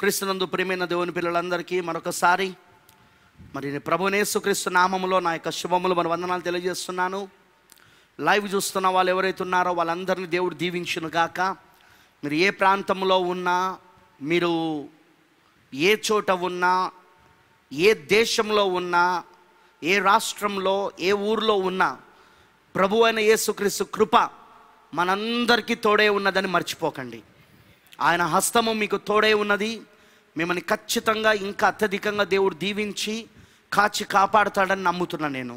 క్రీస్తునందు ప్రేమైన దేవుని పిల్లలందరికీ మరొకసారి మరి ప్రభునేసు క్రీస్తు నామములో నా యొక్క శుభములు మన వందనాలు తెలియజేస్తున్నాను లైవ్ చూస్తున్న వాళ్ళు ఎవరైతే ఉన్నారో వాళ్ళందరినీ దేవుడు దీవించును గాక మీరు ఏ ప్రాంతంలో ఉన్నా మీరు ఏ చోట ఉన్నా ఏ దేశంలో ఉన్నా ఏ రాష్ట్రంలో ఏ ఊర్లో ఉన్నా ప్రభు అయిన యేసుక్రీస్తు కృప మనందరికీ తోడే ఉన్నదని మర్చిపోకండి ఆయన హస్తము మీకు తోడే ఉన్నది మిమ్మల్ని ఖచ్చితంగా ఇంకా అత్యధికంగా దేవుడు దీవించి కాచి కాపాడుతాడని నమ్ముతున్నా నేను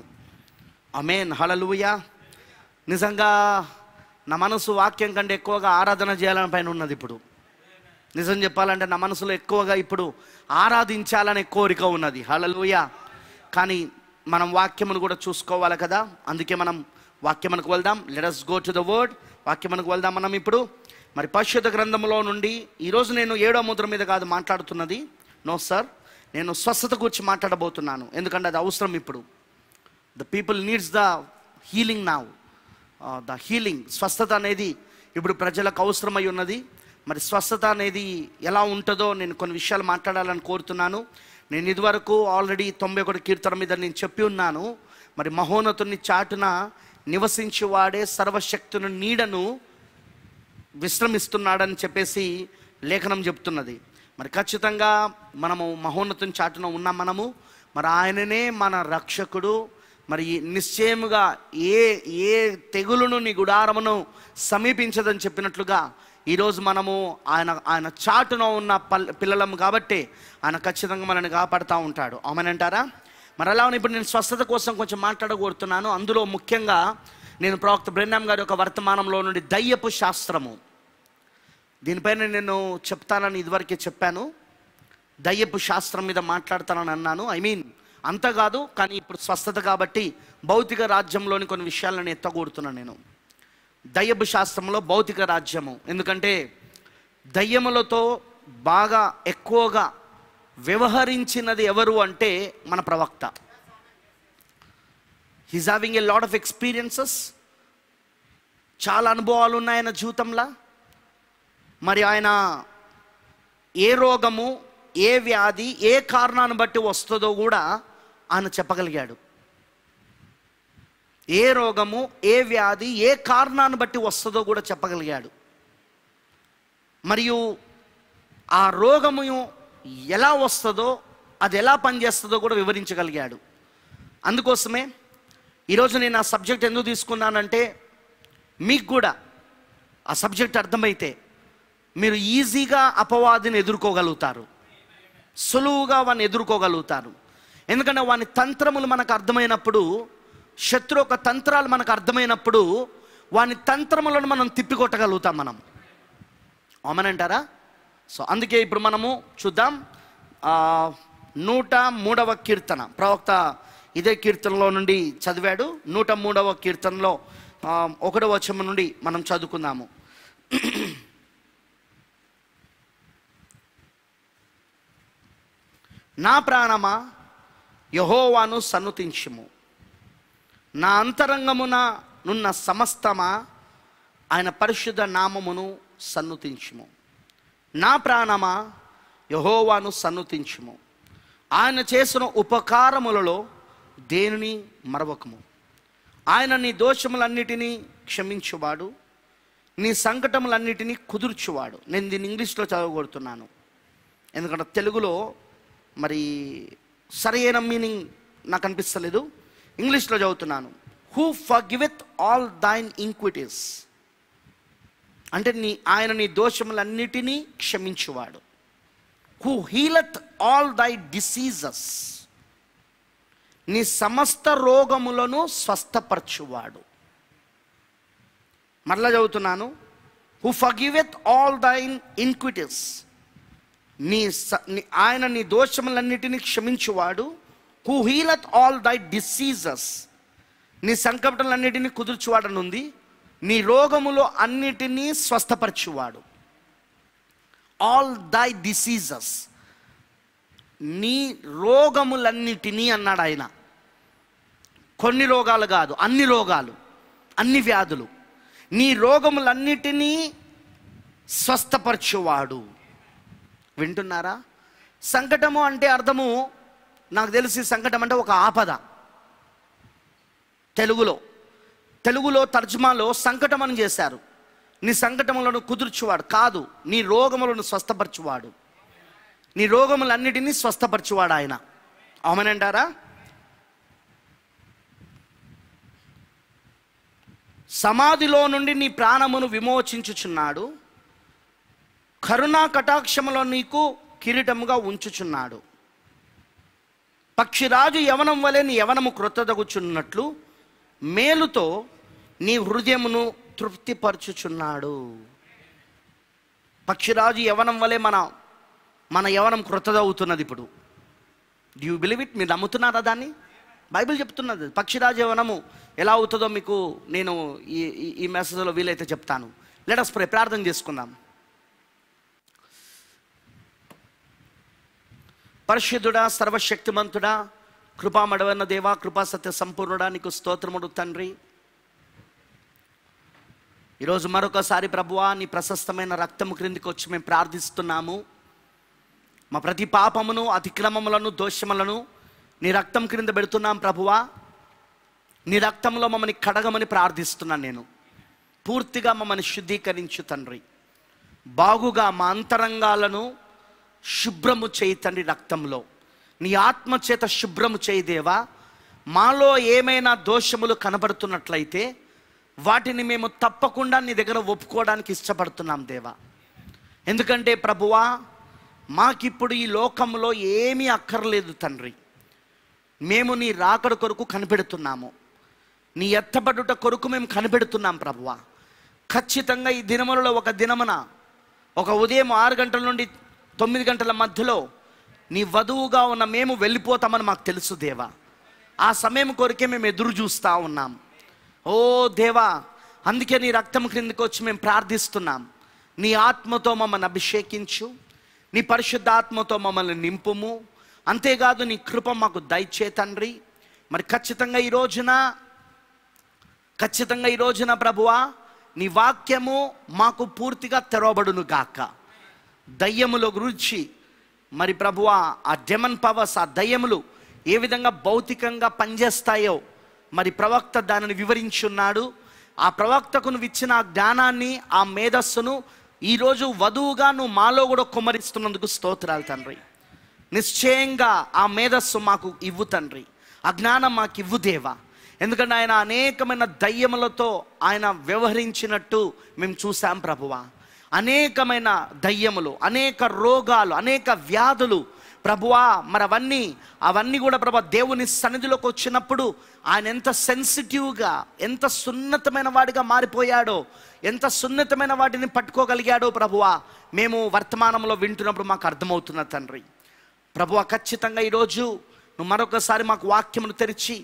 అమేన్ హలలుయ నిజంగా నా మనసు వాక్యం కంటే ఎక్కువగా ఆరాధన చేయాలని పైన ఉన్నది ఇప్పుడు నిజం చెప్పాలంటే నా మనసులో ఎక్కువగా ఇప్పుడు ఆరాధించాలనే కోరిక ఉన్నది హలలుయ కానీ మనం వాక్యమును కూడా చూసుకోవాలి కదా అందుకే మనం వాక్యమునకు వెళ్దాం let's go to the word వాక్యమునకు వెళ్దాం మనం ఇప్పుడు మరి పరిశుద్ధ గ్రంథంలో నుండి ఈరోజు నేను ఏడో ముద్ర మీద కాదు మాట్లాడుతున్నది నో సార్ నేను స్వస్థత గురించి మాట్లాడబోతున్నాను ఎందుకంటే అది అవసరం ఇప్పుడు the people needs the healing now the healing స్వస్థత అనేది ఇప్పుడు ప్రజలకు అవసరమై ఉన్నది మరి స్వస్థత అనేది ఎలా ఉంటుందో నేను కొన్ని విషయాలు మాట్లాడాలని కోరుతున్నాను నేను ఇదివరకు ఆల్రెడీ తొంభై ఒకటి కీర్తన మీద నేను చెప్పి ఉన్నాను మరి మహోన్నతుని చాటున నివసించి వాడే సర్వశక్తుని నీడను విశ్రమిస్తున్నాడని చెప్పేసి లేఖనం చెప్తున్నది మరి ఖచ్చితంగా మనము మహోన్నతం చాటున ఉన్న మనము మరి ఆయననే మన రక్షకుడు మరి నిశ్చయముగా ఏ ఏ తెగులును నీ గుడారమును సమీపించదని చెప్పినట్లుగా ఈరోజు మనము ఆయన ఆయన చాటున ఉన్న పిల్లలము కాబట్టి ఆయన ఖచ్చితంగా మనల్ని కాపాడుతూ ఉంటాడు ఆమెనంటారా మరి అలా ఇప్పుడు నేను స్వస్థత కోసం కొంచెం మాట్లాడకూడుతున్నాను అందులో ముఖ్యంగా నేను ప్రవక్త బ్రెన్నాం గారి యొక్క వర్తమానంలో నుండి దయ్యపు శాస్త్రము దీనిపైన నేను చెప్తానని ఇదివరకే చెప్పాను దయ్యపు శాస్త్రం మీద మాట్లాడతానని అన్నాను ఐ మీన్ అంత కాదు కానీ ఇప్పుడు స్వస్థత కాబట్టి భౌతిక రాజ్యంలోని కొన్ని విషయాలను ఎత్తగూడుతున్నాను నేను దయ్యపు శాస్త్రంలో భౌతిక రాజ్యము ఎందుకంటే దయ్యములతో బాగా ఎక్కువగా వ్యవహరించినది ఎవరు అంటే మన ప్రవక్త he's having a lot of experiences చాలా అనుభవాలు ఉన్నాయన్న జీవితంలో మరి ఆయన ఏ రోగము ఏ వ్యాధి ఏ కారణాన్ని బట్టి వస్తుందో కూడా ఆయన చెప్పగలిగాడు ఏ రోగము ఏ వ్యాధి ఏ కారణాన్ని బట్టి వస్తుందో కూడా చెప్పగలిగాడు మరియు ఆ రోగము ఎలా వస్తుందో అది ఎలా పనిచేస్తుందో కూడా వివరించగలిగాడు అందుకోసమే ఈరోజు నేను ఆ సబ్జెక్ట్ ఎందుకు తీసుకున్నానంటే మీకు కూడా ఆ సబ్జెక్ట్ అర్థమైతే మీరు ఈజీగా అపవాదిని ఎదుర్కోగలుగుతారు సులువుగా వాడిని ఎదుర్కోగలుగుతారు ఎందుకంటే వాని తంత్రములు మనకు అర్థమైనప్పుడు శత్రు యొక్క తంత్రాలు మనకు అర్థమైనప్పుడు వాని తంత్రములను మనం తిప్పికొట్టగలుగుతాం మనం అవునంటారా సో అందుకే ఇప్పుడు మనము చూద్దాం నూట మూడవ కీర్తన ప్రవక్త ఇదే కీర్తనలో నుండి చదివాడు నూట మూడవ కీర్తనలో ఒకటవ వచనం నుండి మనం చదువుకుందాము నా ప్రాణమా యహోవాను సన్నుతించుము నా అంతరంగమున నున్న సమస్తమా ఆయన పరిశుద్ధ నామమును సన్నుతించుము నా ప్రాణమా యహోవాను సన్నుతించుము ఆయన చేసిన ఉపకారములలో దేనిని మరవకము ఆయన నీ దోషములన్నిటినీ క్షమించువాడు నీ సంకటములన్నిటినీ కుదుర్చువాడు నేను దీన్ని ఇంగ్లీష్లో చదవగొడుతున్నాను ఎందుకంటే తెలుగులో మరి సరైన మీనింగ్ నాకు అనిపిస్తలేదు ఇంగ్లీష్లో చదువుతున్నాను హూ ఫగివెత్ ఆల్ దైన్ ఇంక్విటీస్ అంటే నీ ఆయన నీ దోషములన్నిటినీ క్షమించువాడు who healeth all thy diseases నీ సమస్త రోగములను స్వస్థపరచువాడు మరలా చదువుతున్నాను హు ఫగివెత్ ఆల్ దైన్ ఇన్క్విటీస్ నీ ఆయన నీ దోషములన్నిటినీ క్షమించువాడు who healeth all thy diseases నీ సంకటలన్నిటినీ కుదుర్చువాడనుంది నీ రోగములో అన్నిటినీ స్వస్థపరచువాడు ఆల్ దై డిసీజెస్ నీ రోగములన్నిటినీ అన్నాడు ఆయన కొన్ని రోగాలు కాదు అన్ని రోగాలు అన్ని వ్యాధులు నీ రోగములన్నిటినీ స్వస్థపరచువాడు వింటున్నారా సంకటము అంటే అర్థము నాకు తెలిసి సంకటం అంటే ఒక ఆపద తెలుగులో తెలుగులో తర్జుమాలో సంకటం అని చేశారు నీ సంకటములను కుదుర్చువాడు కాదు నీ రోగములను స్వస్థపరచువాడు నీ రోగములన్నిటినీ స్వస్థపరచువాడు ఆయన అవునంటారా సమాధిలో నుండి నీ ప్రాణమును విమోచించుచున్నాడు కరుణా కటాక్షములో నీకు కిరీటముగా ఉంచుచున్నాడు పక్షిరాజు యవనం వలె నీ యవనము క్రొత్తదగుచున్నట్లు మేలుతో నీ హృదయమును తృప్తిపరచుచున్నాడు పక్షిరాజు యవనం వలె మన మన యవనం క్రొత్తదవుతున్నది ఇప్పుడు యూ బిలీవ్ ఇట్ మీరు నమ్ముతున్నారా దాన్ని బైబిల్ చెప్తున్నది పక్షిరాజ యవనము ఎలా అవుతుందో మీకు నేను ఈ ఈ మెసేజ్లో వీలైతే చెప్తాను లేట్ ప్రే ప్రార్థన చేసుకుందాం పరిశుద్ధుడా సర్వశక్తిమంతుడా కృపామడవన్న దేవా కృపా సత్య సంపూర్ణుడా నీకు స్తోత్రముడు తండ్రి ఈరోజు మరొకసారి ప్రభువా నీ ప్రశస్తమైన రక్తము క్రిందికి వచ్చి మేము ప్రార్థిస్తున్నాము మా ప్రతి పాపమును అతిక్రమములను దోషములను నీ రక్తం క్రింద పెడుతున్నాం ప్రభువా నీ రక్తంలో మమ్మల్ని కడగమని ప్రార్థిస్తున్నాను నేను పూర్తిగా మమ్మల్ని శుద్ధీకరించు తండ్రి బాగుగా మా అంతరంగాలను శుభ్రము చేయి తండ్రి రక్తంలో నీ ఆత్మ చేత శుభ్రము చేయదేవా మాలో ఏమైనా దోషములు కనబడుతున్నట్లయితే వాటిని మేము తప్పకుండా నీ దగ్గర ఒప్పుకోవడానికి ఇష్టపడుతున్నాం దేవా ఎందుకంటే ప్రభువా మాకిప్పుడు ఈ లోకంలో ఏమీ అక్కర్లేదు తండ్రి మేము నీ రాకడ కొరకు కనిపెడుతున్నాము నీ ఎత్తబడుట కొరకు మేము కనిపెడుతున్నాం ప్రభువ ఖచ్చితంగా ఈ దినములలో ఒక దినమున ఒక ఉదయం ఆరు గంటల నుండి తొమ్మిది గంటల మధ్యలో నీ వధువుగా ఉన్న మేము వెళ్ళిపోతామని మాకు తెలుసు దేవా ఆ సమయం కొరకే మేము ఎదురు చూస్తూ ఉన్నాం ఓ దేవా అందుకే నీ రక్తం క్రిందికి వచ్చి మేము ప్రార్థిస్తున్నాం నీ ఆత్మతో మమ్మల్ని అభిషేకించు నీ పరిశుద్ధాత్మతో మమ్మల్ని నింపుము అంతేకాదు నీ కృప మాకు దయచే తండ్రి మరి ఖచ్చితంగా ఈ రోజున ఖచ్చితంగా ఈ రోజున ప్రభువా నీ వాక్యము మాకు పూర్తిగా తెరవబడును గాక దయ్యముల గురించి మరి ప్రభువా ఆ డెమన్ పవర్స్ ఆ దయ్యములు ఏ విధంగా భౌతికంగా పనిచేస్తాయో మరి ప్రవక్త దానిని వివరించున్నాడు ఆ ప్రవక్తకు నువ్వు ఇచ్చిన ఆ జ్ఞానాన్ని ఆ మేధస్సును ఈరోజు వధువుగా నువ్వు మాలో కూడా కుమరిస్తున్నందుకు స్తోత్రాలు తండ్రి నిశ్చయంగా ఆ మేధస్సు మాకు ఇవ్వు తండ్రి అజ్ఞానం మాకు ఇవ్వు దేవా ఎందుకంటే ఆయన అనేకమైన దయ్యములతో ఆయన వ్యవహరించినట్టు మేము చూసాం ప్రభువా అనేకమైన దయ్యములు అనేక రోగాలు అనేక వ్యాధులు ప్రభువా మరి అవన్నీ అవన్నీ కూడా ప్రభా దేవుని సన్నిధిలోకి వచ్చినప్పుడు ఆయన ఎంత సెన్సిటివ్గా ఎంత సున్నతమైన వాడిగా మారిపోయాడో ఎంత సున్నతమైన వాటిని పట్టుకోగలిగాడో ప్రభువా మేము వర్తమానంలో వింటున్నప్పుడు మాకు అర్థమవుతున్న తండ్రి ప్రభువా ఖచ్చితంగా ఈరోజు నువ్వు మరొకసారి మాకు వాక్యమును తెరిచి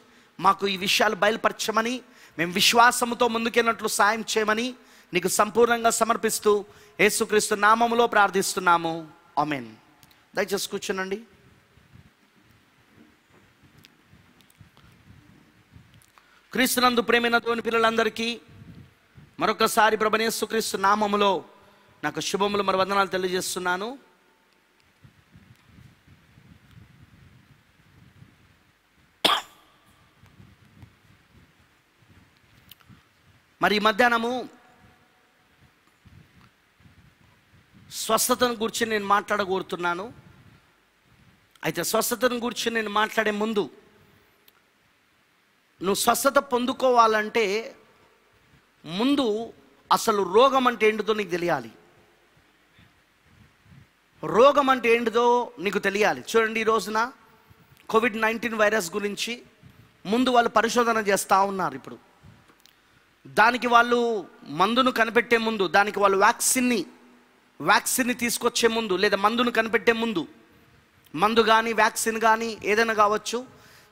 మాకు ఈ విషయాలు బయలుపరచమని మేము విశ్వాసముతో ముందుకెళ్ళినట్లు సాయం చేయమని నీకు సంపూర్ణంగా సమర్పిస్తూ యేసుక్రీస్తు నామములో ప్రార్థిస్తున్నాము అమెన్ దయచేసి కూర్చోనండి క్రీస్తునందు ప్రేమైన పిల్లలందరికీ మరొకసారి ప్రభనేసుక్రీస్తు నామములో నాకు శుభములు మరి వందనాలు తెలియజేస్తున్నాను మరి మధ్యాహ్నము స్వస్థతను గురించి నేను మాట్లాడగోరుతున్నాను అయితే స్వస్థతను గురించి నేను మాట్లాడే ముందు నువ్వు స్వస్థత పొందుకోవాలంటే ముందు అసలు రోగం అంటే ఏంటిదో నీకు తెలియాలి రోగం అంటే ఏంటిదో నీకు తెలియాలి చూడండి ఈ రోజున కోవిడ్ నైన్టీన్ వైరస్ గురించి ముందు వాళ్ళు పరిశోధన చేస్తూ ఉన్నారు ఇప్పుడు దానికి వాళ్ళు మందును కనిపెట్టే ముందు దానికి వాళ్ళు వ్యాక్సిన్ని వ్యాక్సిన్ని తీసుకొచ్చే ముందు లేదా మందును కనిపెట్టే ముందు మందు కానీ వ్యాక్సిన్ కానీ ఏదైనా కావచ్చు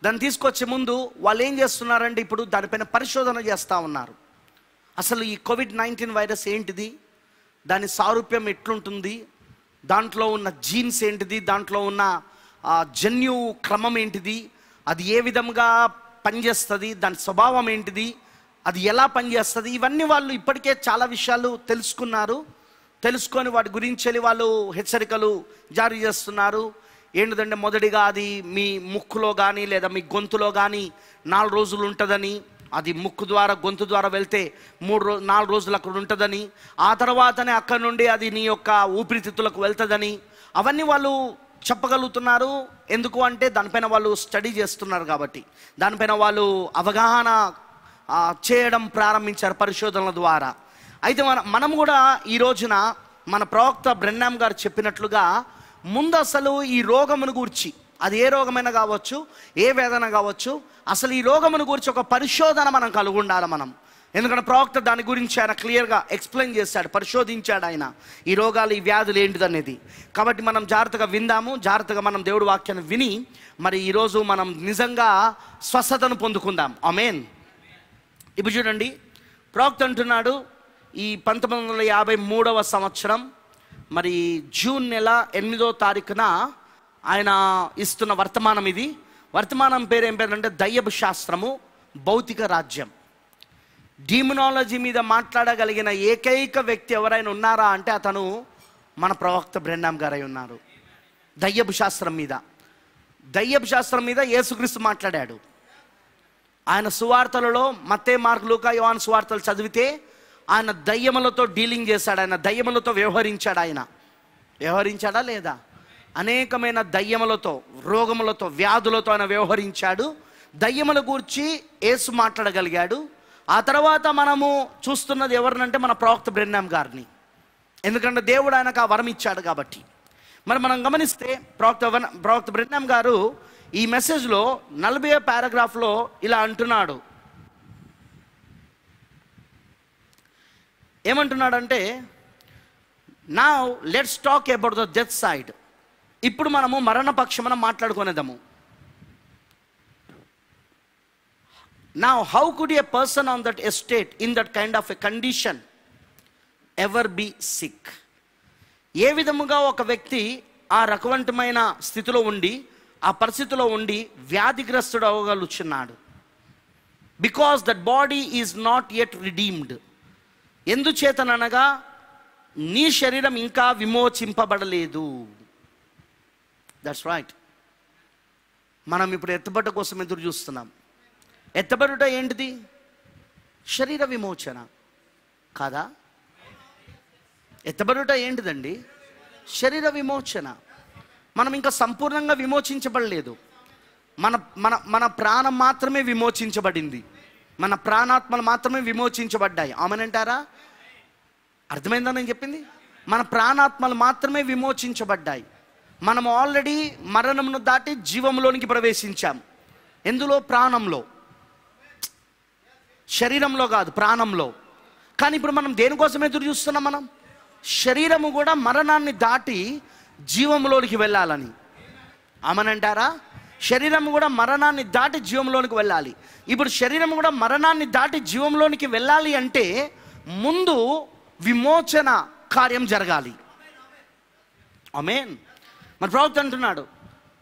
దాన్ని తీసుకొచ్చే ముందు వాళ్ళు ఏం చేస్తున్నారంటే ఇప్పుడు దానిపైన పరిశోధన చేస్తూ ఉన్నారు అసలు ఈ కోవిడ్ నైన్టీన్ వైరస్ ఏంటిది దాని సారూప్యం ఎట్లుంటుంది దాంట్లో ఉన్న జీన్స్ ఏంటిది దాంట్లో ఉన్న జన్యు క్రమం ఏంటిది అది ఏ విధంగా పనిచేస్తుంది దాని స్వభావం ఏంటిది అది ఎలా పనిచేస్తుంది ఇవన్నీ వాళ్ళు ఇప్పటికే చాలా విషయాలు తెలుసుకున్నారు తెలుసుకొని వాటి గురించి వాళ్ళు హెచ్చరికలు జారీ చేస్తున్నారు ఏంటంటే మొదటిగా అది మీ ముక్కులో కానీ లేదా మీ గొంతులో కానీ నాలుగు రోజులు ఉంటుందని అది ముక్కు ద్వారా గొంతు ద్వారా వెళ్తే మూడు రో నాలుగు రోజులు అక్కడ ఉంటుందని ఆ తర్వాతనే అక్కడ నుండి అది నీ యొక్క ఊపిరితిత్తులకు వెళ్తుందని అవన్నీ వాళ్ళు చెప్పగలుగుతున్నారు ఎందుకు అంటే దానిపైన వాళ్ళు స్టడీ చేస్తున్నారు కాబట్టి దానిపైన వాళ్ళు అవగాహన చేయడం ప్రారంభించారు పరిశోధనల ద్వారా అయితే మన మనం కూడా ఈ రోజున మన ప్రవక్త బ్రెన్నామ్ గారు చెప్పినట్లుగా ముందు అసలు ఈ రోగమును గూర్చి అది ఏ రోగమైనా కావచ్చు ఏ వేదన కావచ్చు అసలు ఈ రోగమును గురించి ఒక పరిశోధన మనం కలిగి ఉండాలి మనం ఎందుకంటే ప్రవక్త దాని గురించి ఆయన క్లియర్గా ఎక్స్ప్లెయిన్ చేశాడు పరిశోధించాడు ఆయన ఈ రోగాలు ఈ వ్యాధులు ఏంటిదనేది కాబట్టి మనం జాగ్రత్తగా విందాము జాగ్రత్తగా మనం దేవుడు వాక్యాన్ని విని మరి ఈరోజు మనం నిజంగా స్వస్థతను పొందుకుందాం అమేన్ ఇప్పుడు చూడండి ప్రవక్త అంటున్నాడు ఈ పంతొమ్మిది వందల యాభై మూడవ సంవత్సరం మరి జూన్ నెల ఎనిమిదో తారీఖున ఆయన ఇస్తున్న వర్తమానం ఇది వర్తమానం పేరు ఏం పేరంటే దయ్యపు శాస్త్రము భౌతిక రాజ్యం డీమినాలజీ మీద మాట్లాడగలిగిన ఏకైక వ్యక్తి ఎవరైనా ఉన్నారా అంటే అతను మన ప్రవక్త బ్రెండాం గారై ఉన్నారు దయ్యపు శాస్త్రం మీద దయ్యపు శాస్త్రం మీద యేసుక్రీస్తు మాట్లాడాడు ఆయన సువార్తలలో మత్తే మార్కులుగా యువన్ సువార్తలు చదివితే ఆయన దయ్యములతో డీలింగ్ చేశాడు ఆయన దయ్యములతో వ్యవహరించాడు ఆయన వ్యవహరించాడా లేదా అనేకమైన దయ్యములతో రోగములతో వ్యాధులతో ఆయన వ్యవహరించాడు దయ్యముల గురించి ఏసు మాట్లాడగలిగాడు ఆ తర్వాత మనము చూస్తున్నది ఎవరినంటే మన ప్రవక్త బ్రెన్నాం గారిని ఎందుకంటే దేవుడు ఆయనకు ఆ వరం ఇచ్చాడు కాబట్టి మరి మనం గమనిస్తే ప్రవక్త ప్రవక్త బ్రెన్నాం గారు ఈ మెసేజ్లో నలభై పారాగ్రాఫ్లో ఇలా అంటున్నాడు ఏమంటున్నాడంటే నా let's talk about the death side ఇప్పుడు మనము మనం మాట్లాడుకునేదాము నా how could a person on that estate in that kind of a condition ever be sick ఏ విధముగా ఒక వ్యక్తి ఆ రకవంతమైన స్థితిలో ఉండి ఆ పరిస్థితిలో ఉండి వ్యాధిగ్రస్తుడు అవ్వగలుచున్నాడు because that body is not yet redeemed ఎందుచేతనగా నీ శరీరం ఇంకా విమోచింపబడలేదు దట్స్ రైట్ మనం ఇప్పుడు ఎత్తబడ్డ కోసం ఎదురు చూస్తున్నాం ఎత్తబడుట ఏంటిది శరీర విమోచన కాదా ఎత్తబడుట ఏంటిదండి శరీర విమోచన మనం ఇంకా సంపూర్ణంగా విమోచించబడలేదు మన మన మన ప్రాణం మాత్రమే విమోచించబడింది మన ప్రాణాత్మలు మాత్రమే విమోచించబడ్డాయి ఆమెనంటారా అర్థమైందా నేను చెప్పింది మన ప్రాణాత్మలు మాత్రమే విమోచించబడ్డాయి మనం ఆల్రెడీ మరణమును దాటి జీవంలోనికి ప్రవేశించాం ఎందులో ప్రాణంలో శరీరంలో కాదు ప్రాణంలో కానీ ఇప్పుడు మనం దేనికోసం ఎదురు చూస్తున్నాం మనం శరీరము కూడా మరణాన్ని దాటి జీవంలోనికి వెళ్ళాలని ఆమెనంటారా శరీరం కూడా మరణాన్ని దాటి జీవంలోనికి వెళ్ళాలి ఇప్పుడు శరీరం కూడా మరణాన్ని దాటి జీవంలోనికి వెళ్ళాలి అంటే ముందు విమోచన కార్యం జరగాలి అమేన్ మరి ప్రభుత్వం అంటున్నాడు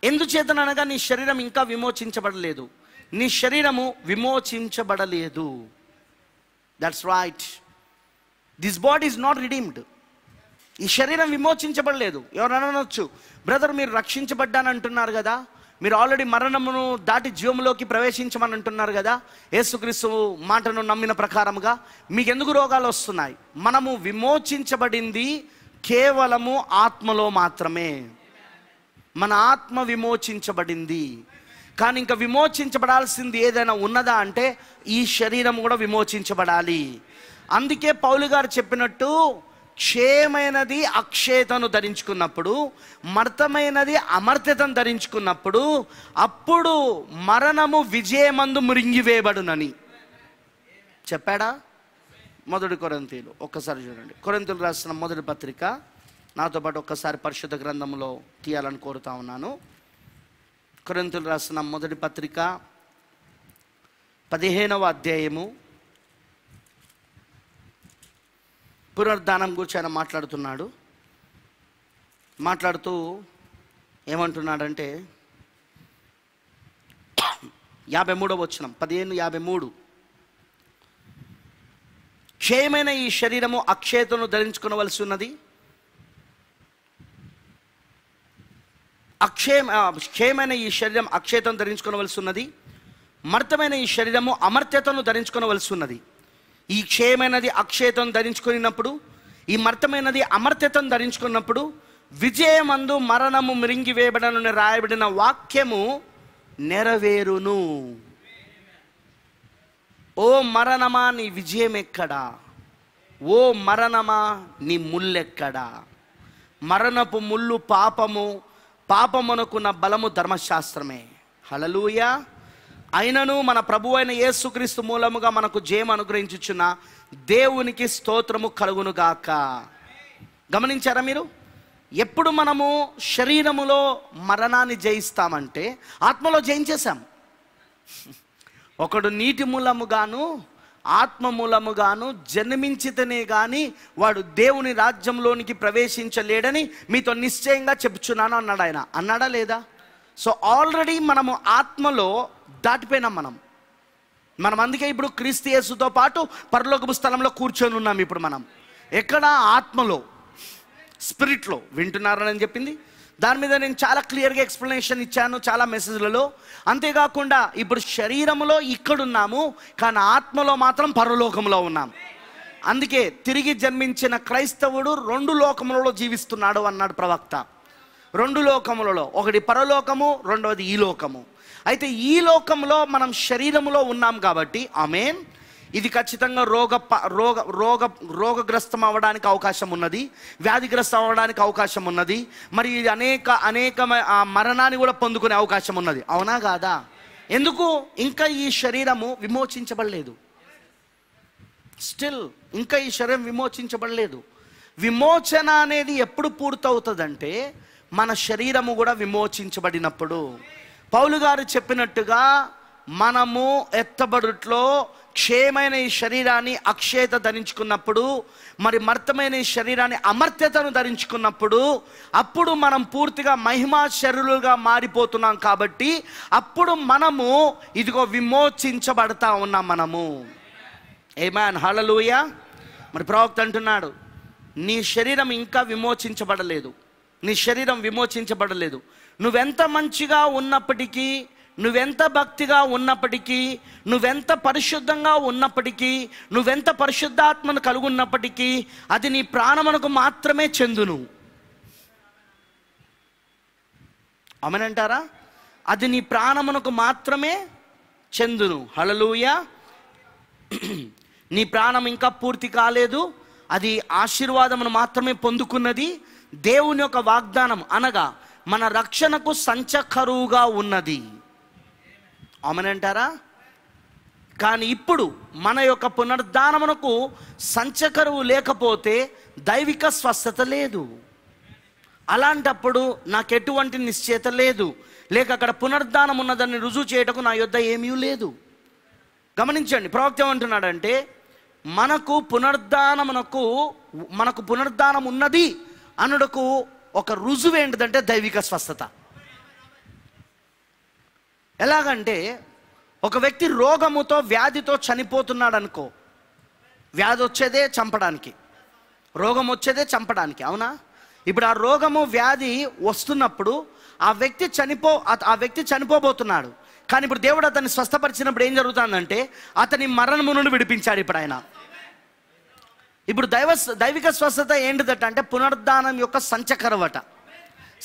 ఎందుచేతనగా నీ శరీరం ఇంకా విమోచించబడలేదు నీ శరీరము విమోచించబడలేదు that's right this body is not redeemed ఈ శరీరం విమోచించబడలేదు అనొచ్చు బ్రదర్ మీరు రక్షించబడ్డానంటున్నారు కదా మీరు ఆల్రెడీ మరణమును దాటి జీవంలోకి ప్రవేశించమని అంటున్నారు కదా యేసుక్రీస్తు మాటను నమ్మిన ప్రకారముగా మీకెందుకు రోగాలు వస్తున్నాయి మనము విమోచించబడింది కేవలము ఆత్మలో మాత్రమే మన ఆత్మ విమోచించబడింది కానీ ఇంకా విమోచించబడాల్సింది ఏదైనా ఉన్నదా అంటే ఈ శరీరం కూడా విమోచించబడాలి అందుకే పౌలు గారు చెప్పినట్టు క్షయమైనది అక్షయతను ధరించుకున్నప్పుడు మర్తమైనది అమర్త్యతను ధరించుకున్నప్పుడు అప్పుడు మరణము విజయమందు మురింగివేయబడునని చెప్పాడా మొదటి కొరంతీలు ఒక్కసారి చూడండి కొరంతీలు రాసిన మొదటి పత్రిక నాతో పాటు ఒక్కసారి పరిశుద్ధ గ్రంథంలో తీయాలని కోరుతా ఉన్నాను కొరంతులు రాసిన మొదటి పత్రిక పదిహేనవ అధ్యాయము పునరుద్ధానం గురించి ఆయన మాట్లాడుతున్నాడు మాట్లాడుతూ ఏమంటున్నాడంటే యాభై మూడవ వచ్చిన పదిహేను యాభై మూడు క్షయమైన ఈ శరీరము అక్షయతను ధరించుకునవలసి ఉన్నది అక్షయం క్షయమైన ఈ శరీరం అక్షయతను ధరించుకునవలసి ఉన్నది మర్తమైన ఈ శరీరము అమర్త్యతను ధరించుకునవలసి ఉన్నది ఈ క్షయమైనది అక్షయతం ధరించుకున్నప్పుడు ఈ మర్తమైనది అమర్తత్వం ధరించుకున్నప్పుడు విజయమందు మరణము మిరింగివేయబడనని రాయబడిన వాక్యము నెరవేరును ఓ మరణమా నీ విజయం ఎక్కడా ఓ మరణమా నీ ముల్లెక్కడా మరణపు ముళ్ళు పాపము పాపమునకున్న బలము ధర్మశాస్త్రమే హలలుయా అయినను మన ప్రభు అయిన యేసుక్రీస్తు మూలముగా మనకు జయం అనుగ్రహించుచున్న దేవునికి స్తోత్రము కలుగునుగాక గమనించారా మీరు ఎప్పుడు మనము శరీరములో మరణాన్ని జయిస్తామంటే ఆత్మలో జయించేశాం ఒకడు నీటి మూలముగాను ఆత్మ మూలముగాను జన్మించితేనే కానీ వాడు దేవుని రాజ్యంలోనికి ప్రవేశించలేడని మీతో నిశ్చయంగా చెప్పుచున్నాను అన్నాడు ఆయన అన్నాడా లేదా సో ఆల్రెడీ మనము ఆత్మలో దాటిపోయినాం మనం మనం అందుకే ఇప్పుడు క్రీస్తు యేసుతో పాటు పరలోకపు స్థలంలో కూర్చొని ఉన్నాం ఇప్పుడు మనం ఎక్కడ ఆత్మలో స్పిరిట్లో వింటున్నారని చెప్పింది దాని మీద నేను చాలా క్లియర్గా ఎక్స్ప్లెనేషన్ ఇచ్చాను చాలా మెసేజ్లలో అంతేకాకుండా ఇప్పుడు శరీరంలో ఇక్కడున్నాము కానీ ఆత్మలో మాత్రం పరలోకంలో ఉన్నాం అందుకే తిరిగి జన్మించిన క్రైస్తవుడు రెండు లోకములలో జీవిస్తున్నాడు అన్నాడు ప్రవక్త రెండు లోకములలో ఒకటి పరలోకము రెండవది ఈ లోకము అయితే ఈ లోకంలో మనం శరీరంలో ఉన్నాం కాబట్టి ఆమెన్ ఇది ఖచ్చితంగా రోగ రోగ రోగ రోగగ్రస్తం అవ్వడానికి అవకాశం ఉన్నది వ్యాధిగ్రస్తం అవ్వడానికి అవకాశం ఉన్నది మరి ఇది అనేక అనేక మరణాన్ని కూడా పొందుకునే అవకాశం ఉన్నది అవునా కాదా ఎందుకు ఇంకా ఈ శరీరము విమోచించబడలేదు స్టిల్ ఇంకా ఈ శరీరం విమోచించబడలేదు విమోచన అనేది ఎప్పుడు పూర్తవుతుందంటే మన శరీరము కూడా విమోచించబడినప్పుడు పౌలు గారు చెప్పినట్టుగా మనము ఎత్తబడుట్లో క్షేమైన ఈ శరీరాన్ని అక్షయత ధరించుకున్నప్పుడు మరి మర్తమైన ఈ శరీరాన్ని అమర్త్యతను ధరించుకున్నప్పుడు అప్పుడు మనం పూర్తిగా మహిమా మహిమాశరులుగా మారిపోతున్నాం కాబట్టి అప్పుడు మనము ఇదిగో విమోచించబడతా ఉన్నాం మనము ఏమాన్ హలలుయ మరి ప్రవక్త అంటున్నాడు నీ శరీరం ఇంకా విమోచించబడలేదు నీ శరీరం విమోచించబడలేదు నువ్వెంత మంచిగా ఉన్నప్పటికీ నువ్వెంత భక్తిగా ఉన్నప్పటికీ నువ్వెంత పరిశుద్ధంగా ఉన్నప్పటికీ నువ్వెంత పరిశుద్ధాత్మను కలుగున్నప్పటికీ అది నీ ప్రాణమునకు మాత్రమే చెందును అమనంటారా అది నీ ప్రాణమునకు మాత్రమే చెందును హలలుయ నీ ప్రాణం ఇంకా పూర్తి కాలేదు అది ఆశీర్వాదమును మాత్రమే పొందుకున్నది దేవుని యొక్క వాగ్దానం అనగా మన రక్షణకు సంచ కరువుగా ఉన్నది అమనంటారా కానీ ఇప్పుడు మన యొక్క పునరుద్ధానమునకు సంచకరువు లేకపోతే దైవిక స్వస్థత లేదు అలాంటప్పుడు నాకు ఎటువంటి నిశ్చేత లేదు లేక అక్కడ పునరుద్ధానం ఉన్నదని రుజువు చేయటకు నా యొద్ ఏమీ లేదు గమనించండి ప్రవక్త ఏమంటున్నాడంటే మనకు పునరుద్ధానమునకు మనకు పునరుద్ధానం ఉన్నది అనుడకు ఒక రుజువు ఏంటిదంటే దైవిక స్వస్థత ఎలాగంటే ఒక వ్యక్తి రోగముతో వ్యాధితో చనిపోతున్నాడు అనుకో వ్యాధి వచ్చేదే చంపడానికి రోగం వచ్చేదే చంపడానికి అవునా ఇప్పుడు ఆ రోగము వ్యాధి వస్తున్నప్పుడు ఆ వ్యక్తి చనిపో ఆ వ్యక్తి చనిపోబోతున్నాడు కానీ ఇప్పుడు దేవుడు అతన్ని స్వస్థపరిచినప్పుడు ఏం జరుగుతుందంటే అతని మరణము నుండి విడిపించాడు ఇప్పుడు ఆయన ఇప్పుడు దైవ దైవిక స్వస్థత ఏంటిదట అంటే పునరుద్ధానం యొక్క సంచకరవట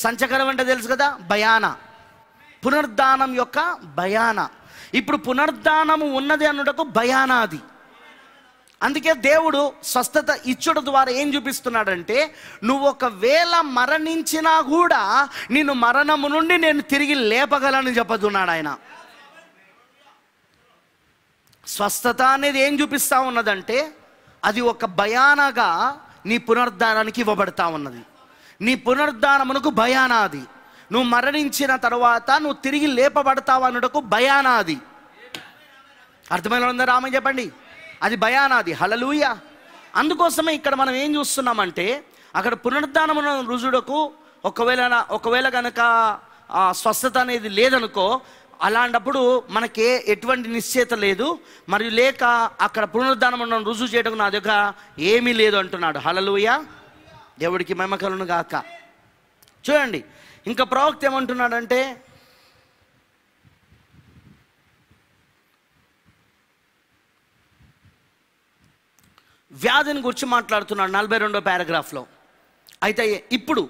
సంచకరం అంటే తెలుసు కదా భయాన పునరుద్ధానం యొక్క భయాన ఇప్పుడు పునర్ధానము ఉన్నది అన్నటకు భయానాది అందుకే దేవుడు స్వస్థత ఇచ్చుడు ద్వారా ఏం చూపిస్తున్నాడంటే నువ్వు ఒకవేళ మరణించినా కూడా నేను మరణము నుండి నేను తిరిగి లేపగలను చెప్పుతున్నాడు ఆయన స్వస్థత అనేది ఏం చూపిస్తా ఉన్నదంటే అది ఒక భయానగా నీ పునరుద్ధానానికి ఇవ్వబడతా ఉన్నది నీ పునరుద్ధానమునకు భయానాది నువ్వు మరణించిన తర్వాత నువ్వు తిరిగి లేపబడతావు అన్నటకు భయానాది అర్థమైన రామని చెప్పండి అది భయానాది హలలుయ అందుకోసమే ఇక్కడ మనం ఏం చూస్తున్నామంటే అక్కడ పునరుద్ధానమున రుజుడకు ఒకవేళ ఒకవేళ కనుక స్వస్థత అనేది లేదనుకో అలాంటప్పుడు మనకి ఎటువంటి నిశ్చేత లేదు మరియు లేక అక్కడ పునరుద్ధానం రుజువు చేయడం నా దగ్గర ఏమీ లేదు అంటున్నాడు హలలుయ దేవుడికి మెమకలను గాక చూడండి ఇంకా ప్రవక్త ఏమంటున్నాడంటే వ్యాధిని గురించి మాట్లాడుతున్నాడు నలభై రెండో పారాగ్రాఫ్లో అయితే ఇప్పుడు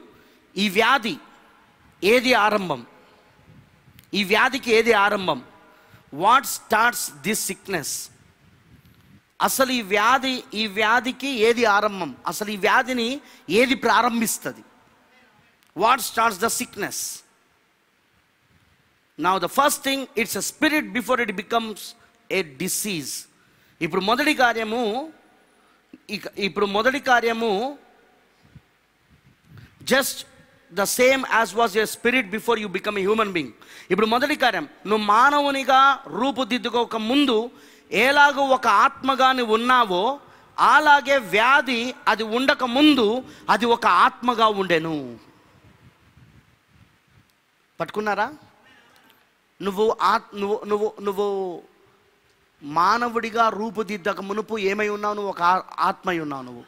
ఈ వ్యాధి ఏది ఆరంభం ఈ వ్యాధికి ఏది ఆరంభం వాట్ స్టార్ట్స్ దిస్ సిక్నెస్ అసలు ఈ వ్యాధి ఈ వ్యాధికి ఏది ఆరంభం అసలు ఈ వ్యాధిని ఏది ప్రారంభిస్తుంది వాట్ స్టార్ట్స్ ద సిక్నెస్ నా the first thing it's a spirit before it becomes a disease ఇప్పుడు మొదటి కార్యము ఇప్పుడు మొదటి కార్యము just the same as was your spirit before you become human being ఇప్పుడు మొదటి కార్యం నువ్వు మానవునిగా రూపుదిద్దుకోక ముందు ఎలాగో ఒక ఆత్మగా నువ్వు ఉన్నావో అలాగే వ్యాధి అది ఉండక ముందు అది ఒక ఆత్మగా ఉండెను పట్టుకున్నారా నువ్వు ఆత్ నువ్వు నువ్వు నువ్వు మానవుడిగా రూపుదిద్దక మునుపు ఏమై ఉన్నావు నువ్వు ఒక ఆత్మై ఉన్నావు నువ్వు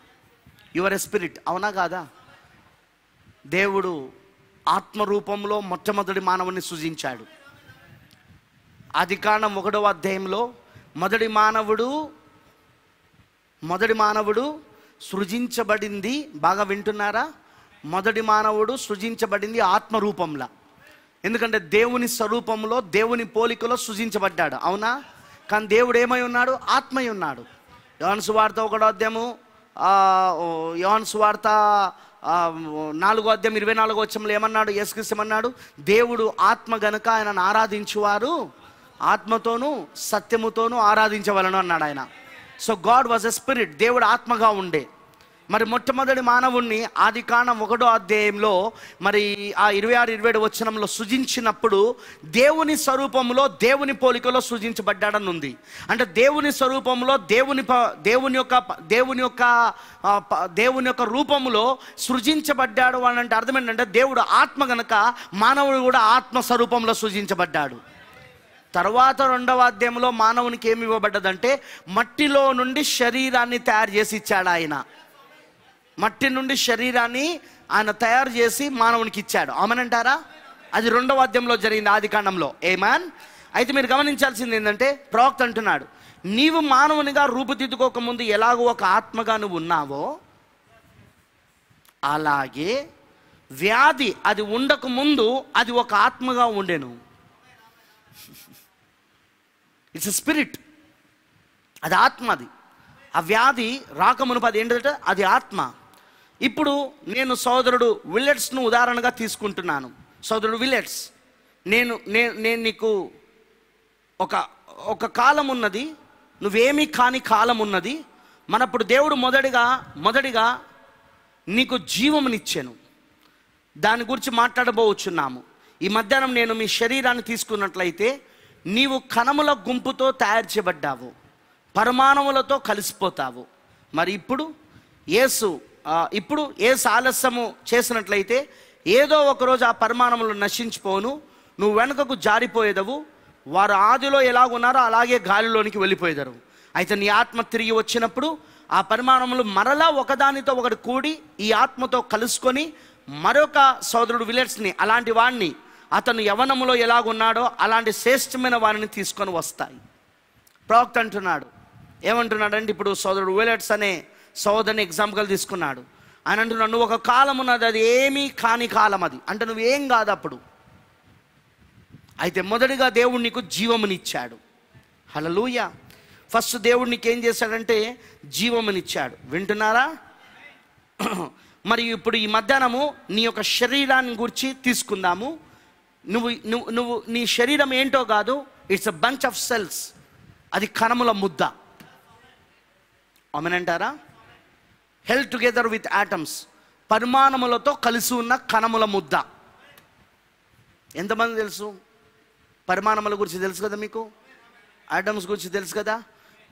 యువర్ ఎ స్పిరిట్ అవునా కాదా దేవుడు ఆత్మరూపంలో మొట్టమొదటి మానవుని సృజించాడు అధికారం ఒకటవ అధ్యాయంలో మొదటి మానవుడు మొదటి మానవుడు సృజించబడింది బాగా వింటున్నారా మొదటి మానవుడు సృజించబడింది ఆత్మరూపంలో ఎందుకంటే దేవుని స్వరూపంలో దేవుని పోలికలో సృజించబడ్డాడు అవునా కానీ దేవుడు ఏమై ఉన్నాడు ఆత్మై ఉన్నాడు యోన్ వార్త ఒకటో అధ్యాయము యోన్ వార్త నాలుగో అధ్యాయం ఇరవై నాలుగో వచ్చంలో ఏమన్నాడు ఏమన్నాడు దేవుడు ఆత్మ గనుక ఆయనను ఆరాధించువారు ఆత్మతోనూ సత్యముతోనూ ఆరాధించవలను అన్నాడు ఆయన so God was a spirit దేవుడు ఆత్మగా ఉండే మరి మొట్టమొదటి మానవుణ్ణి ఆది కాణం ఒకటో అధ్యాయంలో మరి ఆ ఇరవై ఆరు ఇరవై ఏడు వచనంలో సృజించినప్పుడు దేవుని స్వరూపంలో దేవుని పోలికలో సృజించబడ్డాడని ఉంది అంటే దేవుని స్వరూపంలో దేవుని దేవుని యొక్క దేవుని యొక్క దేవుని యొక్క రూపంలో సృజించబడ్డాడు అని అంటే అర్థం ఏంటంటే దేవుడు ఆత్మ గనక మానవుడు కూడా ఆత్మ స్వరూపంలో సృజించబడ్డాడు తర్వాత రెండవ అధ్యాయంలో మానవునికి ఏమి ఇవ్వబడ్డదంటే మట్టిలో నుండి శరీరాన్ని తయారు చేసి ఇచ్చాడు ఆయన మట్టి నుండి శరీరాన్ని ఆయన తయారు చేసి మానవునికి ఇచ్చాడు ఆమెనంటారా అది రెండవ అధ్యాయంలో జరిగింది ఆది కాండంలో ఏమాన్ అయితే మీరు గమనించాల్సింది ఏంటంటే ప్రవక్త అంటున్నాడు నీవు మానవునిగా రూపుదిద్దుకోకముందు ఎలాగో ఒక ఆత్మగా నువ్వు ఉన్నావో అలాగే వ్యాధి అది ఉండక ముందు అది ఒక ఆత్మగా ఉండేను ఇట్స్ స్పిరిట్ అది ఆత్మ అది ఆ వ్యాధి రాకమునుపు అది ఏంటంటే అది ఆత్మ ఇప్పుడు నేను సోదరుడు విలెట్స్ను ఉదాహరణగా తీసుకుంటున్నాను సోదరుడు విలెట్స్ నేను నేను నేను నీకు ఒక ఒక కాలం ఉన్నది నువ్వేమీ కాని కాలం ఉన్నది మనప్పుడు దేవుడు మొదటిగా మొదటిగా నీకు జీవమునిచ్చాను దాని గురించి మాట్లాడబోచున్నాము ఈ మధ్యాహ్నం నేను మీ శరీరాన్ని తీసుకున్నట్లయితే నీవు కణముల గుంపుతో తయారు చేయబడ్డావు పరమాణములతో కలిసిపోతావు మరి ఇప్పుడు యేసు ఇప్పుడు ఏ సాలస్యము చేసినట్లయితే ఏదో ఒకరోజు ఆ పరిమాణములు నశించిపోను నువ్వు వెనుకకు జారిపోయేదవు వారు ఆదిలో ఎలాగున్నారో ఉన్నారో అలాగే గాలిలోనికి వెళ్ళిపోయేదారు అయితే నీ ఆత్మ తిరిగి వచ్చినప్పుడు ఆ పరిమాణములు మరలా ఒకదానితో ఒకటి కూడి ఈ ఆత్మతో కలుసుకొని మరొక సోదరుడు విలేట్స్ని అలాంటి వాడిని అతను యవనములో ఎలాగున్నాడో అలాంటి శ్రేష్టమైన వారిని తీసుకొని వస్తాయి ప్రవక్త అంటున్నాడు ఏమంటున్నాడంటే ఇప్పుడు సోదరుడు విలేట్స్ అనే సోదరుని ఎగ్జాంపుల్ తీసుకున్నాడు ఆయన అంటున్నాడు నువ్వు ఒక కాలం ఉన్నది అది ఏమీ కాని కాలం అది అంటే నువ్వేం కాదు అప్పుడు అయితే మొదటిగా దేవుడు నీకు జీవమునిచ్చాడు హలలుయ ఫస్ట్ దేవుడు ఏం చేశాడంటే జీవమునిచ్చాడు వింటున్నారా మరి ఇప్పుడు ఈ మధ్యాహ్నము నీ యొక్క శరీరాన్ని గురించి తీసుకుందాము నువ్వు నువ్వు నువ్వు నీ శరీరం ఏంటో కాదు it's a bunch of cells అది కణముల ముద్ద అమనంటారా హెల్త్ టుగెదర్ విత్ యాటమ్స్ పరిమాణములతో కలిసి ఉన్న కణముల ముద్ద ఎంతమంది తెలుసు పరిమాణముల గురించి తెలుసు కదా మీకు యాటమ్స్ గురించి తెలుసు కదా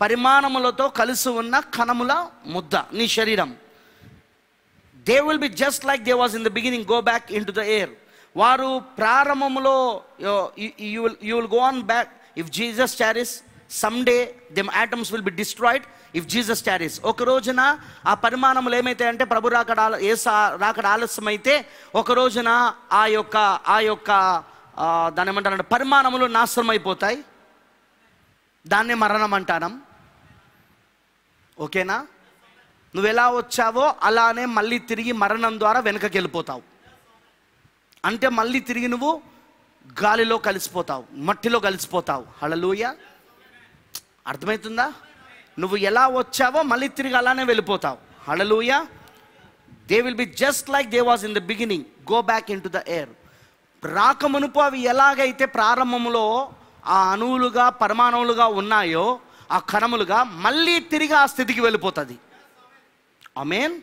పరిమాణములతో కలిసి ఉన్న కణముల ముద్ద నీ శరీరం they will be just like they was in the beginning go back into the air వారు ప్రారంభంలో you you will go on back if Jesus tarries someday them atoms will be destroyed if Jesus tarries ఒక రోజున ఆ పరిమాణములు ఏమైతే అంటే ప్రభు రాకడ ఏ రాకడ ఆలస్యమైతే ఒక రోజున ఆ యొక్క ఆ యొక్క దాని ఏమంటారంటే పరిమాణములు నాశనం అయిపోతాయి దాన్నే మరణం అంటానం ఓకేనా నువ్వు ఎలా వచ్చావో అలానే మళ్ళీ తిరిగి మరణం ద్వారా వెనకకి వెళ్ళిపోతావు అంటే మళ్ళీ తిరిగి నువ్వు గాలిలో కలిసిపోతావు మట్టిలో కలిసిపోతావు హళలూయ అర్థమవుతుందా నువ్వు ఎలా వచ్చావో మళ్ళీ తిరిగి అలానే వెళ్ళిపోతావు hallelujah they will be just like they was in the beginning go back into the air రాకమునుపు అవి ఎలాగైతే ప్రారంభంలో ఆ అణువులుగా పరమాణువులుగా ఉన్నాయో ఆ కణములుగా మళ్ళీ తిరిగి ఆ స్థితికి వెళ్ళిపోతుంది mean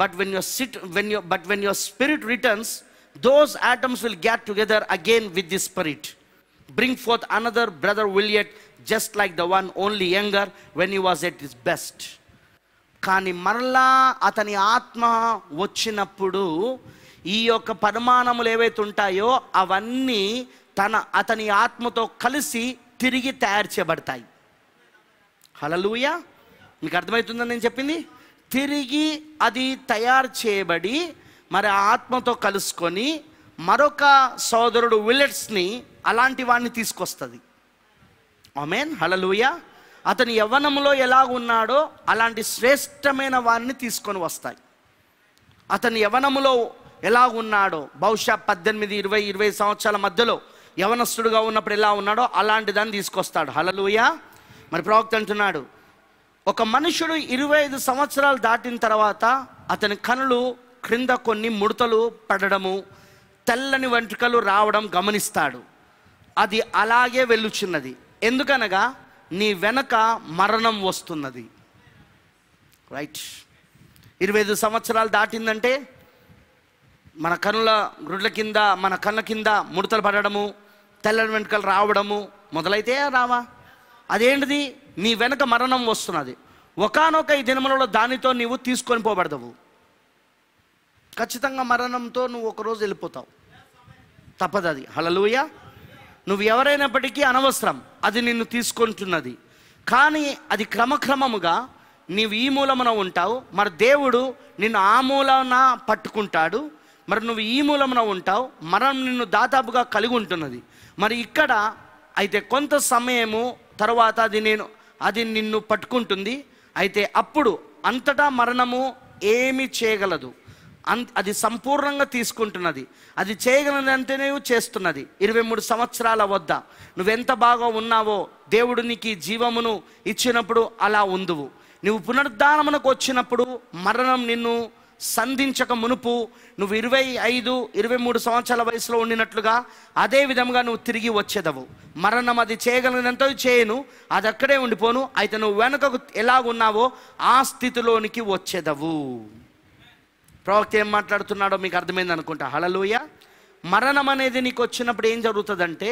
but when your sit when you but when your spirit returns those atoms will get together again with the spirit bring forth another brother will at just like the one only younger when you was at its best కానీ మరలా అతని ఆత్మ వచ్చినప్పుడు ఈ యొక్క పరిమాణములు ఏవైతే ఉంటాయో అవన్నీ తన అతని ఆత్మతో కలిసి తిరిగి తయారు చేయబడతాయి హలలుయ మీకు అర్థమవుతుందని నేను చెప్పింది తిరిగి అది తయారు చేయబడి మరి ఆత్మతో కలుసుకొని మరొక సోదరుడు విలెట్స్ని అలాంటి వాడిని తీసుకొస్తుంది ఆమెన్ హలలుయ అతని యవ్వనంలో ఎలా ఉన్నాడో అలాంటి శ్రేష్టమైన వారిని తీసుకొని వస్తాయి అతని యవనములో ఎలా ఉన్నాడో బహుశా పద్దెనిమిది ఇరవై ఇరవై సంవత్సరాల మధ్యలో యవనస్తుడుగా ఉన్నప్పుడు ఎలా ఉన్నాడో అలాంటి దాన్ని తీసుకొస్తాడు హలలుయ మరి ప్రవక్త అంటున్నాడు ఒక మనుషుడు ఇరవై ఐదు సంవత్సరాలు దాటిన తర్వాత అతని కనులు క్రింద కొన్ని ముడతలు పడడము తెల్లని వెంట్రుకలు రావడం గమనిస్తాడు అది అలాగే వెళ్ళుచున్నది ఎందుకనగా నీ వెనక మరణం వస్తున్నది రైట్ ఇరవై ఐదు సంవత్సరాలు దాటిందంటే మన కనుల గుడ్ల కింద మన కన్న కింద ముడతలు పడడము తెల్లని వెంటకలు రావడము మొదలైతే రావా అదేంటిది నీ వెనక మరణం వస్తున్నది ఒకనొక ఈ దినములలో దానితో నీవు తీసుకొని పోబడదవు ఖచ్చితంగా మరణంతో నువ్వు ఒకరోజు వెళ్ళిపోతావు తప్పదు అది హలలుయ నువ్వు ఎవరైనప్పటికీ అనవసరం అది నిన్ను తీసుకుంటున్నది కానీ అది క్రమక్రమముగా నీవు ఈ మూలమున ఉంటావు మరి దేవుడు నిన్ను ఆ మూలన పట్టుకుంటాడు మరి నువ్వు ఈ మూలమున ఉంటావు మరణం నిన్ను దాదాపుగా కలిగి ఉంటున్నది మరి ఇక్కడ అయితే కొంత సమయము తర్వాత అది నేను అది నిన్ను పట్టుకుంటుంది అయితే అప్పుడు అంతటా మరణము ఏమి చేయగలదు అది సంపూర్ణంగా తీసుకుంటున్నది అది చేయగలదంటేనే చేస్తున్నది ఇరవై మూడు సంవత్సరాల వద్ద నువ్వెంత బాగా ఉన్నావో దేవుడు నీకు జీవమును ఇచ్చినప్పుడు అలా ఉందువు నువ్వు పునరుద్ధానమునకు వచ్చినప్పుడు మరణం నిన్ను సంధించక మునుపు నువ్వు ఇరవై ఐదు ఇరవై మూడు సంవత్సరాల వయసులో ఉండినట్లుగా అదే విధంగా నువ్వు తిరిగి వచ్చేదవు మరణం అది చేయగలిగినంత చేయను అది అక్కడే ఉండిపోను అయితే నువ్వు వెనుకకు ఎలాగున్నావో ఆ స్థితిలోనికి వచ్చేదవు ప్రవక్త ఏం మాట్లాడుతున్నాడో మీకు అర్థమైంది అనుకుంటా హలలోయ మరణం అనేది నీకు వచ్చినప్పుడు ఏం జరుగుతుందంటే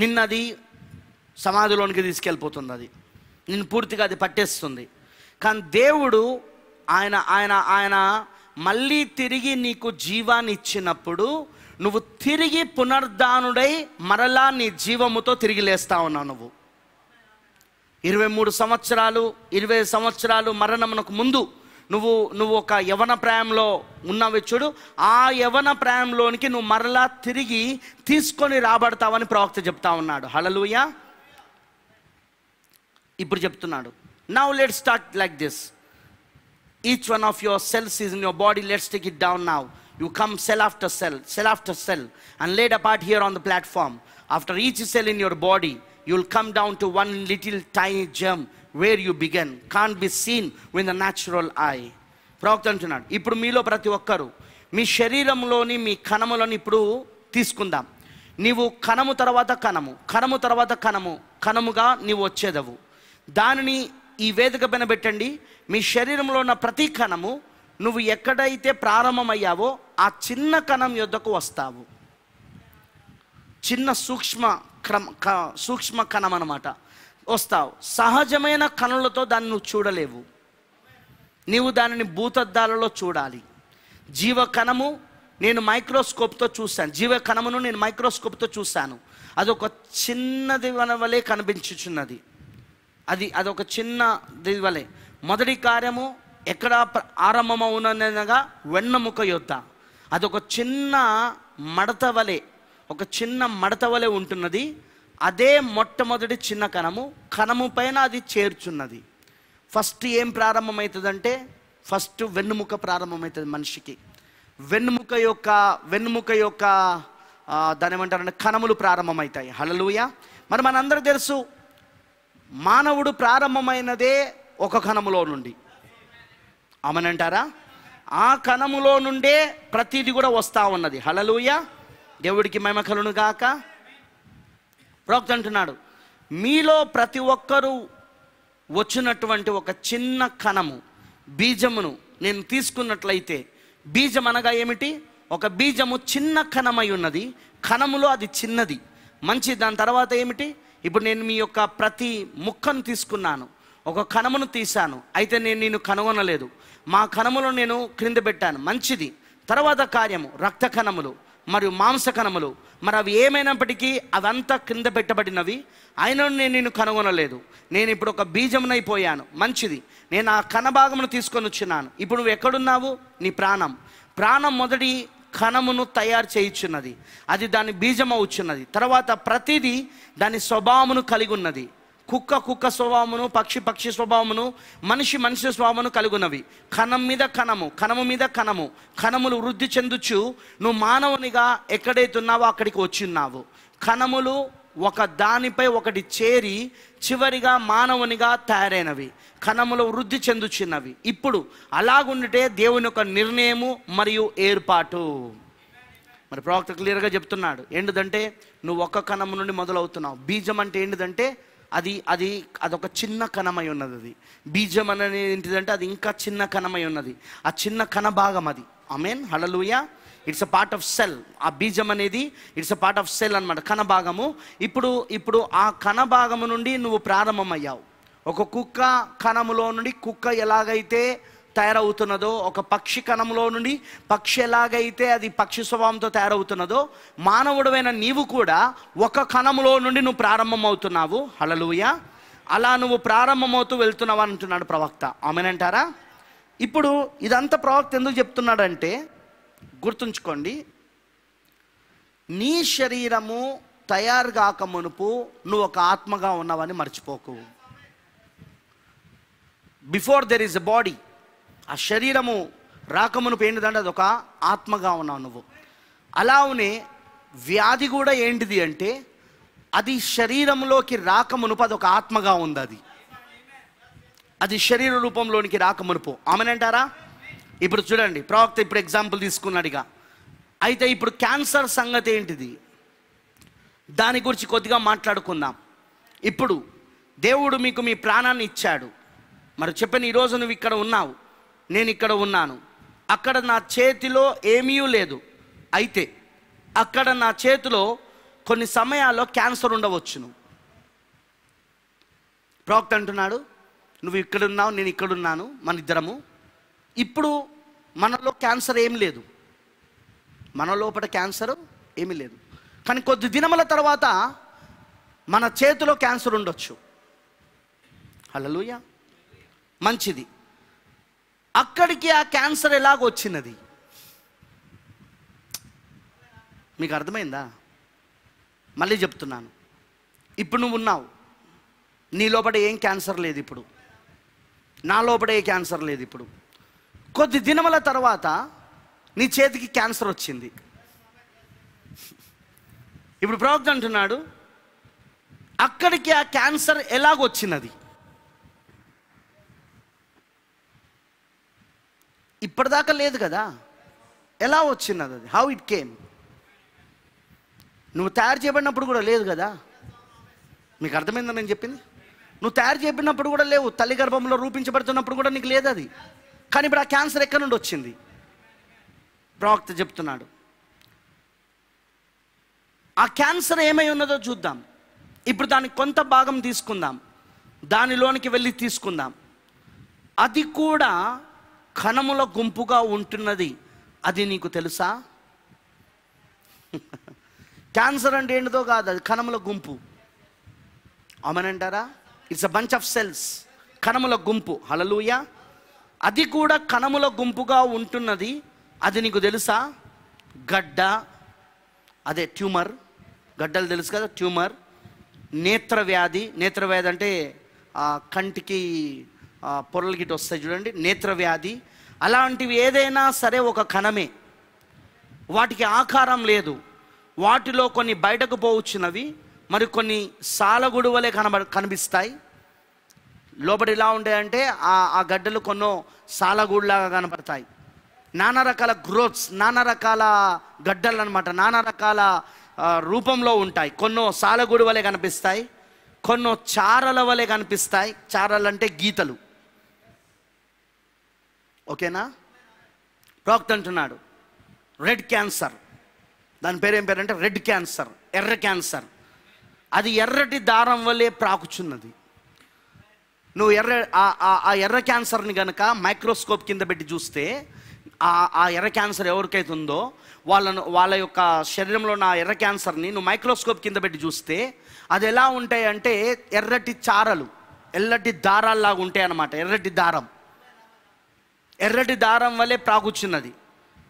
నిన్నది సమాధిలోనికి తీసుకెళ్ళిపోతుంది అది నిన్ను పూర్తిగా అది పట్టేస్తుంది కానీ దేవుడు ఆయన ఆయన ఆయన మళ్ళీ తిరిగి నీకు జీవాన్ని ఇచ్చినప్పుడు నువ్వు తిరిగి పునర్ధానుడై మరలా నీ జీవముతో తిరిగి లేస్తా ఉన్నావు నువ్వు ఇరవై మూడు సంవత్సరాలు ఇరవై సంవత్సరాలు మరణమునకు ముందు నువ్వు నువ్వు ఒక యవన ప్రాయంలో ఉన్నావు చూడు ఆ యవన ప్రాయంలోనికి నువ్వు మరలా తిరిగి తీసుకొని రాబడతావని ప్రవక్త చెప్తా ఉన్నాడు హలలుయ ఇప్పుడు చెప్తున్నాడు now let start like this each one of your cells is in your body let's take it down now you come cell after cell cell after cell and laid apart here on the platform after each cell in your body you will come down to one little tiny germ where you began can be seen in the natural eye ప్రవక్త అంటున్నాడు ఇప్పుడు మీలో ప్రతి ఒక్కరు మీ శరీరంలోని మీ కణములను ఇప్పుడు తీసుకుందాం నీవు కణము తర్వాత కణము కణము తర్వాత కణము కణముగా నీవు వచ్చేదవు దానిని ఈ వేదిక పైన పెట్టండి మీ శరీరంలో ఉన్న ప్రతి కణము నువ్వు ఎక్కడైతే ప్రారంభమయ్యావో ఆ చిన్న కణం యుద్ధకు వస్తావు చిన్న సూక్ష్మ క్రమ సూక్ష్మ కణం అనమాట వస్తావు సహజమైన కనులతో దాన్ని నువ్వు చూడలేవు నీవు దానిని భూతద్దాలలో చూడాలి జీవ కణము నేను మైక్రోస్కోప్తో చూశాను జీవ కణమును నేను మైక్రోస్కోప్తో చూశాను అది చిన్న చిన్నది వలె కనిపించుచున్నది అది అదొక చిన్న దివలే మొదటి కార్యము ఎక్కడ ఆరంభమవునగా వెన్నముక యుద్ధ అదొక చిన్న మడత వలె ఒక చిన్న మడత వలె ఉంటున్నది అదే మొట్టమొదటి చిన్న కణము కణము పైన అది చేర్చున్నది ఫస్ట్ ఏం ప్రారంభమవుతుందంటే ఫస్ట్ వెన్నుముక ప్రారంభమవుతుంది మనిషికి వెన్నుముక యొక్క వెన్నుముక యొక్క దాని ఏమంటారంటే కణములు ప్రారంభమవుతాయి హలలుయ మరి మనందరూ తెలుసు మానవుడు ప్రారంభమైనదే ఒక కణములో నుండి అమనంటారా ఆ కణములో నుండే ప్రతిదీ కూడా వస్తూ ఉన్నది హలలుయ దేవుడికి మేమకలును గాక ప్రవక్త అంటున్నాడు మీలో ప్రతి ఒక్కరూ వచ్చినటువంటి ఒక చిన్న కణము బీజమును నేను తీసుకున్నట్లయితే బీజం అనగా ఏమిటి ఒక బీజము చిన్న కణమై ఉన్నది కణములో అది చిన్నది మంచి దాని తర్వాత ఏమిటి ఇప్పుడు నేను మీ యొక్క ప్రతి ముక్కను తీసుకున్నాను ఒక కణమును తీశాను అయితే నేను నేను కనుగొనలేదు మా కణములు నేను క్రింద పెట్టాను మంచిది తర్వాత కార్యము రక్త కణములు మరియు మాంసకణములు మరి అవి ఏమైనప్పటికీ అదంతా క్రింద పెట్టబడినవి అయిన నేను నిన్ను కనుగొనలేదు నేను ఇప్పుడు ఒక బీజమునైపోయాను మంచిది నేను ఆ కణభాగమును తీసుకొని వచ్చినాను ఇప్పుడు నువ్వు ఎక్కడున్నావు నీ ప్రాణం ప్రాణం మొదటి కణమును తయారు చేయించున్నది అది దాని బీజం అవుచున్నది తర్వాత ప్రతిదీ దాని స్వభావమును కలిగి ఉన్నది కుక్క కుక్క స్వభావమును పక్షి పక్షి స్వభావమును మనిషి మనిషి స్వభావమును కలుగునవి కణం మీద కణము కణము మీద కణము కణములు వృద్ధి చెందుచు నువ్వు మానవునిగా ఎక్కడైతున్నావో అక్కడికి వచ్చి ఉన్నావు కణములు ఒక దానిపై ఒకటి చేరి చివరిగా మానవునిగా తయారైనవి కణములు వృద్ధి చెందుచున్నవి ఇప్పుడు అలాగుండితే దేవుని యొక్క నిర్ణయము మరియు ఏర్పాటు మరి ప్రవక్త క్లియర్గా చెప్తున్నాడు ఏంటిదంటే నువ్వు ఒక్క కణము నుండి మొదలవుతున్నావు బీజం అంటే ఏంటిదంటే అది అది అదొక చిన్న కణమై ఉన్నది అది బీజం అనేది ఏంటిదంటే అది ఇంకా చిన్న కణమై ఉన్నది ఆ చిన్న కణ భాగం అది మీన్ hallelujah it's a part of cell ఆ బీజం అనేది it's a part of cell అనమాట కణ భాగము ఇప్పుడు ఇప్పుడు ఆ కణ భాగము నుండి నువ్వు ప్రారంభమయ్యావు ఒక కుక్క కణములో నుండి కుక్క ఎలాగైతే తయారవుతున్నదో ఒక పక్షి కణంలో నుండి పక్షి ఎలాగైతే అది పక్షి స్వభావంతో తయారవుతున్నదో మానవుడమైన నీవు కూడా ఒక కణంలో నుండి నువ్వు ప్రారంభమవుతున్నావు హలలుయ అలా నువ్వు ప్రారంభమవుతూ వెళ్తున్నావు అంటున్నాడు ప్రవక్త ఆమెనంటారా ఇప్పుడు ఇదంతా ప్రవక్త ఎందుకు చెప్తున్నాడంటే గుర్తుంచుకోండి నీ శరీరము తయారు కాక మునుపు నువ్వు ఒక ఆత్మగా ఉన్నావని మర్చిపోకు before there is a body ఆ శరీరము రాకమునుపు ఏంటిదంటే అదొక ఆత్మగా ఉన్నావు నువ్వు ఉనే వ్యాధి కూడా ఏంటిది అంటే అది శరీరంలోకి రాకమునుపు అదొక ఆత్మగా ఉంది అది అది శరీర రూపంలోనికి రాకమునుపు ఆమెనంటారా ఇప్పుడు చూడండి ప్రవక్త ఇప్పుడు ఎగ్జాంపుల్ తీసుకున్నాడుగా అయితే ఇప్పుడు క్యాన్సర్ సంగతి ఏంటిది దాని గురించి కొద్దిగా మాట్లాడుకుందాం ఇప్పుడు దేవుడు మీకు మీ ప్రాణాన్ని ఇచ్చాడు మరి చెప్పని ఈరోజు నువ్వు ఇక్కడ ఉన్నావు నేను ఇక్కడ ఉన్నాను అక్కడ నా చేతిలో ఏమీ లేదు అయితే అక్కడ నా చేతిలో కొన్ని సమయాల్లో క్యాన్సర్ ఉండవచ్చును ప్రాక్ట్ అంటున్నాడు నువ్వు ఉన్నావు నేను ఇక్కడున్నాను మన ఇద్దరము ఇప్పుడు మనలో క్యాన్సర్ ఏం లేదు మన లోపల క్యాన్సర్ ఏమి లేదు కానీ కొద్ది దినముల తర్వాత మన చేతిలో క్యాన్సర్ ఉండొచ్చు హలలుయ మంచిది అక్కడికి ఆ క్యాన్సర్ వచ్చినది మీకు అర్థమైందా మళ్ళీ చెప్తున్నాను ఇప్పుడు నువ్వు ఉన్నావు నీ లోపల ఏం క్యాన్సర్ లేదు ఇప్పుడు నా లోపల ఏ క్యాన్సర్ లేదు ఇప్పుడు కొద్ది దినముల తర్వాత నీ చేతికి క్యాన్సర్ వచ్చింది ఇప్పుడు ప్రవక్త అంటున్నాడు అక్కడికి ఆ క్యాన్సర్ ఎలాగొచ్చినది ఇప్పటిదాకా లేదు కదా ఎలా వచ్చింది అది హౌ ఇట్ కేమ్ నువ్వు తయారు చేయబడినప్పుడు కూడా లేదు కదా మీకు అర్థమైందా నేను చెప్పింది నువ్వు తయారు చేయబడినప్పుడు కూడా లేవు తల్లి గర్భంలో రూపించబడుతున్నప్పుడు కూడా నీకు లేదు అది కానీ ఇప్పుడు ఆ క్యాన్సర్ ఎక్కడి నుండి వచ్చింది ప్రవక్త చెప్తున్నాడు ఆ క్యాన్సర్ ఏమై ఉన్నదో చూద్దాం ఇప్పుడు దానికి కొంత భాగం తీసుకుందాం దానిలోనికి వెళ్ళి తీసుకుందాం అది కూడా కణముల గుంపుగా ఉంటున్నది అది నీకు తెలుసా క్యాన్సర్ అంటే ఏంటిదో కాదు అది కణముల గుంపు అమనంటారా it's a bunch of cells కణముల గుంపు హలలుయ అది కూడా కణముల గుంపుగా ఉంటున్నది అది నీకు తెలుసా గడ్డ అదే ట్యూమర్ గడ్డలు తెలుసు కదా ట్యూమర్ నేత్రవ్యాధి నేత్రవ్యాధి అంటే కంటికి పొరలు గిట్ వస్తాయి చూడండి నేత్రవ్యాధి అలాంటివి ఏదైనా సరే ఒక కణమే వాటికి ఆకారం లేదు వాటిలో కొన్ని బయటకు పోవచ్చినవి మరికొన్ని వలె కనబ కనిపిస్తాయి లోపల ఇలా ఉంటాయంటే ఆ ఆ గడ్డలు కొన్నో సాలగూడులాగా కనపడతాయి నానా రకాల గ్రోత్స్ నానా రకాల గడ్డలు అనమాట నానా రకాల రూపంలో ఉంటాయి కొన్నో సాలగూడు వలె కనిపిస్తాయి కొన్నో చారల వలె కనిపిస్తాయి చారలు అంటే గీతలు ఓకేనా డాక్టర్ అంటున్నాడు రెడ్ క్యాన్సర్ దాని పేరేం పేరంటే రెడ్ క్యాన్సర్ ఎర్ర క్యాన్సర్ అది ఎర్రటి దారం వల్లే ప్రాకుచున్నది నువ్వు ఎర్ర ఆ ఎర్ర క్యాన్సర్ని కనుక మైక్రోస్కోప్ కింద పెట్టి చూస్తే ఆ ఎర్ర క్యాన్సర్ ఎవరికైతే ఉందో వాళ్ళను వాళ్ళ యొక్క శరీరంలో ఉన్న ఎర్ర క్యాన్సర్ని నువ్వు మైక్రోస్కోప్ కింద పెట్టి చూస్తే అది ఎలా ఉంటాయి అంటే ఎర్రటి చారలు ఎల్లటి దారాల్లాగా ఉంటాయి అన్నమాట ఎర్రటి దారం ఎర్రటి దారం వలె ప్రాగుచున్నది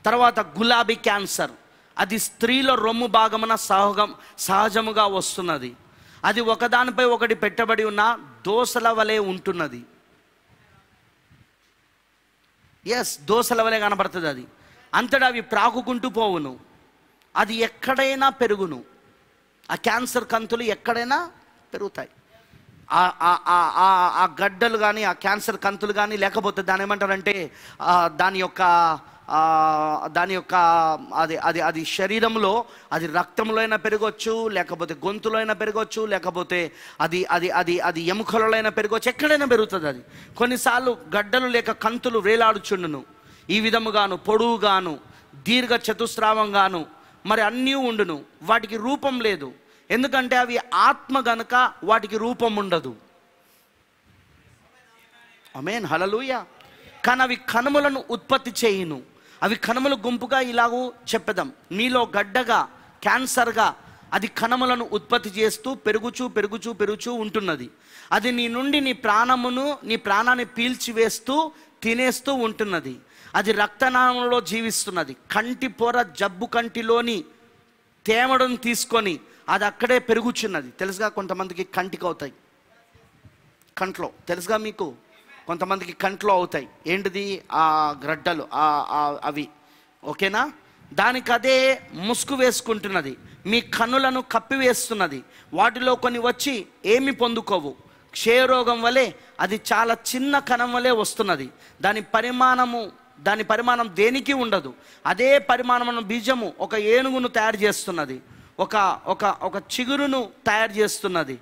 తర్వాత గులాబీ క్యాన్సర్ అది స్త్రీల రొమ్ము భాగమున సహగం సహజముగా వస్తున్నది అది ఒకదానిపై ఒకటి పెట్టబడి ఉన్న దోసల వలె ఉంటున్నది ఎస్ దోసల వలె కనబడుతుంది అది అంతటా అవి ప్రాకుకుంటూ పోవును అది ఎక్కడైనా పెరుగును ఆ క్యాన్సర్ కంతులు ఎక్కడైనా పెరుగుతాయి ఆ గడ్డలు కానీ ఆ క్యాన్సర్ కంతులు కానీ లేకపోతే దాని ఏమంటారంటే దాని యొక్క దాని యొక్క అది అది అది శరీరంలో అది రక్తంలో అయినా పెరగవచ్చు లేకపోతే గొంతులో అయినా పెరగవచ్చు లేకపోతే అది అది అది అది ఎముకలలో అయినా పెరగవచ్చు ఎక్కడైనా పెరుగుతుంది అది కొన్నిసార్లు గడ్డలు లేక కంతులు వేలాడుచుండును ఈ విధముగాను పొడువుగాను దీర్ఘ చతుస్రావంగాను మరి అన్నీ ఉండును వాటికి రూపం లేదు ఎందుకంటే అవి ఆత్మ గనక వాటికి రూపం ఉండదు అమేన్ హలలుయ కానీ అవి కనుమలను ఉత్పత్తి చేయును అవి కనుమల గుంపుగా ఇలాగూ చెప్పదాం నీలో గడ్డగా క్యాన్సర్గా అది కనుమలను ఉత్పత్తి చేస్తూ పెరుగుచూ పెరుగుచూ పెరుగుచూ ఉంటున్నది అది నీ నుండి నీ ప్రాణమును నీ ప్రాణాన్ని పీల్చివేస్తూ తినేస్తూ ఉంటున్నది అది రక్తనాళంలో జీవిస్తున్నది కంటి పొర జబ్బు కంటిలోని తేమడను తీసుకొని అది అక్కడే పెరుగుచున్నది తెలుసుగా కొంతమందికి కంటికి అవుతాయి కంట్లో తెలుసుగా మీకు కొంతమందికి కంట్లో అవుతాయి ఏంటిది ఆ గ్రడ్డలు అవి ఓకేనా దానికి అదే ముసుగు వేసుకుంటున్నది మీ కన్నులను కప్పివేస్తున్నది వాటిలో కొన్ని వచ్చి ఏమి పొందుకోవు క్షయరోగం వలె అది చాలా చిన్న కణం వలె వస్తున్నది దాని పరిమాణము దాని పరిమాణం దేనికి ఉండదు అదే పరిమాణం బీజము ఒక ఏనుగును తయారు చేస్తున్నది ఒక ఒక ఒక చిగురును తయారు చేస్తున్నది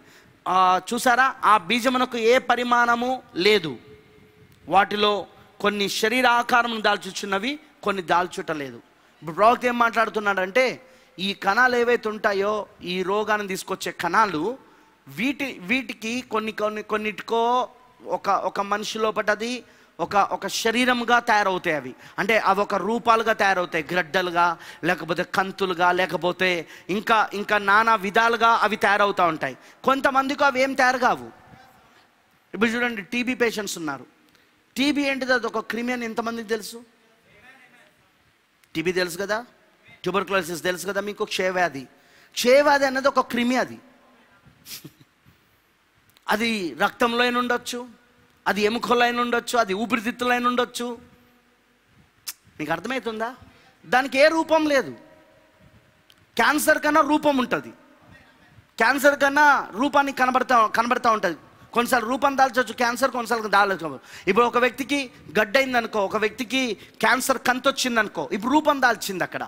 చూసారా ఆ బీజమునకు ఏ పరిమాణము లేదు వాటిలో కొన్ని శరీర ఆకారం దాల్చుచున్నవి కొన్ని దాల్చుటలేదు ఇప్పుడు ప్రవక్త ఏం మాట్లాడుతున్నాడంటే ఈ కణాలు ఏవైతే ఉంటాయో ఈ రోగాన్ని తీసుకొచ్చే కణాలు వీటి వీటికి కొన్ని కొన్ని కొన్నిటికో ఒక ఒక మనిషి అది ఒక ఒక శరీరంగా తయారవుతాయి అవి అంటే అవి ఒక రూపాలుగా తయారవుతాయి గ్రడ్డలుగా లేకపోతే కంతులుగా లేకపోతే ఇంకా ఇంకా నానా విధాలుగా అవి తయారవుతూ ఉంటాయి కొంతమందికి అవి ఏం తయారు కావు ఇప్పుడు చూడండి టీబీ పేషెంట్స్ ఉన్నారు టీబీ ఏంటిది అది ఒక క్రిమి అని ఎంతమందికి తెలుసు టీబీ తెలుసు కదా ట్యూబర్క్లోసిస్ తెలుసు కదా మీకు క్షయవ్యాధి క్షయవ్యాధి అన్నది ఒక క్రిమి అది అది రక్తంలో ఉండొచ్చు అది ఎముకలైన ఉండొచ్చు అది ఊపిరితిత్తులైన ఉండొచ్చు నీకు అర్థమవుతుందా దానికి ఏ రూపం లేదు క్యాన్సర్ కన్నా రూపం ఉంటుంది క్యాన్సర్ కన్నా రూపాన్ని కనబడతా కనబడతా ఉంటుంది కొన్నిసార్లు రూపం దాల్చవచ్చు క్యాన్సర్ కొన్నిసార్లు దాల్చవచ్చు ఇప్పుడు ఒక వ్యక్తికి గడ్డైందనుకో ఒక వ్యక్తికి క్యాన్సర్ కంతొచ్చిందనుకో ఇప్పుడు రూపం దాల్చింది అక్కడ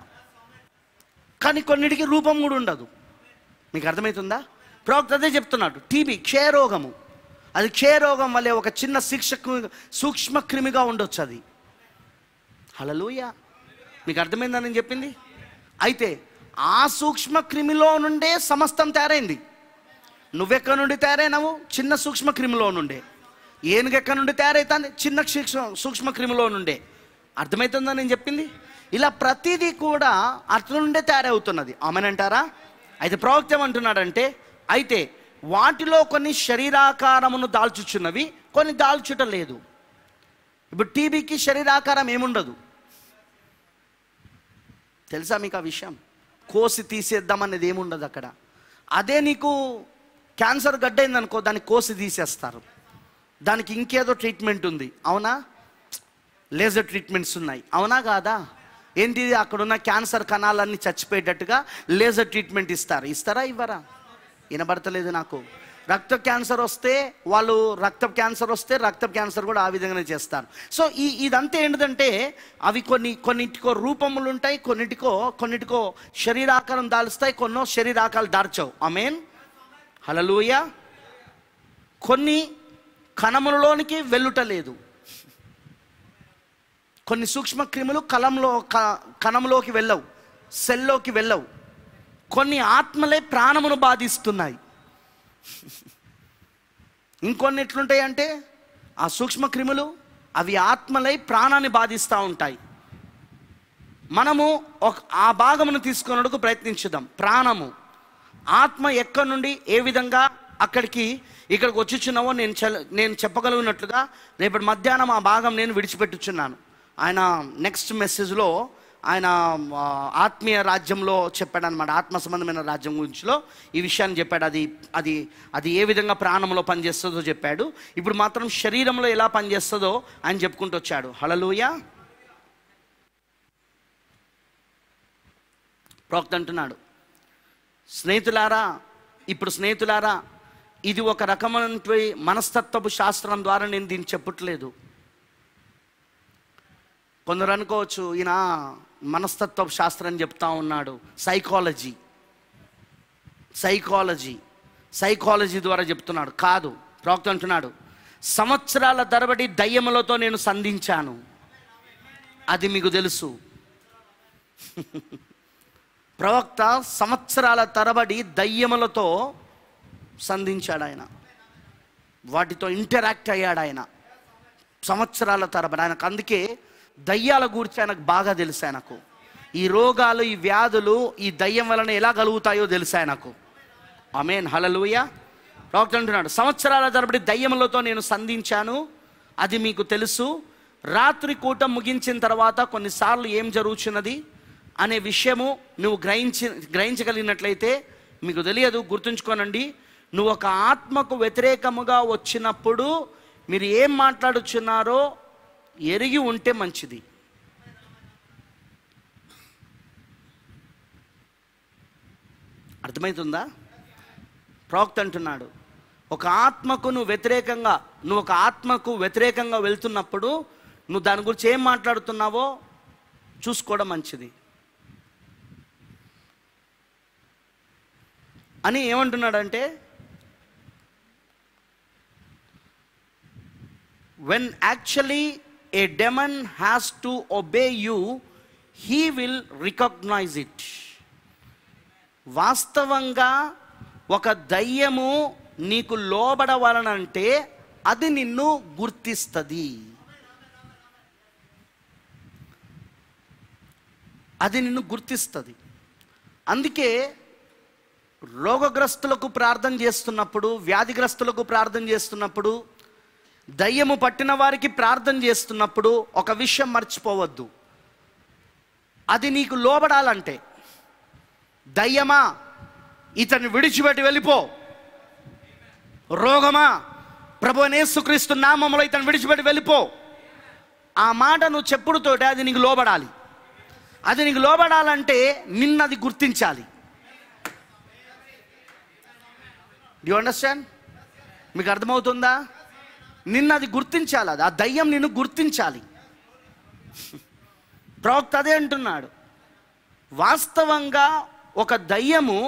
కానీ కొన్నిటికి రూపం కూడా ఉండదు మీకు అర్థమవుతుందా ప్రవక్త అదే చెప్తున్నాడు టీబీ క్షయరోగము అది క్షయరోగం వల్లే ఒక చిన్న శిక్షకు సూక్ష్మక్రిమిగా ఉండొచ్చు అది హలలుయ మీకు అర్థమైందని నేను చెప్పింది అయితే ఆ సూక్ష్మక్రిమిలో నుండే సమస్తం తయారైంది నువ్వెక్కడ నుండి తయారైనావు చిన్న సూక్ష్మక్రిమిలో నుండే ఏనుగెక్క నుండి తయారైతుంది చిన్న సూక్ష్మ సూక్ష్మక్రిమిలో నుండే అర్థమవుతుందా నేను చెప్పింది ఇలా ప్రతిదీ కూడా అట్ల నుండే తయారవుతున్నది ఆమెనంటారా అయితే ప్రవక్త ఏమంటున్నాడంటే అయితే వాటిలో కొన్ని శరీరాకారమును దాల్చుచున్నవి కొన్ని దాల్చుట లేదు ఇప్పుడు టీబీకి శరీరాకారం ఏముండదు తెలుసా మీకు ఆ విషయం కోసి తీసేద్దాం అనేది ఏముండదు అక్కడ అదే నీకు క్యాన్సర్ గడ్డైందనుకో దాన్ని కోసి తీసేస్తారు దానికి ఇంకేదో ట్రీట్మెంట్ ఉంది అవునా లేజర్ ట్రీట్మెంట్స్ ఉన్నాయి అవునా కాదా ఏంటిది అక్కడున్న క్యాన్సర్ కణాలన్నీ చచ్చిపోయేటట్టుగా లేజర్ ట్రీట్మెంట్ ఇస్తారు ఇస్తారా ఇవ్వరా వినబడతలేదు నాకు రక్త క్యాన్సర్ వస్తే వాళ్ళు రక్త క్యాన్సర్ వస్తే రక్త క్యాన్సర్ కూడా ఆ విధంగానే చేస్తారు సో ఈ ఇదంతా ఏంటంటే అవి కొన్ని కొన్నింటికో రూపములు ఉంటాయి కొన్నిటికో కొన్నిటికో శరీరాకారం దాల్స్తాయి కొన్నో శరీరాకాలు దాల్చవు అమేన్ హలలుయ కొన్ని కణములలోనికి వెళ్ళుటలేదు కొన్ని సూక్ష్మ క్రిములు కలంలో కణంలోకి వెళ్ళవు సెల్లోకి వెళ్ళవు కొన్ని ఆత్మలే ప్రాణమును బాధిస్తున్నాయి ఇంకొన్ని ఎట్లుంటాయి అంటే ఆ సూక్ష్మ క్రిములు అవి ఆత్మలై ప్రాణాన్ని బాధిస్తూ ఉంటాయి మనము ఒక ఆ భాగమును తీసుకున్నకు ప్రయత్నించుదాం ప్రాణము ఆత్మ ఎక్కడి నుండి ఏ విధంగా అక్కడికి ఇక్కడికి వచ్చుచున్నావో నేను నేను చెప్పగలిగినట్లుగా రేపటి మధ్యాహ్నం ఆ భాగం నేను విడిచిపెట్టుచున్నాను ఆయన నెక్స్ట్ మెసేజ్లో ఆయన ఆత్మీయ రాజ్యంలో అనమాట ఆత్మ సంబంధమైన రాజ్యం గురించిలో ఈ విషయాన్ని చెప్పాడు అది అది అది ఏ విధంగా ప్రాణంలో పనిచేస్తుందో చెప్పాడు ఇప్పుడు మాత్రం శరీరంలో ఎలా పనిచేస్తుందో ఆయన చెప్పుకుంటూ వచ్చాడు హలలుయ ప్రోక్త అంటున్నాడు స్నేహితులారా ఇప్పుడు స్నేహితులారా ఇది ఒక రకమైనటువంటి మనస్తత్వపు శాస్త్రం ద్వారా నేను దీన్ని చెప్పట్లేదు కొందరు అనుకోవచ్చు ఈయన మనస్తత్వ శాస్త్రం చెప్తా ఉన్నాడు సైకాలజీ సైకాలజీ సైకాలజీ ద్వారా చెప్తున్నాడు కాదు ప్రాక్త అంటున్నాడు సంవత్సరాల తరబడి దయ్యములతో నేను సంధించాను అది మీకు తెలుసు ప్రవక్త సంవత్సరాల తరబడి దయ్యములతో సంధించాడు ఆయన వాటితో ఇంటరాక్ట్ అయ్యాడు ఆయన సంవత్సరాల తరబడి ఆయనకు అందుకే దయ్యాల గురించి ఆయనకు బాగా తెలుసు ఆయనకు ఈ రోగాలు ఈ వ్యాధులు ఈ దయ్యం వలన ఎలా కలుగుతాయో తెలుసు ఆయనకు అమేన్ హలలుయ డాక్టర్ అంటున్నాడు సంవత్సరాల తరబడి దయ్యములతో నేను సంధించాను అది మీకు తెలుసు రాత్రి కూట ముగించిన తర్వాత కొన్నిసార్లు ఏం జరుగుతున్నది అనే విషయము నువ్వు గ్రహించి గ్రహించగలిగినట్లయితే మీకు తెలియదు గుర్తుంచుకోనండి నువ్వు ఒక ఆత్మకు వ్యతిరేకముగా వచ్చినప్పుడు మీరు ఏం మాట్లాడుచున్నారో ఎరిగి ఉంటే మంచిది అర్థమవుతుందా ప్రవక్త అంటున్నాడు ఒక ఆత్మకు నువ్వు వ్యతిరేకంగా నువ్వు ఒక ఆత్మకు వ్యతిరేకంగా వెళ్తున్నప్పుడు నువ్వు దాని గురించి ఏం మాట్లాడుతున్నావో చూసుకోవడం మంచిది అని ఏమంటున్నాడంటే when actually a demon has to obey you he will recognise it వాస్తవంగా ఒక దయ్యము నీకు లోబడవలనంటే అది నిన్ను గుర్తిస్తుంది అది నిన్ను గుర్తిస్తుంది అందుకే రోగగ్రస్తులకు ప్రార్థన చేస్తున్నప్పుడు వ్యాధిగ్రస్తులకు ప్రార్థన చేస్తున్నప్పుడు దయ్యము పట్టిన వారికి ప్రార్థన చేస్తున్నప్పుడు ఒక విషయం మర్చిపోవద్దు అది నీకు లోబడాలంటే దయ్యమా ఇతన్ని విడిచిపెట్టి వెళ్ళిపో రోగమా ప్రభు నేసుక్రీస్తు నామములో ఇతను విడిచిపెట్టి వెళ్ళిపో ఆ మాట నువ్వు చెప్పుడుతోటే అది నీకు లోబడాలి అది నీకు లోబడాలంటే నిన్నది గుర్తించాలి యు అండర్స్టాండ్ మీకు అర్థమవుతుందా నిన్ను అది గుర్తించాలి అది ఆ దయ్యం నిన్ను గుర్తించాలి ప్రవక్త అదే అంటున్నాడు వాస్తవంగా ఒక దయ్యము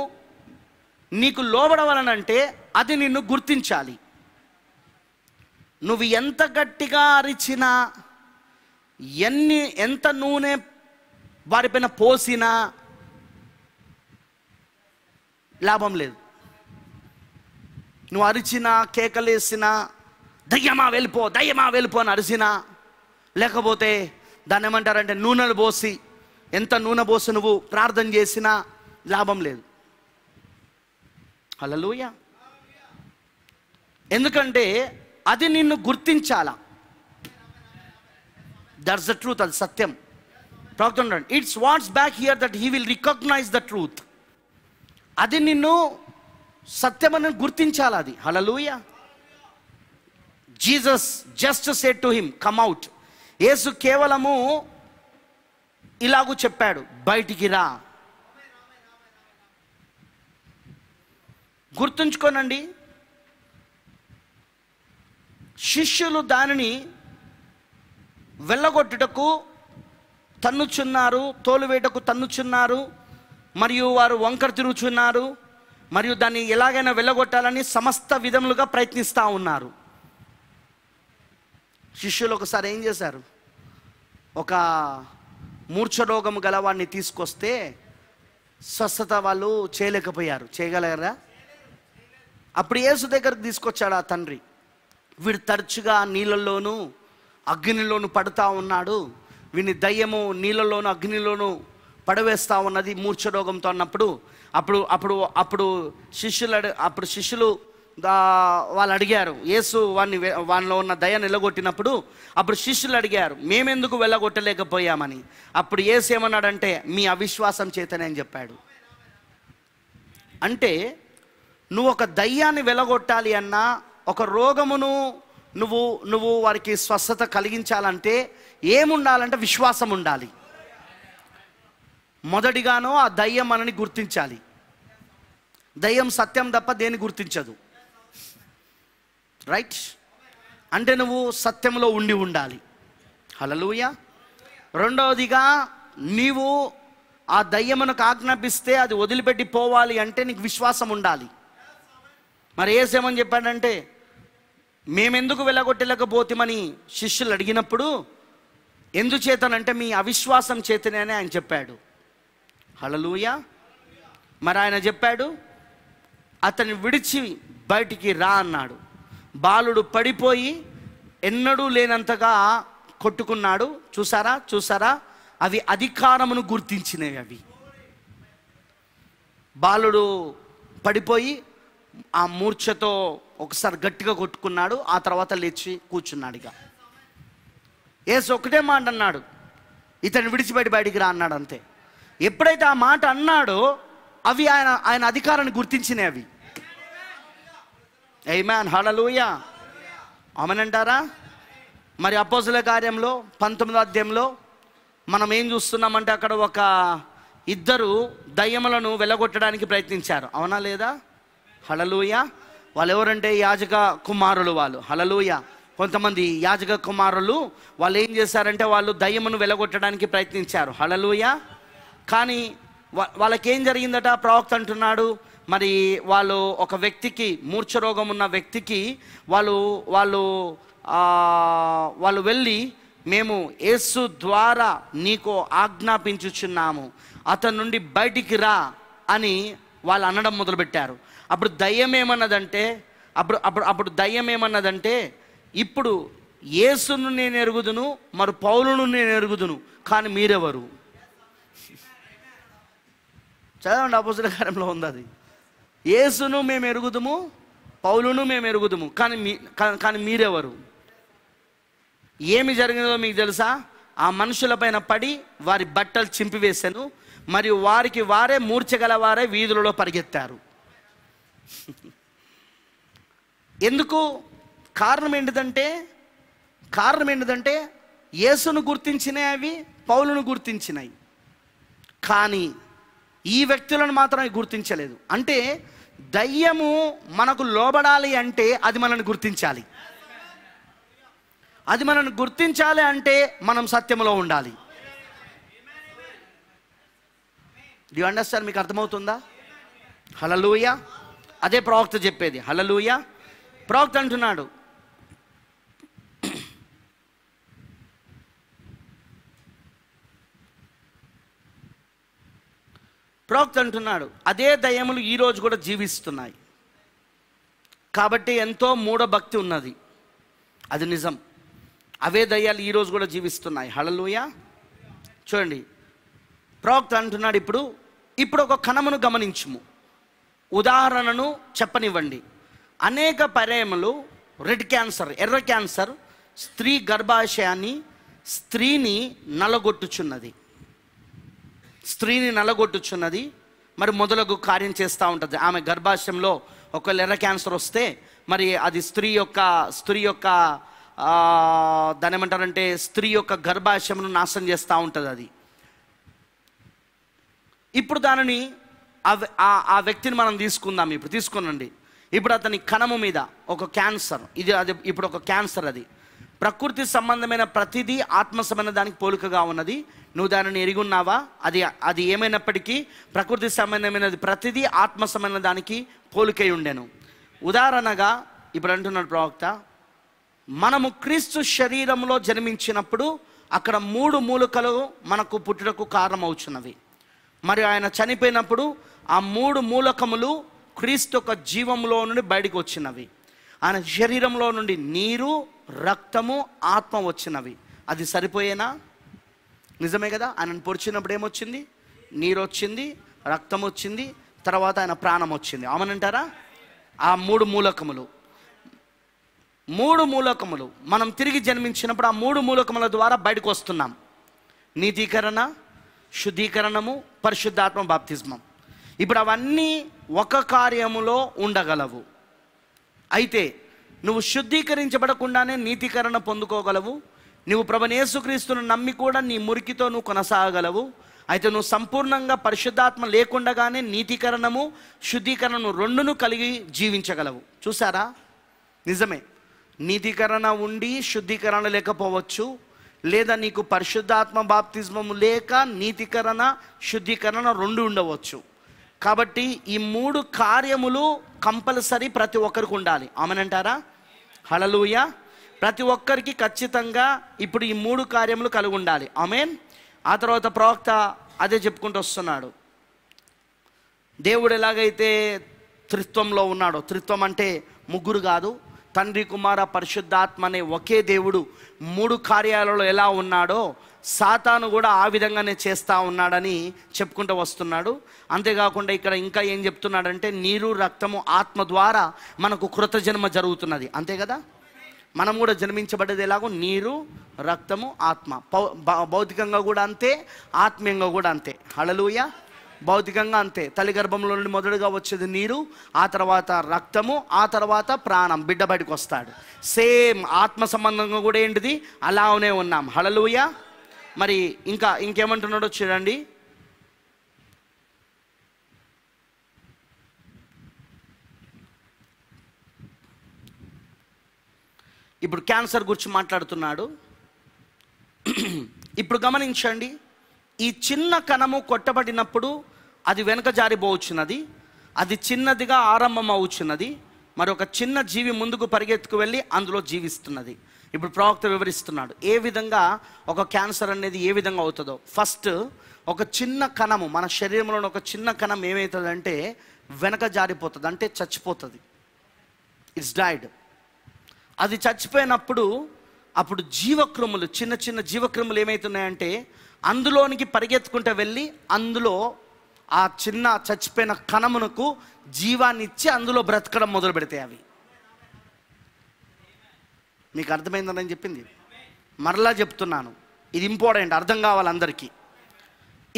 నీకు లోబడవలనంటే అది నిన్ను గుర్తించాలి నువ్వు ఎంత గట్టిగా అరిచినా ఎన్ని ఎంత నూనె వారిపైన పోసినా లాభం లేదు నువ్వు అరిచినా కేకలేసినా దయ్యమా వెళ్ళిపో దయ్యమా వెళ్ళిపో అని అరిసినా లేకపోతే దాన్ని ఏమంటారంటే నూనెలు పోసి ఎంత నూనె పోసి నువ్వు ప్రార్థన చేసినా లాభం లేదు అలలుయ ఎందుకంటే అది నిన్ను గుర్తించాలా దట్స్ ద ట్రూత్ అది సత్యం ప్రవక్త it's what's back here that he will recognise the truth అది నిన్ను సత్యమని గుర్తించాలి అది hallelujah Jesus just said to him come out యేసు కేవలము ఇలాగూ చెప్పాడు బయటికి రా గుర్తుంచుకోనండి శిష్యులు దానిని వెళ్ళగొట్టుటకు తన్నుచున్నారు తోలువేటకు తన్నుచున్నారు మరియు వారు వంకర తిరుగుచున్నారు మరియు దాన్ని ఎలాగైనా వెళ్ళగొట్టాలని సమస్త విధములుగా ప్రయత్నిస్తూ ఉన్నారు శిష్యులు ఒకసారి ఏం చేశారు ఒక మూర్ఛ రోగం గలవాడిని తీసుకొస్తే స్వస్థత వాళ్ళు చేయలేకపోయారు చేయగలరా అప్పుడు యేసు దగ్గరకు తీసుకొచ్చాడు ఆ తండ్రి వీడు తరచుగా నీళ్ళల్లోనూ అగ్నిలోనూ పడుతూ ఉన్నాడు వీని దయ్యము నీళ్ళలోను అగ్నిలోను పడవేస్తూ ఉన్నది మూర్ఛ రోగంతో అన్నప్పుడు అప్పుడు అప్పుడు అప్పుడు శిష్యులు అప్పుడు శిష్యులు వాళ్ళు అడిగారు యేసు వాణ్ణి వాళ్ళలో ఉన్న దయ నిలగొట్టినప్పుడు అప్పుడు శిష్యులు అడిగారు మేమెందుకు వెళ్ళగొట్టలేకపోయామని అప్పుడు యేసు ఏమన్నాడంటే మీ అవిశ్వాసం చేతనే అని చెప్పాడు అంటే నువ్వు ఒక దయ్యాన్ని వెలగొట్టాలి అన్న ఒక రోగమును నువ్వు నువ్వు వారికి స్వస్థత కలిగించాలంటే ఏముండాలంటే విశ్వాసం ఉండాలి మొదటిగానో ఆ దయ్యం మనని గుర్తించాలి దయ్యం సత్యం తప్ప దేని గుర్తించదు రైట్ అంటే నువ్వు సత్యంలో ఉండి ఉండాలి హలలుయ రెండవదిగా నీవు ఆ దయ్యమునకు ఆజ్ఞాపిస్తే అది వదిలిపెట్టి పోవాలి అంటే నీకు విశ్వాసం ఉండాలి మరి ఏసేమని చెప్పాడంటే మేమెందుకు వెళ్ళగొట్టలేకపోతామని శిష్యులు అడిగినప్పుడు ఎందుచేతనంటే మీ అవిశ్వాసం చేతనే ఆయన చెప్పాడు హలలుయ మరి ఆయన చెప్పాడు అతన్ని విడిచి బయటికి రా అన్నాడు బాలుడు పడిపోయి ఎన్నడూ లేనంతగా కొట్టుకున్నాడు చూసారా చూసారా అవి అధికారమును గుర్తించినవి అవి బాలుడు పడిపోయి ఆ మూర్ఛతో ఒకసారి గట్టిగా కొట్టుకున్నాడు ఆ తర్వాత లేచి కూర్చున్నాడు ఇక ఏసు ఒకటే మాట అన్నాడు ఇతను విడిచిపెట్టి బయటికి రా అన్నాడు అంతే ఎప్పుడైతే ఆ మాట అన్నాడో అవి ఆయన ఆయన అధికారాన్ని గుర్తించినవి అవి మ్యాన్ హడలూయ అమనంటారా మరి అపోజుల కార్యంలో పంతొమ్మిదో అధ్యయంలో మనం ఏం చూస్తున్నామంటే అక్కడ ఒక ఇద్దరు దయ్యములను వెళ్ళగొట్టడానికి ప్రయత్నించారు అవునా లేదా హలలుయ వాళ్ళు ఎవరంటే యాజక కుమారులు వాళ్ళు హలలుయ కొంతమంది యాజక కుమారులు వాళ్ళు ఏం చేశారంటే వాళ్ళు దయ్యమును వెలగొట్టడానికి ప్రయత్నించారు హలలుయ కానీ వాళ్ళకేం జరిగిందట ప్రవక్త అంటున్నాడు మరి వాళ్ళు ఒక వ్యక్తికి మూర్ఛ రోగం ఉన్న వ్యక్తికి వాళ్ళు వాళ్ళు వాళ్ళు వెళ్ళి మేము యేసు ద్వారా నీకు ఆజ్ఞాపించుచున్నాము అతని నుండి బయటికి రా అని వాళ్ళు అనడం మొదలుపెట్టారు అప్పుడు దయ్యం ఏమన్నదంటే అప్పుడు అప్పుడు అప్పుడు దయ్యం ఏమన్నదంటే ఇప్పుడు యేసును నేను ఎరుగుదును మరి పౌలును నేను ఎరుగుదును కానీ మీరెవరు చదవండి అపోజిట్ కార్యంలో ఉంది అది యేసును మేము ఎరుగుదుము పౌలును మేము ఎరుగుదుము కానీ మీ కానీ మీరెవరు ఏమి జరిగిందో మీకు తెలుసా ఆ పైన పడి వారి బట్టలు చింపివేశాను మరియు వారికి వారే మూర్చగల వారే వీధులలో పరిగెత్తారు ఎందుకు కారణం ఏంటిదంటే కారణం ఏంటిదంటే యేసును గుర్తించినాయి అవి పౌలును గుర్తించినాయి కానీ ఈ వ్యక్తులను మాత్రం గుర్తించలేదు అంటే దయ్యము మనకు లోబడాలి అంటే అది మనల్ని గుర్తించాలి అది మనల్ని గుర్తించాలి అంటే మనం సత్యంలో ఉండాలి డి అండర్స్టాండ్ మీకు అర్థమవుతుందా హలలుయ అదే ప్రవక్త చెప్పేది హలలుయ ప్రవక్త అంటున్నాడు ప్రవక్త అంటున్నాడు అదే దయములు ఈరోజు కూడా జీవిస్తున్నాయి కాబట్టి ఎంతో మూఢభక్తి ఉన్నది అది నిజం అవే దయ్యాలు ఈరోజు కూడా జీవిస్తున్నాయి హళలుయ చూడండి ప్రవక్త అంటున్నాడు ఇప్పుడు ఇప్పుడు ఒక కణమును గమనించుము ఉదాహరణను చెప్పనివ్వండి అనేక పర్యాయములు రెడ్ క్యాన్సర్ ఎర్ర క్యాన్సర్ స్త్రీ గర్భాశయాన్ని స్త్రీని నలగొట్టుచున్నది స్త్రీని నలగొట్టుచున్నది మరి మొదలగు కార్యం చేస్తూ ఉంటుంది ఆమె గర్భాశయంలో ఒకవేళ ఎర్ర క్యాన్సర్ వస్తే మరి అది స్త్రీ యొక్క స్త్రీ యొక్క దాని ఏమంటారంటే స్త్రీ యొక్క గర్భాశయంను నాశనం చేస్తూ ఉంటుంది అది ఇప్పుడు దానిని ఆ వ్యక్తిని మనం తీసుకుందాం ఇప్పుడు తీసుకునండి ఇప్పుడు అతని కణము మీద ఒక క్యాన్సర్ ఇది అది ఇప్పుడు ఒక క్యాన్సర్ అది ప్రకృతి సంబంధమైన ప్రతిదీ ఆత్మ సంబంధ దానికి పోలికగా ఉన్నది నువ్వు దానిని ఎరిగి ఉన్నావా అది అది ఏమైనప్పటికీ ప్రకృతి సంబంధమైనది ప్రతిదీ ఆత్మ సంబంధమైన దానికి పోలికై ఉండెను ఉదాహరణగా ఇప్పుడు అంటున్నాడు ప్రవక్త మనము క్రీస్తు శరీరంలో జన్మించినప్పుడు అక్కడ మూడు మూలికలు మనకు పుట్టుటకు కారణమవుచున్నవి మరియు ఆయన చనిపోయినప్పుడు ఆ మూడు మూలకములు క్రీస్తు యొక్క జీవంలో నుండి బయటకు వచ్చినవి ఆయన శరీరంలో నుండి నీరు రక్తము ఆత్మ వచ్చినవి అది సరిపోయేనా నిజమే కదా ఆయనను పొడిచినప్పుడు ఏమొచ్చింది నీరు వచ్చింది రక్తం వచ్చింది తర్వాత ఆయన ప్రాణం వచ్చింది అవునంటారా ఆ మూడు మూలకములు మూడు మూలకములు మనం తిరిగి జన్మించినప్పుడు ఆ మూడు మూలకముల ద్వారా బయటకు వస్తున్నాం నీతీకరణ శుద్ధీకరణము పరిశుద్ధాత్మ బాప్తిజమం ఇప్పుడు అవన్నీ ఒక కార్యములో ఉండగలవు అయితే నువ్వు శుద్ధీకరించబడకుండానే నీతికరణ పొందుకోగలవు నువ్వు ప్రభనేసుక్రీస్తును నమ్మి కూడా నీ మురికితో నువ్వు కొనసాగలవు అయితే నువ్వు సంపూర్ణంగా పరిశుద్ధాత్మ లేకుండగానే నీతికరణము శుద్ధీకరణము రెండును కలిగి జీవించగలవు చూసారా నిజమే నీతికరణ ఉండి శుద్ధీకరణ లేకపోవచ్చు లేదా నీకు పరిశుద్ధాత్మ బాప్తిజమము లేక నీతికరణ శుద్ధీకరణ రెండు ఉండవచ్చు కాబట్టి ఈ మూడు కార్యములు కంపల్సరీ ప్రతి ఒక్కరికి ఉండాలి ఆమెనంటారా హలలుయ ప్రతి ఒక్కరికి ఖచ్చితంగా ఇప్పుడు ఈ మూడు కార్యములు కలిగి ఉండాలి ఆమెన్ ఆ తర్వాత ప్రవక్త అదే చెప్పుకుంటూ వస్తున్నాడు దేవుడు ఎలాగైతే త్రిత్వంలో ఉన్నాడో త్రిత్వం అంటే ముగ్గురు కాదు తండ్రి కుమార పరిశుద్ధాత్మ అనే ఒకే దేవుడు మూడు కార్యాలలో ఎలా ఉన్నాడో సాతాను కూడా ఆ విధంగానే చేస్తూ ఉన్నాడని చెప్పుకుంటూ వస్తున్నాడు అంతేకాకుండా ఇక్కడ ఇంకా ఏం చెప్తున్నాడంటే నీరు రక్తము ఆత్మ ద్వారా మనకు కృతజన్మ జరుగుతున్నది అంతే కదా మనం కూడా జన్మించబడ్డది ఎలాగో నీరు రక్తము ఆత్మ భౌతికంగా కూడా అంతే ఆత్మీయంగా కూడా అంతే హళలుయ భౌతికంగా అంతే తల్లి గర్భంలో నుండి మొదటగా వచ్చేది నీరు ఆ తర్వాత రక్తము ఆ తర్వాత ప్రాణం బిడ్డ బయటకు వస్తాడు సేమ్ ఆత్మ సంబంధంగా కూడా ఏంటిది అలానే ఉన్నాం హళలుయ మరి ఇంకా ఇంకేమంటున్నాడో చూడండి ఇప్పుడు క్యాన్సర్ గురించి మాట్లాడుతున్నాడు ఇప్పుడు గమనించండి ఈ చిన్న కణము కొట్టబడినప్పుడు అది వెనక జారిపోవచ్చున్నది అది చిన్నదిగా ఆరంభం అవుచున్నది మరొక చిన్న జీవి ముందుకు పరిగెత్తుకు వెళ్ళి అందులో జీవిస్తున్నది ఇప్పుడు ప్రవక్త వివరిస్తున్నాడు ఏ విధంగా ఒక క్యాన్సర్ అనేది ఏ విధంగా అవుతుందో ఫస్ట్ ఒక చిన్న కణము మన శరీరంలోని ఒక చిన్న కణం ఏమవుతుందంటే వెనక జారిపోతుంది అంటే చచ్చిపోతుంది ఇట్స్ డైడ్ అది చచ్చిపోయినప్పుడు అప్పుడు జీవక్రములు చిన్న చిన్న జీవక్రములు ఏమవుతున్నాయంటే అందులోనికి పరిగెత్తుకుంటూ వెళ్ళి అందులో ఆ చిన్న చచ్చిపోయిన కణమునకు జీవాన్ని ఇచ్చి అందులో బ్రతకడం మొదలు పెడతాయి అవి మీకు అర్థమైందని చెప్పింది మరలా చెప్తున్నాను ఇది ఇంపార్టెంట్ అర్థం కావాలి అందరికీ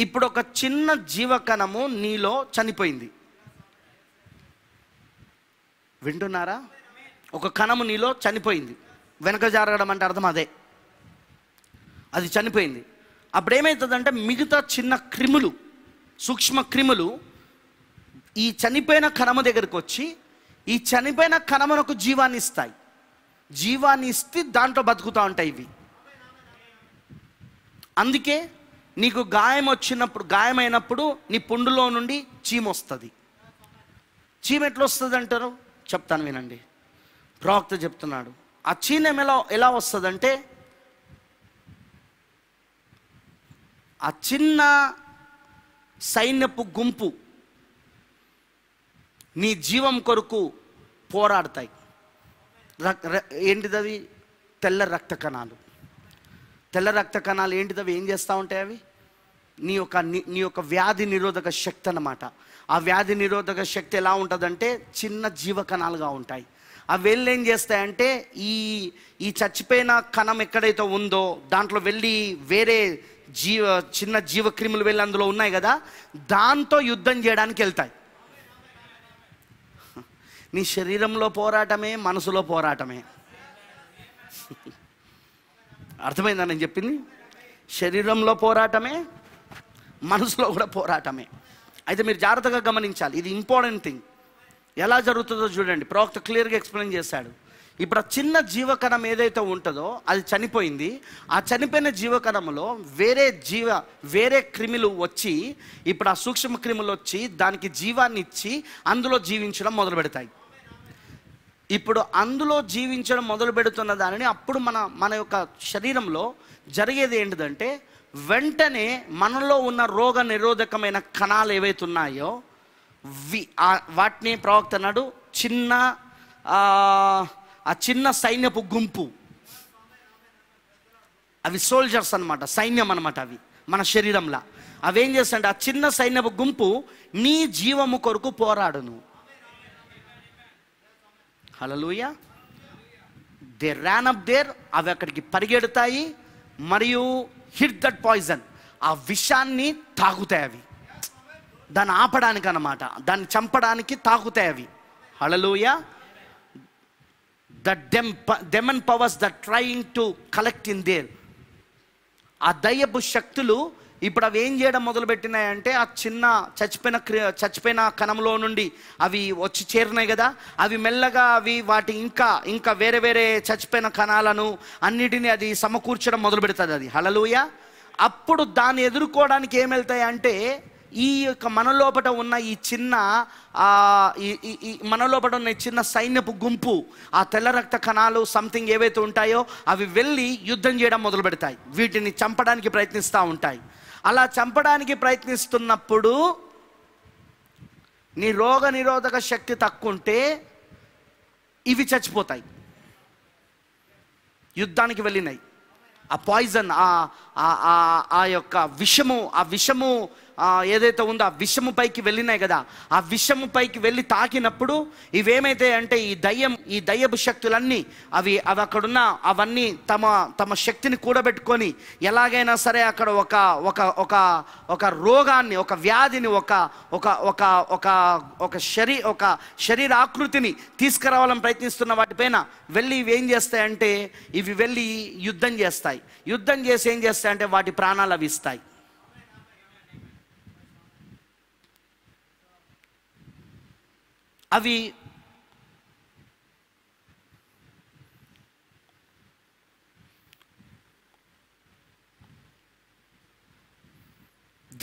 ఇప్పుడు ఒక చిన్న జీవకణము నీలో చనిపోయింది వింటున్నారా ఒక కణము నీలో చనిపోయింది వెనక జరగడం అంటే అర్థం అదే అది చనిపోయింది అప్పుడు ఏమవుతుందంటే మిగతా చిన్న క్రిములు సూక్ష్మ క్రిములు ఈ చనిపోయిన కణము దగ్గరికి వచ్చి ఈ చనిపోయిన కణమునకు జీవాన్ని ఇస్తాయి జీవాన్ని ఇస్తే దాంట్లో బతుకుతూ ఉంటాయి ఇవి అందుకే నీకు గాయం వచ్చినప్పుడు గాయమైనప్పుడు నీ పుండులో నుండి చీమ వస్తుంది చీమ ఎట్లా వస్తుంది అంటారు చెప్తాను వినండి ప్రవక్త చెప్తున్నాడు ఆ చీనం ఎలా ఎలా వస్తుందంటే ఆ చిన్న సైన్యపు గుంపు నీ జీవం కొరకు పోరాడతాయి ఏంటిదవి తెల్ల రక్త కణాలు తెల్ల రక్త కణాలు ఏంటిదవి ఏం చేస్తూ ఉంటాయి అవి నీ యొక్క నీ యొక్క వ్యాధి నిరోధక శక్తి అన్నమాట ఆ వ్యాధి నిరోధక శక్తి ఎలా ఉంటుందంటే చిన్న జీవకణాలుగా ఉంటాయి ఆ వేళ్ళు ఏం చేస్తాయంటే ఈ ఈ చచ్చిపోయిన కణం ఎక్కడైతే ఉందో దాంట్లో వెళ్ళి వేరే జీవ చిన్న జీవక్రిములు వెళ్ళి అందులో ఉన్నాయి కదా దాంతో యుద్ధం చేయడానికి వెళ్తాయి నీ శరీరంలో పోరాటమే మనసులో పోరాటమే అర్థమైందా నేను చెప్పింది శరీరంలో పోరాటమే మనసులో కూడా పోరాటమే అయితే మీరు జాగ్రత్తగా గమనించాలి ఇది ఇంపార్టెంట్ థింగ్ ఎలా జరుగుతుందో చూడండి ప్రవక్త క్లియర్గా ఎక్స్ప్లెయిన్ చేశాడు ఇప్పుడు ఆ చిన్న జీవకణం ఏదైతే ఉంటుందో అది చనిపోయింది ఆ చనిపోయిన జీవకణంలో వేరే జీవ వేరే క్రిములు వచ్చి ఇప్పుడు ఆ సూక్ష్మ క్రిములు వచ్చి దానికి జీవాన్ని ఇచ్చి అందులో జీవించడం మొదలు పెడతాయి ఇప్పుడు అందులో జీవించడం మొదలు పెడుతున్న దానిని అప్పుడు మన మన యొక్క శరీరంలో జరిగేది ఏంటిదంటే వెంటనే మనలో ఉన్న రోగ నిరోధకమైన కణాలు ఏవైతే ఉన్నాయో వి వాటిని ప్రవక్త అన్నాడు చిన్న ఆ చిన్న సైన్యపు గుంపు అవి సోల్జర్స్ అనమాట సైన్యం అనమాట అవి మన శరీరంలో అవేం చేస్తాడు ఆ చిన్న సైన్యపు గుంపు నీ జీవము కొరకు పోరాడును hallelujah they ran up there అవి అక్కడికి పరిగెడతాయి మరియు హిట్ దట్ పాయిజన్ ఆ విషాన్ని తాగుతాయి అవి దాన్ని ఆపడానికి అనమాట దాన్ని చంపడానికి తాకుతాయి అవి హలలోయ ద డెమ్ demon powers they trying to collect in there ఆ దయ్యపు శక్తులు ఇప్పుడు అవి ఏం చేయడం మొదలుపెట్టినాయంటే ఆ చిన్న చచ్చిపోయిన చచ్చిపోయిన కణంలో నుండి అవి వచ్చి చేరినాయి కదా అవి మెల్లగా అవి వాటి ఇంకా ఇంకా వేరే వేరే చచ్చిపోయిన కణాలను అన్నిటిని అది సమకూర్చడం మొదలు పెడుతుంది అది హలలుయ అప్పుడు దాన్ని ఎదుర్కోవడానికి ఏమి వెళ్తాయి అంటే ఈ యొక్క మనలోపట ఉన్న ఈ చిన్న ఈ మనలోపట ఉన్న చిన్న సైన్యపు గుంపు ఆ తెల్ల రక్త కణాలు సంథింగ్ ఏవైతే ఉంటాయో అవి వెళ్ళి యుద్ధం చేయడం మొదలు పెడతాయి వీటిని చంపడానికి ప్రయత్నిస్తూ ఉంటాయి అలా చంపడానికి ప్రయత్నిస్తున్నప్పుడు నీ రోగ నిరోధక శక్తి తక్కువ ఉంటే ఇవి చచ్చిపోతాయి యుద్ధానికి వెళ్ళినాయి ఆ పాయిజన్ ఆ ఆ యొక్క విషము ఆ విషము ఏదైతే ఉందో ఆ విషము పైకి వెళ్ళినాయి కదా ఆ విషము పైకి వెళ్ళి తాకినప్పుడు ఇవేమైతే అంటే ఈ దయ్యం ఈ దయ్యపు శక్తులన్నీ అవి అవి అక్కడున్న అవన్నీ తమ తమ శక్తిని కూడబెట్టుకొని ఎలాగైనా సరే అక్కడ ఒక ఒక ఒక ఒక రోగాన్ని ఒక వ్యాధిని ఒక ఒక ఒక ఒక ఒక శరీ ఒక శరీరాకృతిని తీసుకురావాలని ప్రయత్నిస్తున్న వాటిపైన వెళ్ళి ఇవి ఏం చేస్తాయంటే ఇవి వెళ్ళి యుద్ధం చేస్తాయి యుద్ధం చేసి ఏం చేస్తాయి చేస్తాయంటే వాటి ప్రాణాలు అవి ఇస్తాయి అవి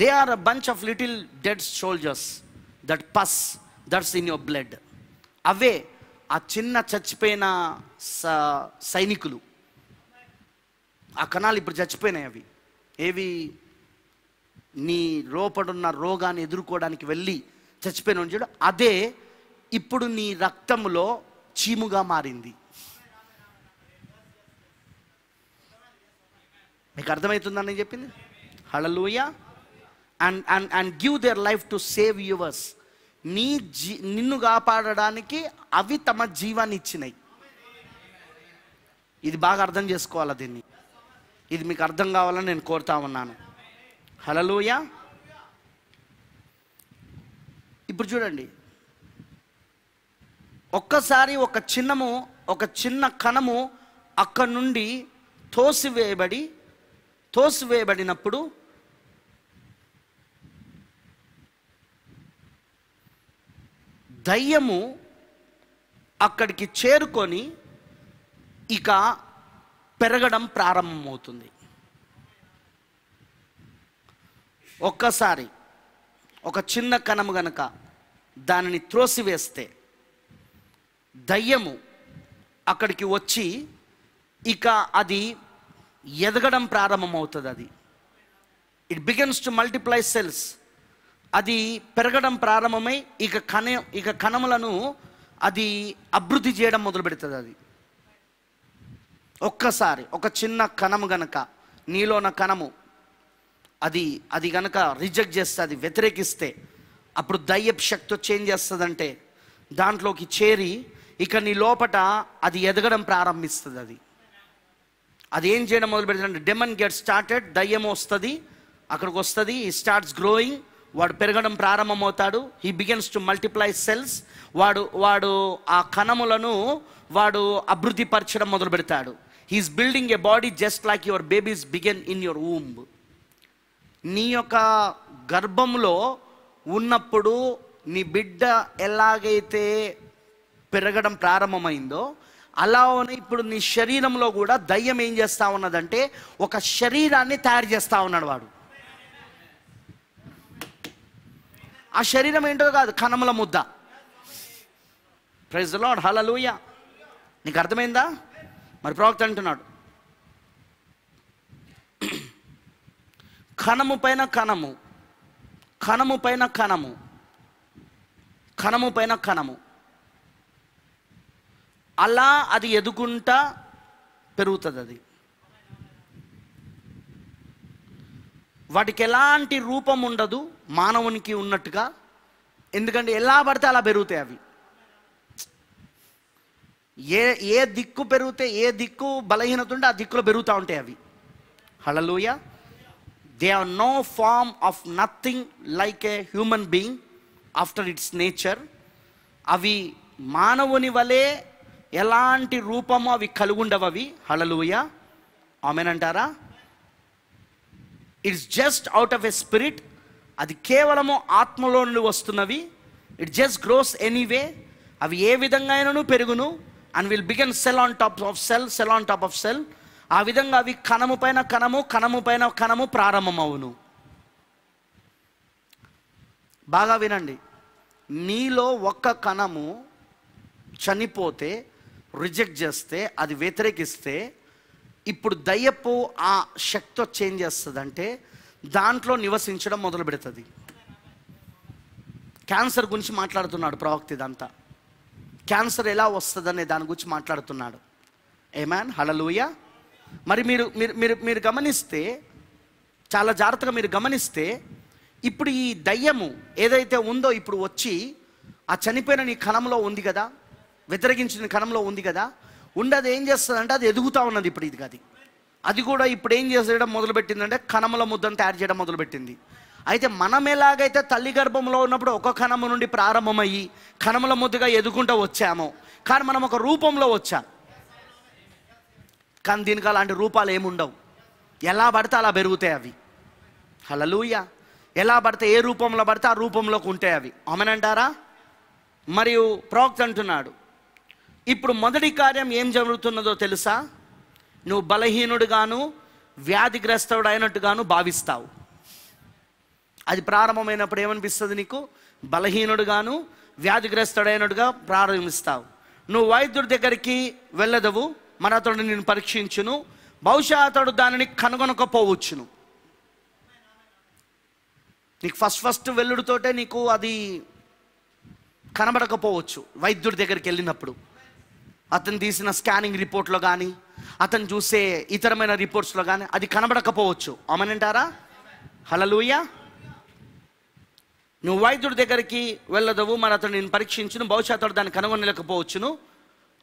they are a bunch of little dead soldiers that పస్ దట్స్ ఇన్ యువర్ బ్లడ్ అవే ఆ చిన్న చచ్చిపోయిన సైనికులు ఆ కణాలు ఇప్పుడు చచ్చిపోయినాయి అవి ఏవి నీ లోపడున్న రోగాన్ని ఎదుర్కోవడానికి వెళ్ళి చచ్చిపోయిన చూడు అదే ఇప్పుడు నీ రక్తంలో చీముగా మారింది మీకు అర్థమవుతుందని నేను చెప్పింది hallelujah and and and give their life to save yours నీ జీ నిన్ను కాపాడడానికి అవి తమ జీవాన్ని ఇచ్చినాయి ఇది బాగా అర్థం చేసుకోవాలి దీన్ని ఇది మీకు అర్థం కావాలని నేను కోరుతా ఉన్నాను హలలోయ ఇప్పుడు చూడండి ఒక్కసారి ఒక చిన్నము ఒక చిన్న కణము అక్కడి నుండి తోసివేయబడి తోసివేయబడినప్పుడు దయ్యము అక్కడికి చేరుకొని ఇక పెరగడం ప్రారంభమవుతుంది ఒక్కసారి ఒక చిన్న కణము గనక దానిని త్రోసివేస్తే దయ్యము అక్కడికి వచ్చి ఇక అది ఎదగడం ప్రారంభమవుతుంది అది it begins to multiply cells అది పెరగడం ప్రారంభమై ఇక కణ ఇక కణములను అది అభివృద్ధి చేయడం మొదలు పెడుతుంది అది ఒక్కసారి ఒక చిన్న కణము గనక నీలోన కణము అది అది గనక రిజెక్ట్ చేస్తే అది వ్యతిరేకిస్తే అప్పుడు దయ్యపు శక్తి చేంజ్ చేస్తుందంటే దాంట్లోకి చేరి ఇక నీ లోపట అది ఎదగడం ప్రారంభిస్తుంది అది అది ఏం చేయడం మొదలు పెడుతుంది డెమన్ గెట్ స్టార్టెడ్ దయ్యం వస్తుంది అక్కడికి వస్తుంది ఈ స్టార్ట్స్ గ్రోయింగ్ వాడు పెరగడం ప్రారంభమవుతాడు he begins to multiply cells వాడు వాడు ఆ కణములను వాడు అభివృద్ధిపరచడం మొదలు పెడతాడు he's building a body just like your babies began in your womb నీ యొక్క గర్భంలో ఉన్నప్పుడు నీ బిడ్డ ఎలాగైతే పెరగడం ప్రారంభమైందో అలా ఇప్పుడు నీ శరీరంలో కూడా దయ్యం ఏం చేస్తా ఉన్నదంటే ఒక శరీరాన్ని తయారు చేస్తా ఉన్నాడు వాడు ఆ శరీరం ఏంటో కాదు కనముల ముద్ద ప్రెజ్ లాడ్ హలలుయ నీకు అర్థమైందా మరి ప్రవక్త అంటున్నాడు కణము పైన కణము కణము పైన కణము కణము పైన కణము అలా అది ఎదుగుంటా పెరుగుతుంది అది వాటికి ఎలాంటి రూపం ఉండదు మానవునికి ఉన్నట్టుగా ఎందుకంటే ఎలా పడితే అలా పెరుగుతాయి అవి ఏ ఏ దిక్కు పెరిగితే ఏ దిక్కు బలహీనత ఉంటే ఆ దిక్కులో పెరుగుతూ ఉంటాయి అవి hallelujah they are no form of nothing like a human being after its nature అవి మానవుని వలె ఎలాంటి రూపము అవి ఉండవు అవి హళలుయ ఆమెనంటారా it's just out of a spirit అది కేవలము ఆత్మలో నుండి వస్తున్నవి ఇట్ జస్ట్ గ్రోస్ ఎనీవే అవి ఏ విధంగా అయినను పెరుగును and will begin cell on top of cell cell on top of cell ఆ విధంగా అవి కణము పైన కణము కణము పైన కణము ప్రారంభమవును బాగా వినండి నీలో ఒక్క కణము చనిపోతే రిజెక్ట్ చేస్తే అది వ్యతిరేకిస్తే ఇప్పుడు దయ్యపు ఆ శక్తి చేంజ్ చేస్తుంది అంటే దాంట్లో నివసించడం మొదలు పెడుతుంది క్యాన్సర్ గురించి మాట్లాడుతున్నాడు ప్రవక్త ఇదంతా క్యాన్సర్ ఎలా వస్తుందనే దాని గురించి మాట్లాడుతున్నాడు ఏమాన్ హలలుయ మరి మీరు మీరు మీరు మీరు గమనిస్తే చాలా జాగ్రత్తగా మీరు గమనిస్తే ఇప్పుడు ఈ దయ్యము ఏదైతే ఉందో ఇప్పుడు వచ్చి ఆ చనిపోయిన నీ కణంలో ఉంది కదా వ్యతిరేకించిన కణంలో ఉంది కదా ఉండదు ఏం చేస్తుందంటే అది ఎదుగుతూ ఉన్నది ఇప్పుడు ఇది అది అది కూడా ఇప్పుడు ఏం చేసేయడం మొదలుపెట్టిందంటే కణముల ముద్దను తయారు చేయడం మొదలుపెట్టింది అయితే మనం ఎలాగైతే తల్లి గర్భంలో ఉన్నప్పుడు ఒక కణము నుండి ప్రారంభమయ్యి కణముల ముద్దుగా ఎదుగుంటూ వచ్చామో కానీ మనం ఒక రూపంలో వచ్చాం కానీ దీనికి అలాంటి రూపాలు ఏముండవు ఎలా పడితే అలా పెరుగుతాయి అవి హలలుయ ఎలా పడితే ఏ రూపంలో పడితే ఆ రూపంలోకి ఉంటాయి అవి అమనంటారా మరియు ప్రోక్త అంటున్నాడు ఇప్పుడు మొదటి కార్యం ఏం జరుగుతున్నదో తెలుసా నువ్వు బలహీనుడుగాను వ్యాధిగ్రస్తుడు అయినట్టుగాను భావిస్తావు అది ప్రారంభమైనప్పుడు ఏమనిపిస్తుంది నీకు బలహీనుడుగాను వ్యాధిగ్రస్తుడైనడుగా ప్రారంభిస్తావు నువ్వు వైద్యుడి దగ్గరికి వెళ్ళదవు మన అతడు నేను పరీక్షించును బహుశా అతడు దానిని కనుగొనకపోవచ్చును నీకు ఫస్ట్ ఫస్ట్ వెల్లుడితోటే నీకు అది కనబడకపోవచ్చు వైద్యుడి దగ్గరికి వెళ్ళినప్పుడు అతను తీసిన స్కానింగ్ రిపోర్ట్లో కానీ అతను చూసే ఇతరమైన రిపోర్ట్స్లో కానీ అది కనబడకపోవచ్చు అమనంటారా హలలుయ్యా నువ్వు వైద్యుడి దగ్గరికి వెళ్ళదవు మరి అతడు నేను పరీక్షించును బహుశా అతడు దాన్ని కనుగొనలేకపోవచ్చును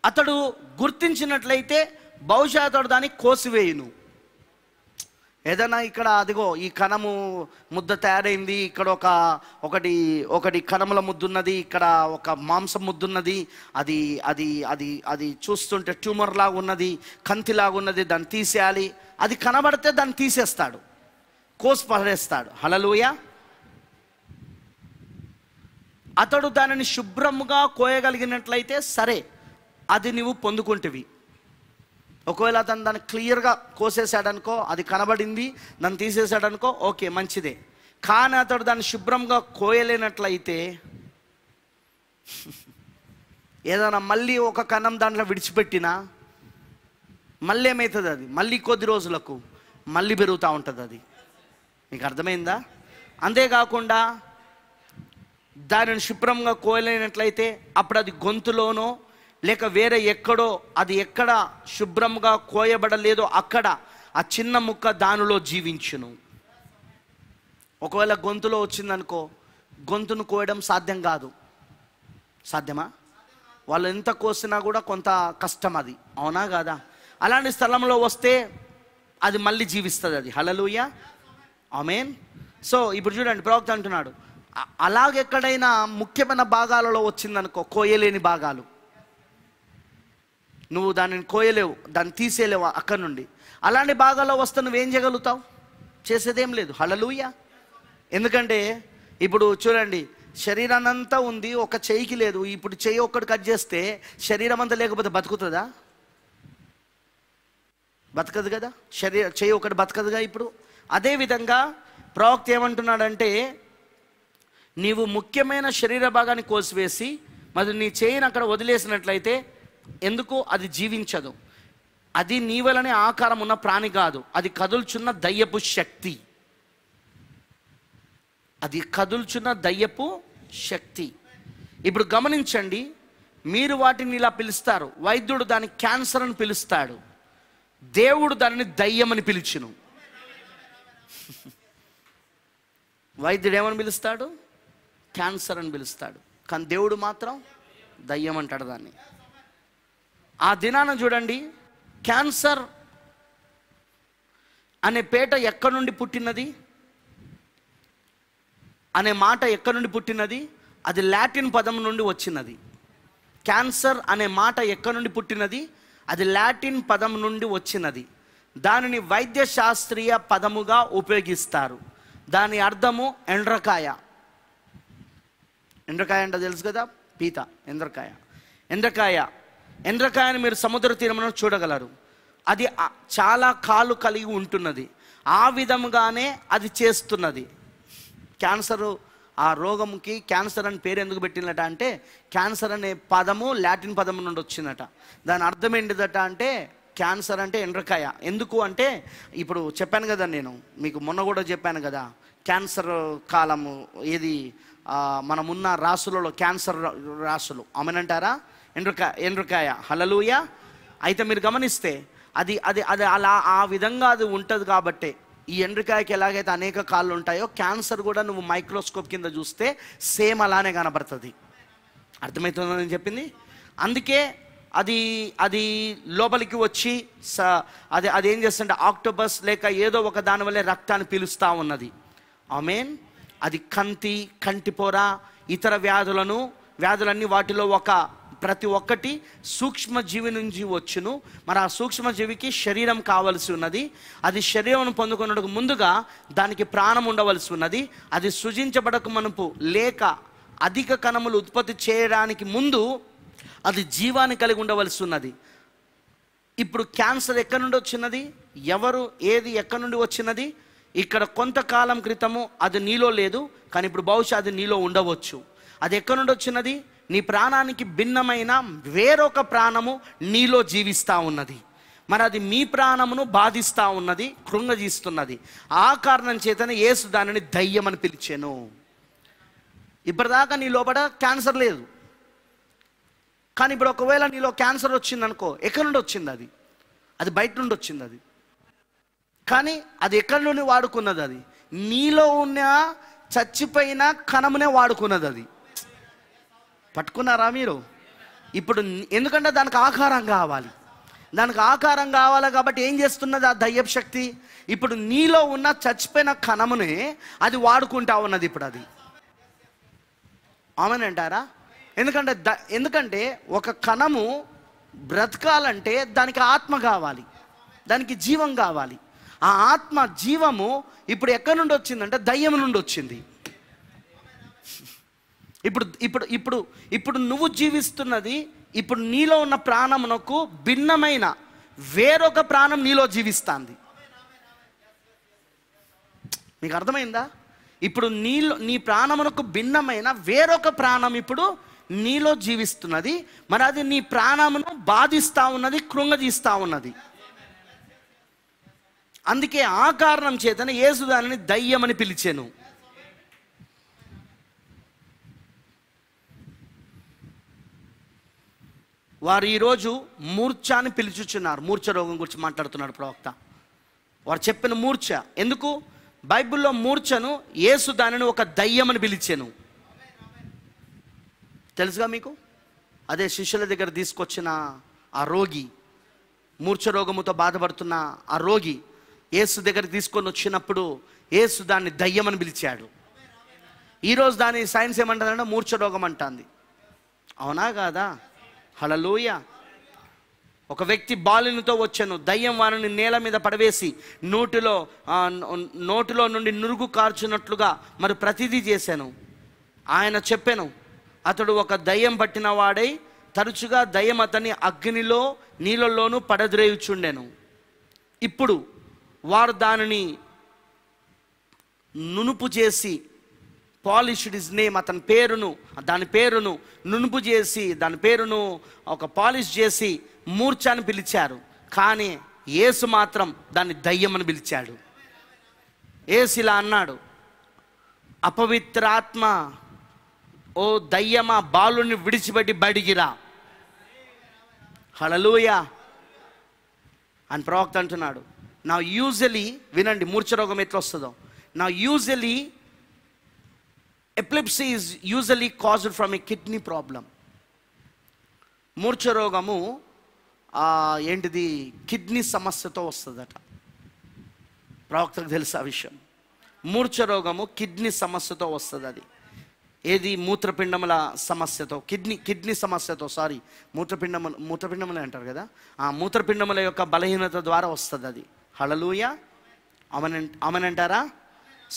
అతడు గుర్తించినట్లయితే బహుశా అతడు దాన్ని కోసివేయును ఏదైనా ఇక్కడ అదిగో ఈ కణము ముద్ద తయారైంది ఇక్కడ ఒక ఒకటి ఒకటి కణముల ముద్దున్నది ఇక్కడ ఒక మాంసం ముద్దున్నది అది అది అది అది చూస్తుంటే ట్యూమర్ లాగా ఉన్నది కంతిలాగా ఉన్నది దాన్ని తీసేయాలి అది కనబడితే దాన్ని తీసేస్తాడు కోసి పడేస్తాడు హలలుయా అతడు దానిని శుభ్రముగా కోయగలిగినట్లయితే సరే అది నువ్వు పొందుకుంటేవి ఒకవేళ అతను దాన్ని క్లియర్గా కోసేసాడనుకో అది కనబడింది దాన్ని తీసేసాడనుకో ఓకే మంచిదే కానీ అతడు దాన్ని శుభ్రంగా కోయలేనట్లయితే ఏదైనా మళ్ళీ ఒక కణం దాంట్లో విడిచిపెట్టినా మళ్ళీ ఏమవుతుంది అది మళ్ళీ కొద్ది రోజులకు మళ్ళీ పెరుగుతూ ఉంటుంది అది మీకు అర్థమైందా అంతేకాకుండా దానిని శుభ్రంగా కోయలేనట్లయితే అప్పుడు అది గొంతులోనో లేక వేరే ఎక్కడో అది ఎక్కడ శుభ్రంగా కోయబడలేదో అక్కడ ఆ చిన్న ముక్క దానిలో జీవించును ఒకవేళ గొంతులో వచ్చిందనుకో గొంతును కోయడం సాధ్యం కాదు సాధ్యమా వాళ్ళు ఎంత కోసినా కూడా కొంత కష్టం అది అవునా కాదా అలాంటి స్థలంలో వస్తే అది మళ్ళీ జీవిస్తుంది అది హలలుయ ఆమెన్ సో ఇప్పుడు చూడండి ప్రవక్త అంటున్నాడు అలాగెక్కడైనా ముఖ్యమైన భాగాలలో వచ్చిందనుకో కోయలేని భాగాలు నువ్వు దానిని కోయలేవు దాన్ని తీసేయలేవు అక్కడి నుండి అలాంటి భాగాల్లో వస్తే నువ్వేం చేయగలుగుతావు చేసేదేం లేదు హలలుయ ఎందుకంటే ఇప్పుడు చూడండి శరీరాన్ని అంతా ఉంది ఒక చెయ్యికి లేదు ఇప్పుడు చెయ్యి ఒక్కడు కట్ చేస్తే శరీరం అంతా లేకపోతే బతుకుతుందా బతకదు కదా శరీర చెయ్యి ఒకటి బతకదుగా ఇప్పుడు అదేవిధంగా ప్రవక్త ఏమంటున్నాడంటే నీవు ముఖ్యమైన శరీర భాగాన్ని కోసివేసి మరి నీ చేయిని అక్కడ వదిలేసినట్లయితే ఎందుకు అది జీవించదు అది నీ వలనే ఆకారం ఉన్న ప్రాణి కాదు అది కదుల్చున్న దయ్యపు శక్తి అది కదుల్చున్న దయ్యపు శక్తి ఇప్పుడు గమనించండి మీరు వాటిని ఇలా పిలుస్తారు వైద్యుడు దాన్ని క్యాన్సర్ అని పిలుస్తాడు దేవుడు దానిని దయ్యమని పిలిచిను వైద్యుడు ఏమని పిలుస్తాడు క్యాన్సర్ అని పిలుస్తాడు కానీ దేవుడు మాత్రం దయ్యం అంటాడు దాన్ని ఆ దినాన చూడండి క్యాన్సర్ అనే పేట ఎక్కడి నుండి పుట్టినది అనే మాట ఎక్కడి నుండి పుట్టినది అది లాటిన్ పదం నుండి వచ్చినది క్యాన్సర్ అనే మాట ఎక్కడి నుండి పుట్టినది అది లాటిన్ పదం నుండి వచ్చినది దానిని వైద్యశాస్త్రీయ పదముగా ఉపయోగిస్తారు దాని అర్థము ఎండ్రకాయ ఎండ్రకాయ అంటే తెలుసు కదా పీత ఎంద్రకాయ ఎండ్రకాయ ఎండ్రకాయని మీరు సముద్ర తీరంలో చూడగలరు అది చాలా కాలు కలిగి ఉంటున్నది ఆ విధముగానే అది చేస్తున్నది క్యాన్సరు ఆ రోగముకి క్యాన్సర్ అని పేరు ఎందుకు పెట్టినట అంటే క్యాన్సర్ అనే పదము లాటిన్ పదము నుండి వచ్చిందట దాని అర్థం ఏంటిదట అంటే క్యాన్సర్ అంటే ఎండ్రకాయ ఎందుకు అంటే ఇప్పుడు చెప్పాను కదా నేను మీకు మొన్న కూడా చెప్పాను కదా క్యాన్సర్ కాలము ఏది మనమున్న రాసులలో క్యాన్సర్ రాసులు అమనంటారా ఎండ్రకాయ ఎండ్రకాయ హలలుయ అయితే మీరు గమనిస్తే అది అది అది అలా ఆ విధంగా అది ఉంటుంది కాబట్టే ఈ ఎండ్రికాయకి ఎలాగైతే అనేక కాళ్ళు ఉంటాయో క్యాన్సర్ కూడా నువ్వు మైక్రోస్కోప్ కింద చూస్తే సేమ్ అలానే కనబడుతుంది అర్థమవుతుందని చెప్పింది అందుకే అది అది లోపలికి వచ్చి అది అదేం చేస్తుంటే ఆక్టోబస్ లేక ఏదో ఒక దాని వల్లే రక్తాన్ని పిలుస్తూ ఉన్నది ఐ మీన్ అది కంతి కంటిపోర ఇతర వ్యాధులను వ్యాధులన్నీ వాటిలో ఒక ప్రతి ఒక్కటి సూక్ష్మజీవి నుంచి వచ్చును మరి ఆ సూక్ష్మజీవికి శరీరం కావలసి ఉన్నది అది శరీరం పొందుకున్నకు ముందుగా దానికి ప్రాణం ఉండవలసి ఉన్నది అది సృజించబడక మనపు లేక అధిక కణములు ఉత్పత్తి చేయడానికి ముందు అది జీవాన్ని కలిగి ఉండవలసి ఉన్నది ఇప్పుడు క్యాన్సర్ ఎక్కడి నుండి వచ్చినది ఎవరు ఏది ఎక్కడి నుండి వచ్చినది ఇక్కడ కొంతకాలం క్రితము అది నీలో లేదు కానీ ఇప్పుడు బహుశా అది నీలో ఉండవచ్చు అది ఎక్కడి నుండి వచ్చినది నీ ప్రాణానికి భిన్నమైన వేరొక ప్రాణము నీలో జీవిస్తూ ఉన్నది మరి అది మీ ప్రాణమును బాధిస్తూ ఉన్నది కృంగజీస్తున్నది ఆ కారణం చేతనే యేసు దానిని దయ్యం అని పిలిచాను ఇప్పటిదాకా నీ లోపల క్యాన్సర్ లేదు కానీ ఇప్పుడు ఒకవేళ నీలో క్యాన్సర్ వచ్చిందనుకో ఎక్కడి నుండి వచ్చింది అది అది బయట నుండి వచ్చింది అది కానీ అది ఎక్కడి నుండి వాడుకున్నది అది నీలో ఉన్న చచ్చిపోయిన కణమునే వాడుకున్నది అది పట్టుకున్నారా మీరు ఇప్పుడు ఎందుకంటే దానికి ఆకారం కావాలి దానికి ఆకారం కావాలి కాబట్టి ఏం చేస్తున్నది ఆ దయ్యపు శక్తి ఇప్పుడు నీలో ఉన్న చచ్చిపోయిన కణమునే అది వాడుకుంటా ఉన్నది ఇప్పుడు అది అవునంటారా ఎందుకంటే ద ఎందుకంటే ఒక కణము బ్రతకాలంటే దానికి ఆత్మ కావాలి దానికి జీవం కావాలి ఆ ఆత్మ జీవము ఇప్పుడు ఎక్కడి నుండి వచ్చిందంటే దయ్యం నుండి వచ్చింది ఇప్పుడు ఇప్పుడు ఇప్పుడు ఇప్పుడు నువ్వు జీవిస్తున్నది ఇప్పుడు నీలో ఉన్న ప్రాణమునకు భిన్నమైన వేరొక ప్రాణం నీలో జీవిస్తాంది నీకు అర్థమైందా ఇప్పుడు నీలో నీ ప్రాణమునకు భిన్నమైన వేరొక ప్రాణం ఇప్పుడు నీలో జీవిస్తున్నది మరి అది నీ ప్రాణమును బాధిస్తూ ఉన్నది కృంగజీస్తూ ఉన్నది అందుకే ఆ కారణం చేతనే యేసు దానిని దయ్యమని పిలిచాను వారు ఈరోజు అని పిలుచుచున్నారు మూర్ఛ రోగం గురించి మాట్లాడుతున్నాడు ప్రవక్త వారు చెప్పిన మూర్ఛ ఎందుకు బైబిల్లో మూర్ఛను యేసు దానిని ఒక దయ్యమని పిలిచాను తెలుసుగా మీకు అదే శిష్యుల దగ్గర తీసుకొచ్చిన ఆ రోగి మూర్ఛ రోగముతో బాధపడుతున్న ఆ రోగి ఏసు దగ్గర తీసుకొని వచ్చినప్పుడు ఏసు దాన్ని దయ్యమని పిలిచాడు ఈరోజు దాని సైన్స్ ఏమంటుందంటే మూర్ఛ రోగం అంటుంది అవునా కాదా హలలోయ ఒక వ్యక్తి బాలునితో వచ్చాను దయ్యం వారిని నేల మీద పడవేసి నోటిలో నోటిలో నుండి నురుగు కార్చున్నట్లుగా మరి ప్రతిదీ చేశాను ఆయన చెప్పాను అతడు ఒక దయ్యం పట్టిన వాడై తరచుగా దయ్యం అతని అగ్నిలో నీళ్ళలోనూ పడద్రేయుచుండెను ఇప్పుడు వారు దానిని నునుపు చేసి పాలిష్డ్ ఇస్ నేమ్ అతని పేరును దాని పేరును నునుపు చేసి దాని పేరును ఒక పాలిష్ చేసి మూర్ఛ అని పిలిచారు కానీ ఏసు మాత్రం దాన్ని దయ్యమని పిలిచాడు ఏసు ఇలా అన్నాడు అపవిత్రాత్మ ఓ దయ్యమ బాలుని విడిచిపెట్టి బడిగిరా హళలుయ అని ప్రవక్త అంటున్నాడు నా యూజువలీ వినండి రోగం ఎట్లా వస్తుందో నా usually epilepsy is usually caused from a kidney problem రోగము ఏంటిది కిడ్నీ సమస్యతో వస్తుందట ప్రవక్తకు తెలుసు ఆ విషయం రోగము కిడ్నీ సమస్యతో వస్తుంది అది ఏది మూత్రపిండముల సమస్యతో కిడ్నీ కిడ్నీ సమస్యతో సారీ మూత్రపిండములు మూత్రపిండములే అంటారు కదా ఆ మూత్రపిండముల యొక్క బలహీనత ద్వారా వస్తుంది అది హళలూయ అమన్ అమనంటారా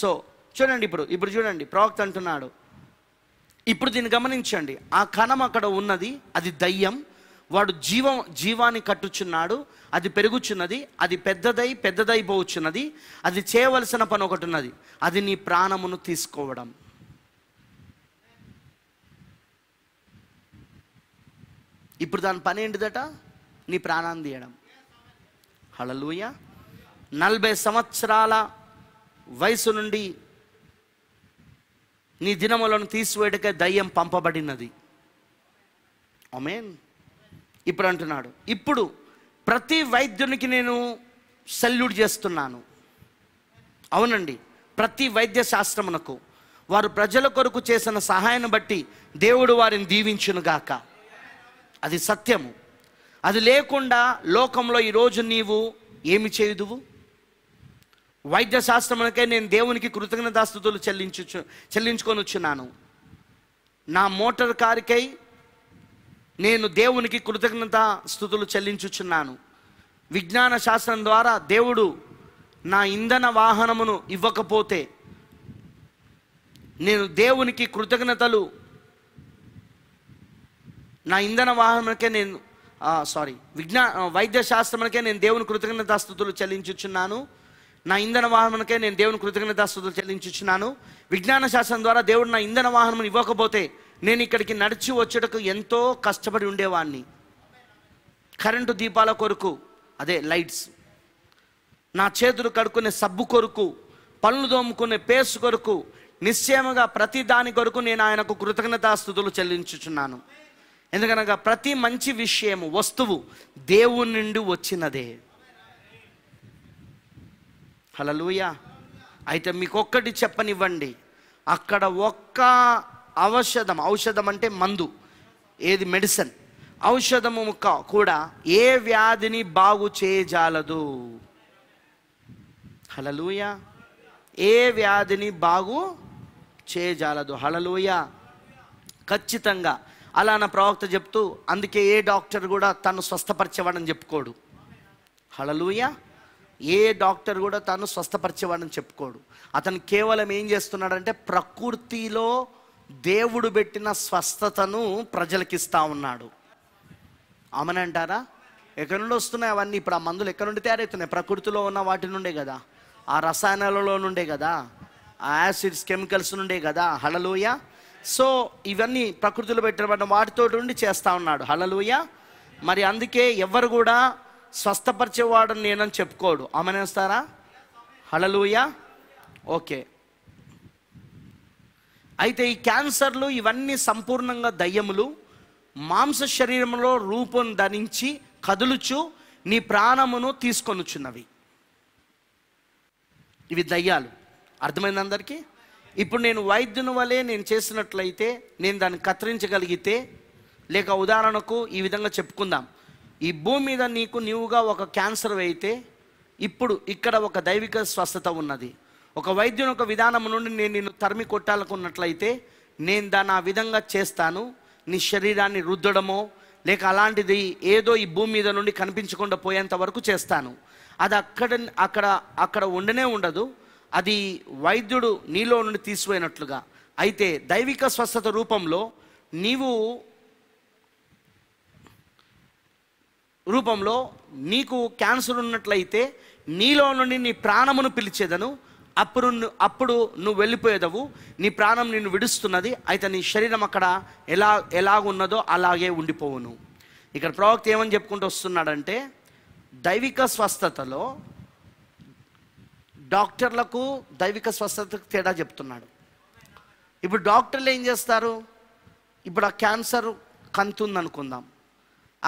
సో చూడండి ఇప్పుడు ఇప్పుడు చూడండి ప్రవక్త అంటున్నాడు ఇప్పుడు దీన్ని గమనించండి ఆ కణం అక్కడ ఉన్నది అది దయ్యం వాడు జీవం జీవాన్ని కట్టుచున్నాడు అది పెరుగుచున్నది అది పెద్దదై పెద్దదై పెద్దదైపోవచ్చున్నది అది చేయవలసిన పని ఒకటి ఉన్నది అది నీ ప్రాణమును తీసుకోవడం ఇప్పుడు దాని పని ఏంటిదట నీ ప్రాణాన్ని తీయడం హళలుయ నలభై సంవత్సరాల వయసు నుండి నీ దినములను తీసివేయటకే దయ్యం పంపబడినది ఆమెన్ ఇప్పుడు అంటున్నాడు ఇప్పుడు ప్రతి వైద్యునికి నేను సెల్యూట్ చేస్తున్నాను అవునండి ప్రతి వైద్య శాస్త్రమునకు వారు ప్రజల కొరకు చేసిన సహాయాన్ని బట్టి దేవుడు వారిని దీవించునుగాక అది సత్యము అది లేకుండా లోకంలో ఈరోజు నీవు ఏమి చేయుదువు వైద్య శాస్త్రమునకై నేను దేవునికి కృతజ్ఞతాస్థుతులు చెల్లించు చెల్లించుకొని వచ్చున్నాను నా మోటార్ కారుకై నేను దేవునికి కృతజ్ఞత స్థుతులు చెల్లించుచున్నాను విజ్ఞాన శాస్త్రం ద్వారా దేవుడు నా ఇంధన వాహనమును ఇవ్వకపోతే నేను దేవునికి కృతజ్ఞతలు నా ఇంధన వాహనకే నేను సారీ విజ్ఞా వైద్య శాస్త్రములకే నేను దేవుని స్థుతులు చెల్లించుచున్నాను నా ఇంధన వాహనమునకే నేను దేవుని స్థుతులు చెల్లించుచున్నాను విజ్ఞాన శాస్త్రం ద్వారా దేవుడు నా ఇంధన వాహనం ఇవ్వకపోతే నేను ఇక్కడికి నడిచి వచ్చేటకు ఎంతో కష్టపడి ఉండేవాడిని కరెంటు దీపాల కొరకు అదే లైట్స్ నా చేతులు కడుక్కునే సబ్బు కొరకు పళ్ళు దోముకునే పేస్ కొరకు నిశ్చయముగా ప్రతి దాని కొరకు నేను ఆయనకు కృతజ్ఞతాస్థుతులు చెల్లించుచున్నాను ఎందుకనగా ప్రతి మంచి విషయము వస్తువు దేవుని నుండి వచ్చినదే హలలుయ అయితే మీకు ఒక్కటి చెప్పనివ్వండి అక్కడ ఒక్క ఔషధం ఔషధం అంటే మందు ఏది మెడిసిన్ ఔషధము కూడా ఏ వ్యాధిని బాగు చేయజాలదు హలలుయ ఏ వ్యాధిని బాగు చేయజాలదు హలలుయ ఖచ్చితంగా అలా నా ప్రవక్త చెప్తూ అందుకే ఏ డాక్టర్ కూడా తను స్వస్థపరిచేవాడని చెప్పుకోడు హలలుయ ఏ డాక్టర్ కూడా తను స్వస్థపరిచేవాడని చెప్పుకోడు అతను కేవలం ఏం చేస్తున్నాడంటే ప్రకృతిలో దేవుడు పెట్టిన స్వస్థతను ప్రజలకిస్తా ఉన్నాడు అమనంటారా ఎక్కడి నుండి వస్తున్నాయి అవన్నీ ఇప్పుడు ఆ మందులు ఎక్కడి నుండి తయారవుతున్నాయి ప్రకృతిలో ఉన్న వాటి నుండే కదా ఆ రసాయనాలలో నుండే కదా ఆ యాసిడ్స్ కెమికల్స్ నుండే కదా హళలోయ సో ఇవన్నీ ప్రకృతిలో పెట్టబడిన వాటితో నుండి చేస్తూ ఉన్నాడు హళలోయ మరి అందుకే ఎవరు కూడా స్వస్థపరిచేవాడు నేనని చెప్పుకోడు ఆమెనేస్తారా హలలుయ ఓకే అయితే ఈ క్యాన్సర్లు ఇవన్నీ సంపూర్ణంగా దయ్యములు మాంస శరీరంలో రూపం ధరించి కదులుచు నీ ప్రాణమును తీసుకొనుచున్నవి ఇవి దయ్యాలు అర్థమైంది అందరికీ ఇప్పుడు నేను వైద్యుని వలె నేను చేసినట్లయితే నేను దాన్ని కత్తిరించగలిగితే లేక ఉదాహరణకు ఈ విధంగా చెప్పుకుందాం ఈ భూమి మీద నీకు నీవుగా ఒక క్యాన్సర్ అయితే ఇప్పుడు ఇక్కడ ఒక దైవిక స్వస్థత ఉన్నది ఒక వైద్యుని ఒక విధానం నుండి నేను నిన్ను తరిమి కొట్టాలనుకున్నట్లయితే నేను దాన్ని ఆ విధంగా చేస్తాను నీ శరీరాన్ని రుద్దడమో లేక అలాంటిది ఏదో ఈ భూమి మీద నుండి కనిపించకుండా పోయేంత వరకు చేస్తాను అది అక్కడ అక్కడ అక్కడ ఉండనే ఉండదు అది వైద్యుడు నీలో నుండి తీసిపోయినట్లుగా అయితే దైవిక స్వస్థత రూపంలో నీవు రూపంలో నీకు క్యాన్సర్ ఉన్నట్లయితే నీలో నుండి నీ ప్రాణమును పిలిచేదను అప్పుడు అప్పుడు నువ్వు వెళ్ళిపోయేదవు నీ ప్రాణం నిన్ను విడుస్తున్నది అయితే నీ శరీరం అక్కడ ఎలా ఎలాగున్నదో అలాగే ఉండిపోవును ఇక్కడ ప్రవక్త ఏమని చెప్పుకుంటూ వస్తున్నాడంటే దైవిక స్వస్థతలో డాక్టర్లకు దైవిక స్వస్థతకు తేడా చెప్తున్నాడు ఇప్పుడు డాక్టర్లు ఏం చేస్తారు ఇప్పుడు ఆ క్యాన్సర్ కంతుంది అనుకుందాం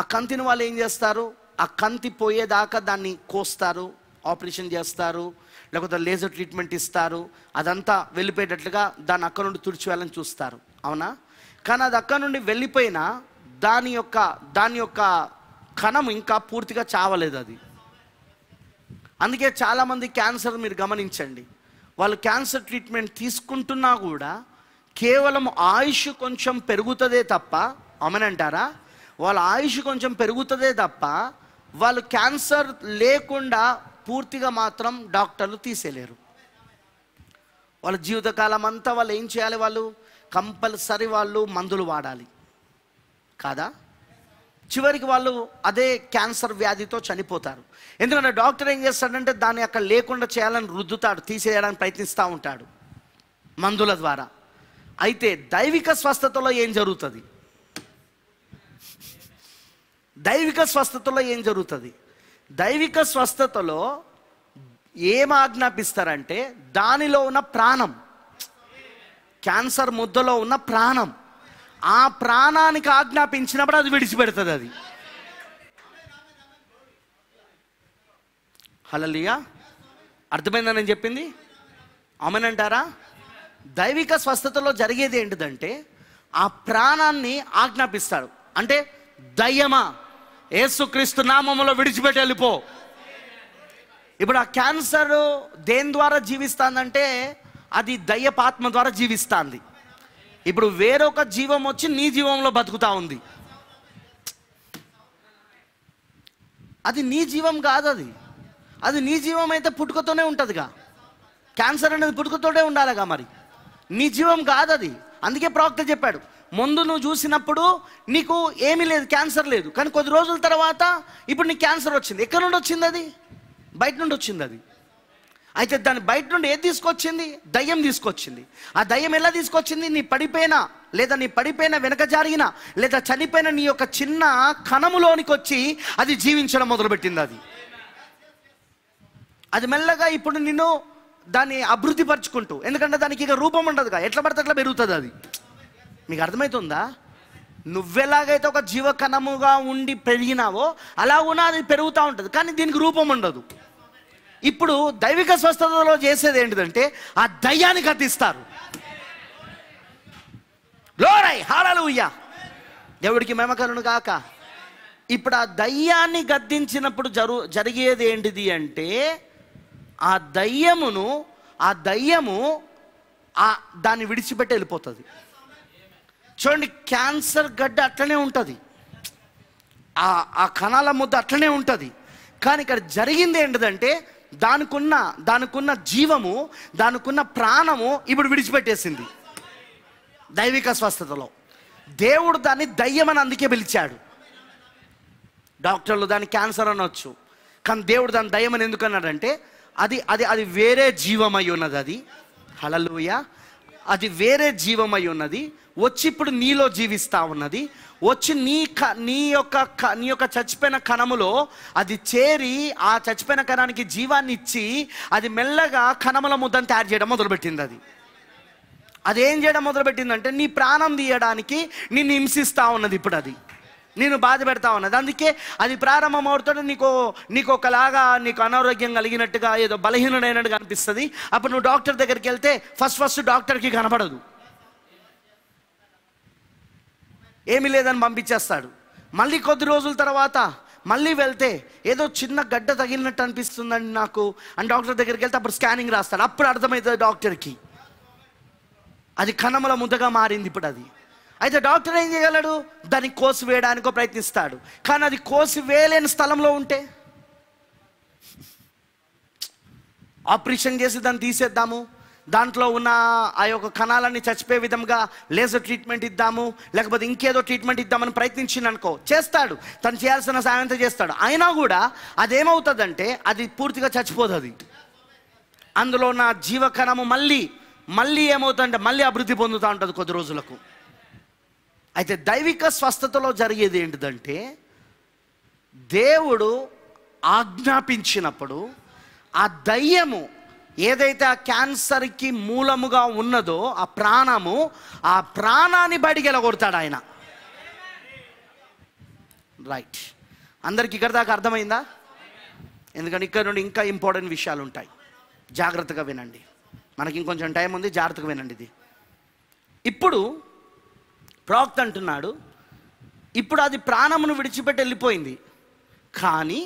ఆ కంతిని వాళ్ళు ఏం చేస్తారు ఆ కంతి పోయేదాకా దాన్ని కోస్తారు ఆపరేషన్ చేస్తారు లేకపోతే లేజర్ ట్రీట్మెంట్ ఇస్తారు అదంతా వెళ్ళిపోయేటట్లుగా దాన్ని అక్కడ నుండి తుడిచివేయాలని చూస్తారు అవునా కానీ అది అక్కడ నుండి వెళ్ళిపోయినా దాని యొక్క దాని యొక్క కణం ఇంకా పూర్తిగా చావలేదు అది అందుకే చాలామంది క్యాన్సర్ మీరు గమనించండి వాళ్ళు క్యాన్సర్ ట్రీట్మెంట్ తీసుకుంటున్నా కూడా కేవలం ఆయుష్ కొంచెం పెరుగుతుందే తప్ప అమనంటారా వాళ్ళ ఆయుష్ కొంచెం పెరుగుతుందే తప్ప వాళ్ళు క్యాన్సర్ లేకుండా పూర్తిగా మాత్రం డాక్టర్లు తీసేయలేరు వాళ్ళ జీవితకాలం అంతా వాళ్ళు ఏం చేయాలి వాళ్ళు కంపల్సరీ వాళ్ళు మందులు వాడాలి కాదా చివరికి వాళ్ళు అదే క్యాన్సర్ వ్యాధితో చనిపోతారు ఎందుకంటే డాక్టర్ ఏం చేస్తాడంటే దాన్ని అక్కడ లేకుండా చేయాలని రుద్దుతాడు తీసేయడానికి ప్రయత్నిస్తూ ఉంటాడు మందుల ద్వారా అయితే దైవిక స్వస్థతలో ఏం జరుగుతుంది దైవిక స్వస్థతలో ఏం జరుగుతుంది దైవిక స్వస్థతలో ఏం ఆజ్ఞాపిస్తారంటే దానిలో ఉన్న ప్రాణం క్యాన్సర్ ముద్దలో ఉన్న ప్రాణం ఆ ప్రాణానికి ఆజ్ఞాపించినప్పుడు అది విడిచిపెడుతుంది అది హలలియా అర్థమైందా నేను చెప్పింది అమనంటారా దైవిక స్వస్థతలో జరిగేది ఏంటిదంటే ఆ ప్రాణాన్ని ఆజ్ఞాపిస్తాడు అంటే దయ్యమా ఏసుక్రీస్తు నామంలో విడిచిపెట్టి వెళ్ళిపో ఇప్పుడు ఆ క్యాన్సర్ దేని ద్వారా జీవిస్తానంటే అది దయ్యపాత్మ ద్వారా జీవిస్తుంది ఇప్పుడు వేరొక జీవం వచ్చి నీ జీవంలో బతుకుతా ఉంది అది నీ జీవం కాదు అది అది నీ జీవం అయితే పుట్టుకతోనే ఉంటుందిగా క్యాన్సర్ అనేది పుట్టుకతోనే ఉండాలిగా మరి నీ జీవం కాదు అది అందుకే ప్రవక్త చెప్పాడు ముందు నువ్వు చూసినప్పుడు నీకు ఏమీ లేదు క్యాన్సర్ లేదు కానీ కొద్ది రోజుల తర్వాత ఇప్పుడు నీకు క్యాన్సర్ వచ్చింది ఎక్కడ నుండి వచ్చింది అది బయట నుండి వచ్చింది అది అయితే దాన్ని బయట నుండి ఏది తీసుకొచ్చింది దయ్యం తీసుకొచ్చింది ఆ దయ్యం ఎలా తీసుకొచ్చింది నీ పడిపోయిన లేదా నీ పడిపోయిన వెనక జరిగిన లేదా చనిపోయిన నీ యొక్క చిన్న కణములోనికి వచ్చి అది జీవించడం మొదలుపెట్టింది అది అది మెల్లగా ఇప్పుడు నిన్ను దాన్ని అభివృద్ధి పరుచుకుంటూ ఎందుకంటే దానికి ఇక రూపం ఉండదుగా ఎట్లా పడితే అట్లా పెరుగుతుంది అది మీకు అర్థమవుతుందా నువ్వెలాగైతే ఒక జీవకణముగా ఉండి పెరిగినావో అలా ఉన్నా అది పెరుగుతూ ఉంటుంది కానీ దీనికి రూపం ఉండదు ఇప్పుడు దైవిక స్వస్థతలో చేసేది ఏంటిదంటే ఆ దయ్యానికి అతిస్తారు లోరై హారాలు ఉయ్యా దేవుడికి మేమకరును కాక ఇప్పుడు ఆ దయ్యాన్ని గద్దించినప్పుడు జరు జరిగేది ఏంటిది అంటే ఆ దయ్యమును ఆ దయ్యము ఆ దాన్ని విడిచిపెట్టి వెళ్ళిపోతుంది చూడండి క్యాన్సర్ గడ్డ అట్లనే ఉంటుంది ఆ ఆ కణాల ముద్ద అట్లనే ఉంటుంది కానీ ఇక్కడ జరిగింది ఏంటంటే దానికున్న దానికున్న జీవము దానికున్న ప్రాణము ఇప్పుడు విడిచిపెట్టేసింది దైవిక స్వస్థతలో దేవుడు దాన్ని దయ్యమని అందుకే పిలిచాడు డాక్టర్లు దాన్ని క్యాన్సర్ అనొచ్చు కానీ దేవుడు దాన్ని దయ్యమని ఎందుకన్నాడంటే అది అది అది వేరే జీవమై ఉన్నది అది హలలుయ అది వేరే జీవమై ఉన్నది వచ్చి ఇప్పుడు నీలో జీవిస్తూ ఉన్నది వచ్చి నీ క నీ యొక్క నీ యొక్క చచ్చిపోయిన కణములో అది చేరి ఆ చచ్చిపోయిన కణానికి జీవాన్ని ఇచ్చి అది మెల్లగా కణముల ముద్దని తయారు చేయడం మొదలుపెట్టింది అది అదేం చేయడం మొదలుపెట్టిందంటే నీ ప్రాణం తీయడానికి నిన్ను హింసిస్తూ ఉన్నది ఇప్పుడు అది నేను బాధ పెడతా ఉన్నది అందుకే అది ప్రారంభం అవుతాడు నీకు నీకు ఒకలాగా నీకు అనారోగ్యం కలిగినట్టుగా ఏదో బలహీనుడైనట్టుగా అనిపిస్తుంది అప్పుడు నువ్వు డాక్టర్ దగ్గరికి వెళ్తే ఫస్ట్ ఫస్ట్ డాక్టర్కి కనపడదు ఏమీ లేదని పంపించేస్తాడు మళ్ళీ కొద్ది రోజుల తర్వాత మళ్ళీ వెళ్తే ఏదో చిన్న గడ్డ తగిలినట్టు అనిపిస్తుందండి నాకు అని డాక్టర్ దగ్గరికి వెళ్తే అప్పుడు స్కానింగ్ రాస్తాడు అప్పుడు అర్థమవుతుంది డాక్టర్కి అది కనముల ముద్దగా మారింది ఇప్పుడు అది అయితే డాక్టర్ ఏం చేయగలడు దాన్ని కోసి వేయడానికో ప్రయత్నిస్తాడు కానీ అది కోసి వేయలేని స్థలంలో ఉంటే ఆపరేషన్ చేసి దాన్ని తీసేద్దాము దాంట్లో ఉన్న ఆ యొక్క కణాలన్నీ చచ్చిపోయే విధంగా లేజర్ ట్రీట్మెంట్ ఇద్దాము లేకపోతే ఇంకేదో ట్రీట్మెంట్ ఇద్దామని ప్రయత్నించింది అనుకో చేస్తాడు తను చేయాల్సిన సాయంతో చేస్తాడు అయినా కూడా అదేమవుతుందంటే అది పూర్తిగా చచ్చిపోదు అది అందులో నా జీవకణము మళ్ళీ మళ్ళీ ఏమవుతుందంటే మళ్ళీ అభివృద్ధి పొందుతూ ఉంటుంది కొద్ది రోజులకు అయితే దైవిక స్వస్థతలో జరిగేది ఏంటిదంటే దేవుడు ఆజ్ఞాపించినప్పుడు ఆ దయ్యము ఏదైతే ఆ క్యాన్సర్కి మూలముగా ఉన్నదో ఆ ప్రాణము ఆ ప్రాణాన్ని బయటికి వెళ్ళగొడతాడు ఆయన రైట్ అందరికి ఇక్కడ దాకా అర్థమైందా ఎందుకంటే ఇక్కడ నుండి ఇంకా ఇంపార్టెంట్ విషయాలు ఉంటాయి జాగ్రత్తగా వినండి మనకి ఇంకొంచెం టైం ఉంది జాగ్రత్తగా వినండి ఇది ఇప్పుడు ప్రాక్త అంటున్నాడు ఇప్పుడు అది ప్రాణమును విడిచిపెట్టి వెళ్ళిపోయింది కానీ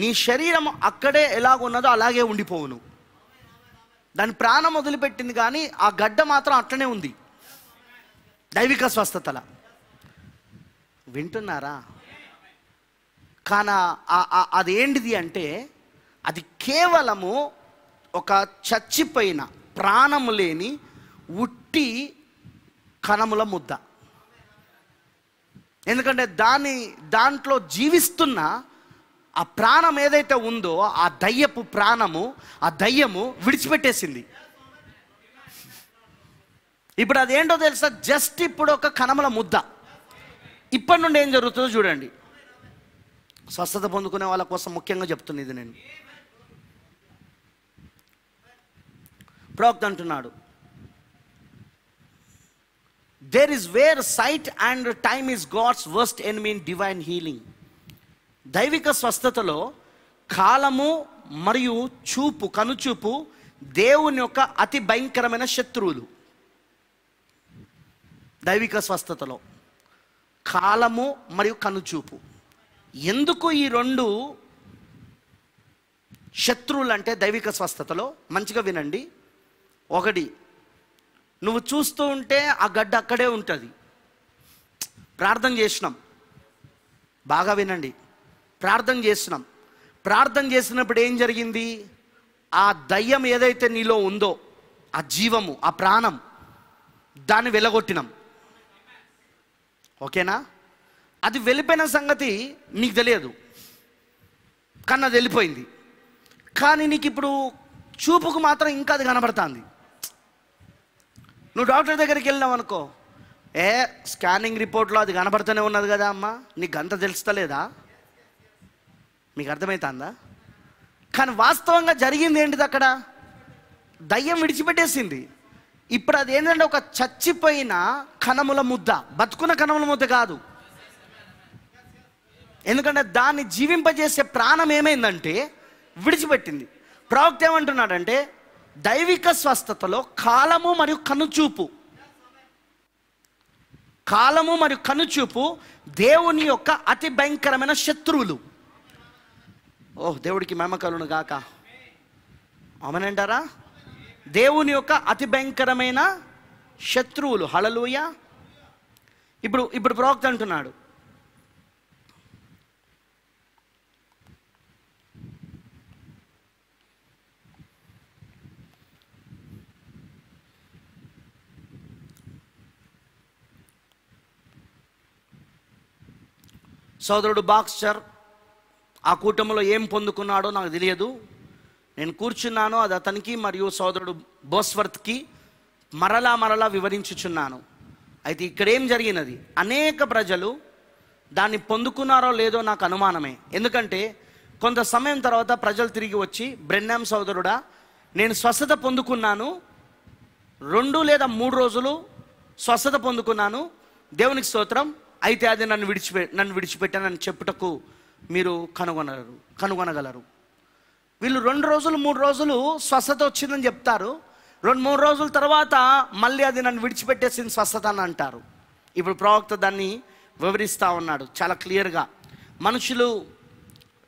నీ శరీరం అక్కడే ఎలాగున్నదో అలాగే ఉండిపోవును దాని ప్రాణం వదిలిపెట్టింది కానీ ఆ గడ్డ మాత్రం అట్లనే ఉంది దైవిక స్వస్థతల వింటున్నారా కానీ అది ఏంటిది అంటే అది కేవలము ఒక చచ్చిపోయిన ప్రాణము లేని ఉట్టి కణముల ముద్ద ఎందుకంటే దాని దాంట్లో జీవిస్తున్న ఆ ప్రాణం ఏదైతే ఉందో ఆ దయ్యపు ప్రాణము ఆ దయ్యము విడిచిపెట్టేసింది ఇప్పుడు అదేంటో తెలుసా జస్ట్ ఇప్పుడు ఒక కణముల ముద్ద ఇప్పటి నుండి ఏం జరుగుతుందో చూడండి స్వస్థత పొందుకునే వాళ్ళ కోసం ముఖ్యంగా చెప్తున్నది నేను ప్రోక్త అంటున్నాడు there is where sight and time is God's worst ఎన్ మీన్ డివైన్ హీలింగ్ దైవిక స్వస్థతలో కాలము మరియు చూపు కనుచూపు దేవుని యొక్క అతి భయంకరమైన శత్రువులు దైవిక స్వస్థతలో కాలము మరియు కనుచూపు ఎందుకు ఈ రెండు శత్రువులు అంటే దైవిక స్వస్థతలో మంచిగా వినండి ఒకటి నువ్వు చూస్తూ ఉంటే ఆ గడ్డ అక్కడే ఉంటుంది ప్రార్థన చేసినాం బాగా వినండి ప్రార్థన చేసినాం ప్రార్థన చేసినప్పుడు ఏం జరిగింది ఆ దయ్యం ఏదైతే నీలో ఉందో ఆ జీవము ఆ ప్రాణం దాన్ని వెలగొట్టినాం ఓకేనా అది వెళ్ళిపోయిన సంగతి నీకు తెలియదు కన్నా వెళ్ళిపోయింది కానీ నీకు ఇప్పుడు చూపుకు మాత్రం ఇంకా అది కనబడుతుంది నువ్వు డాక్టర్ దగ్గరికి వెళ్ళినావు అనుకో ఏ స్కానింగ్ రిపోర్ట్లో అది కనబడుతూనే ఉన్నది కదా అమ్మ నీకు అంత తెలుస్తలేదా మీకు అర్థమవుతుందా కానీ వాస్తవంగా జరిగింది ఏంటిది అక్కడ దయ్యం విడిచిపెట్టేసింది ఇప్పుడు అది ఏంటంటే ఒక చచ్చిపోయిన కణముల ముద్ద బతుకున్న కణముల ముద్ద కాదు ఎందుకంటే దాన్ని జీవింపజేసే ప్రాణం ఏమైందంటే విడిచిపెట్టింది ప్రవక్త ఏమంటున్నాడంటే దైవిక స్వస్థతలో కాలము మరియు కనుచూపు కాలము మరియు కనుచూపు దేవుని యొక్క అతి భయంకరమైన శత్రువులు ఓహ్ దేవుడికి మేమకలును గాక అవనంటారా దేవుని యొక్క అతి భయంకరమైన శత్రువులు హళలుయ ఇప్పుడు ఇప్పుడు ప్రవక్త అంటున్నాడు సోదరుడు బాక్స్చర్ ఆ కూటమిలో ఏం పొందుకున్నాడో నాకు తెలియదు నేను కూర్చున్నాను అది అతనికి మరియు సోదరుడు బోస్వర్త్కి మరలా మరలా వివరించుచున్నాను అయితే ఇక్కడేం జరిగినది అనేక ప్రజలు దాన్ని పొందుకున్నారో లేదో నాకు అనుమానమే ఎందుకంటే కొంత సమయం తర్వాత ప్రజలు తిరిగి వచ్చి బ్రెన్నాం సోదరుడా నేను స్వస్థత పొందుకున్నాను రెండు లేదా మూడు రోజులు స్వస్థత పొందుకున్నాను దేవునికి స్తోత్రం అయితే అది నన్ను విడిచిపె నన్ను విడిచిపెట్టానని చెప్పుటకు మీరు కనుగొనరు కనుగొనగలరు వీళ్ళు రెండు రోజులు మూడు రోజులు స్వస్థత వచ్చిందని చెప్తారు రెండు మూడు రోజుల తర్వాత మళ్ళీ అది నన్ను విడిచిపెట్టేసింది స్వస్థత అని అంటారు ఇప్పుడు ప్రవక్త దాన్ని వివరిస్తూ ఉన్నాడు చాలా క్లియర్గా మనుషులు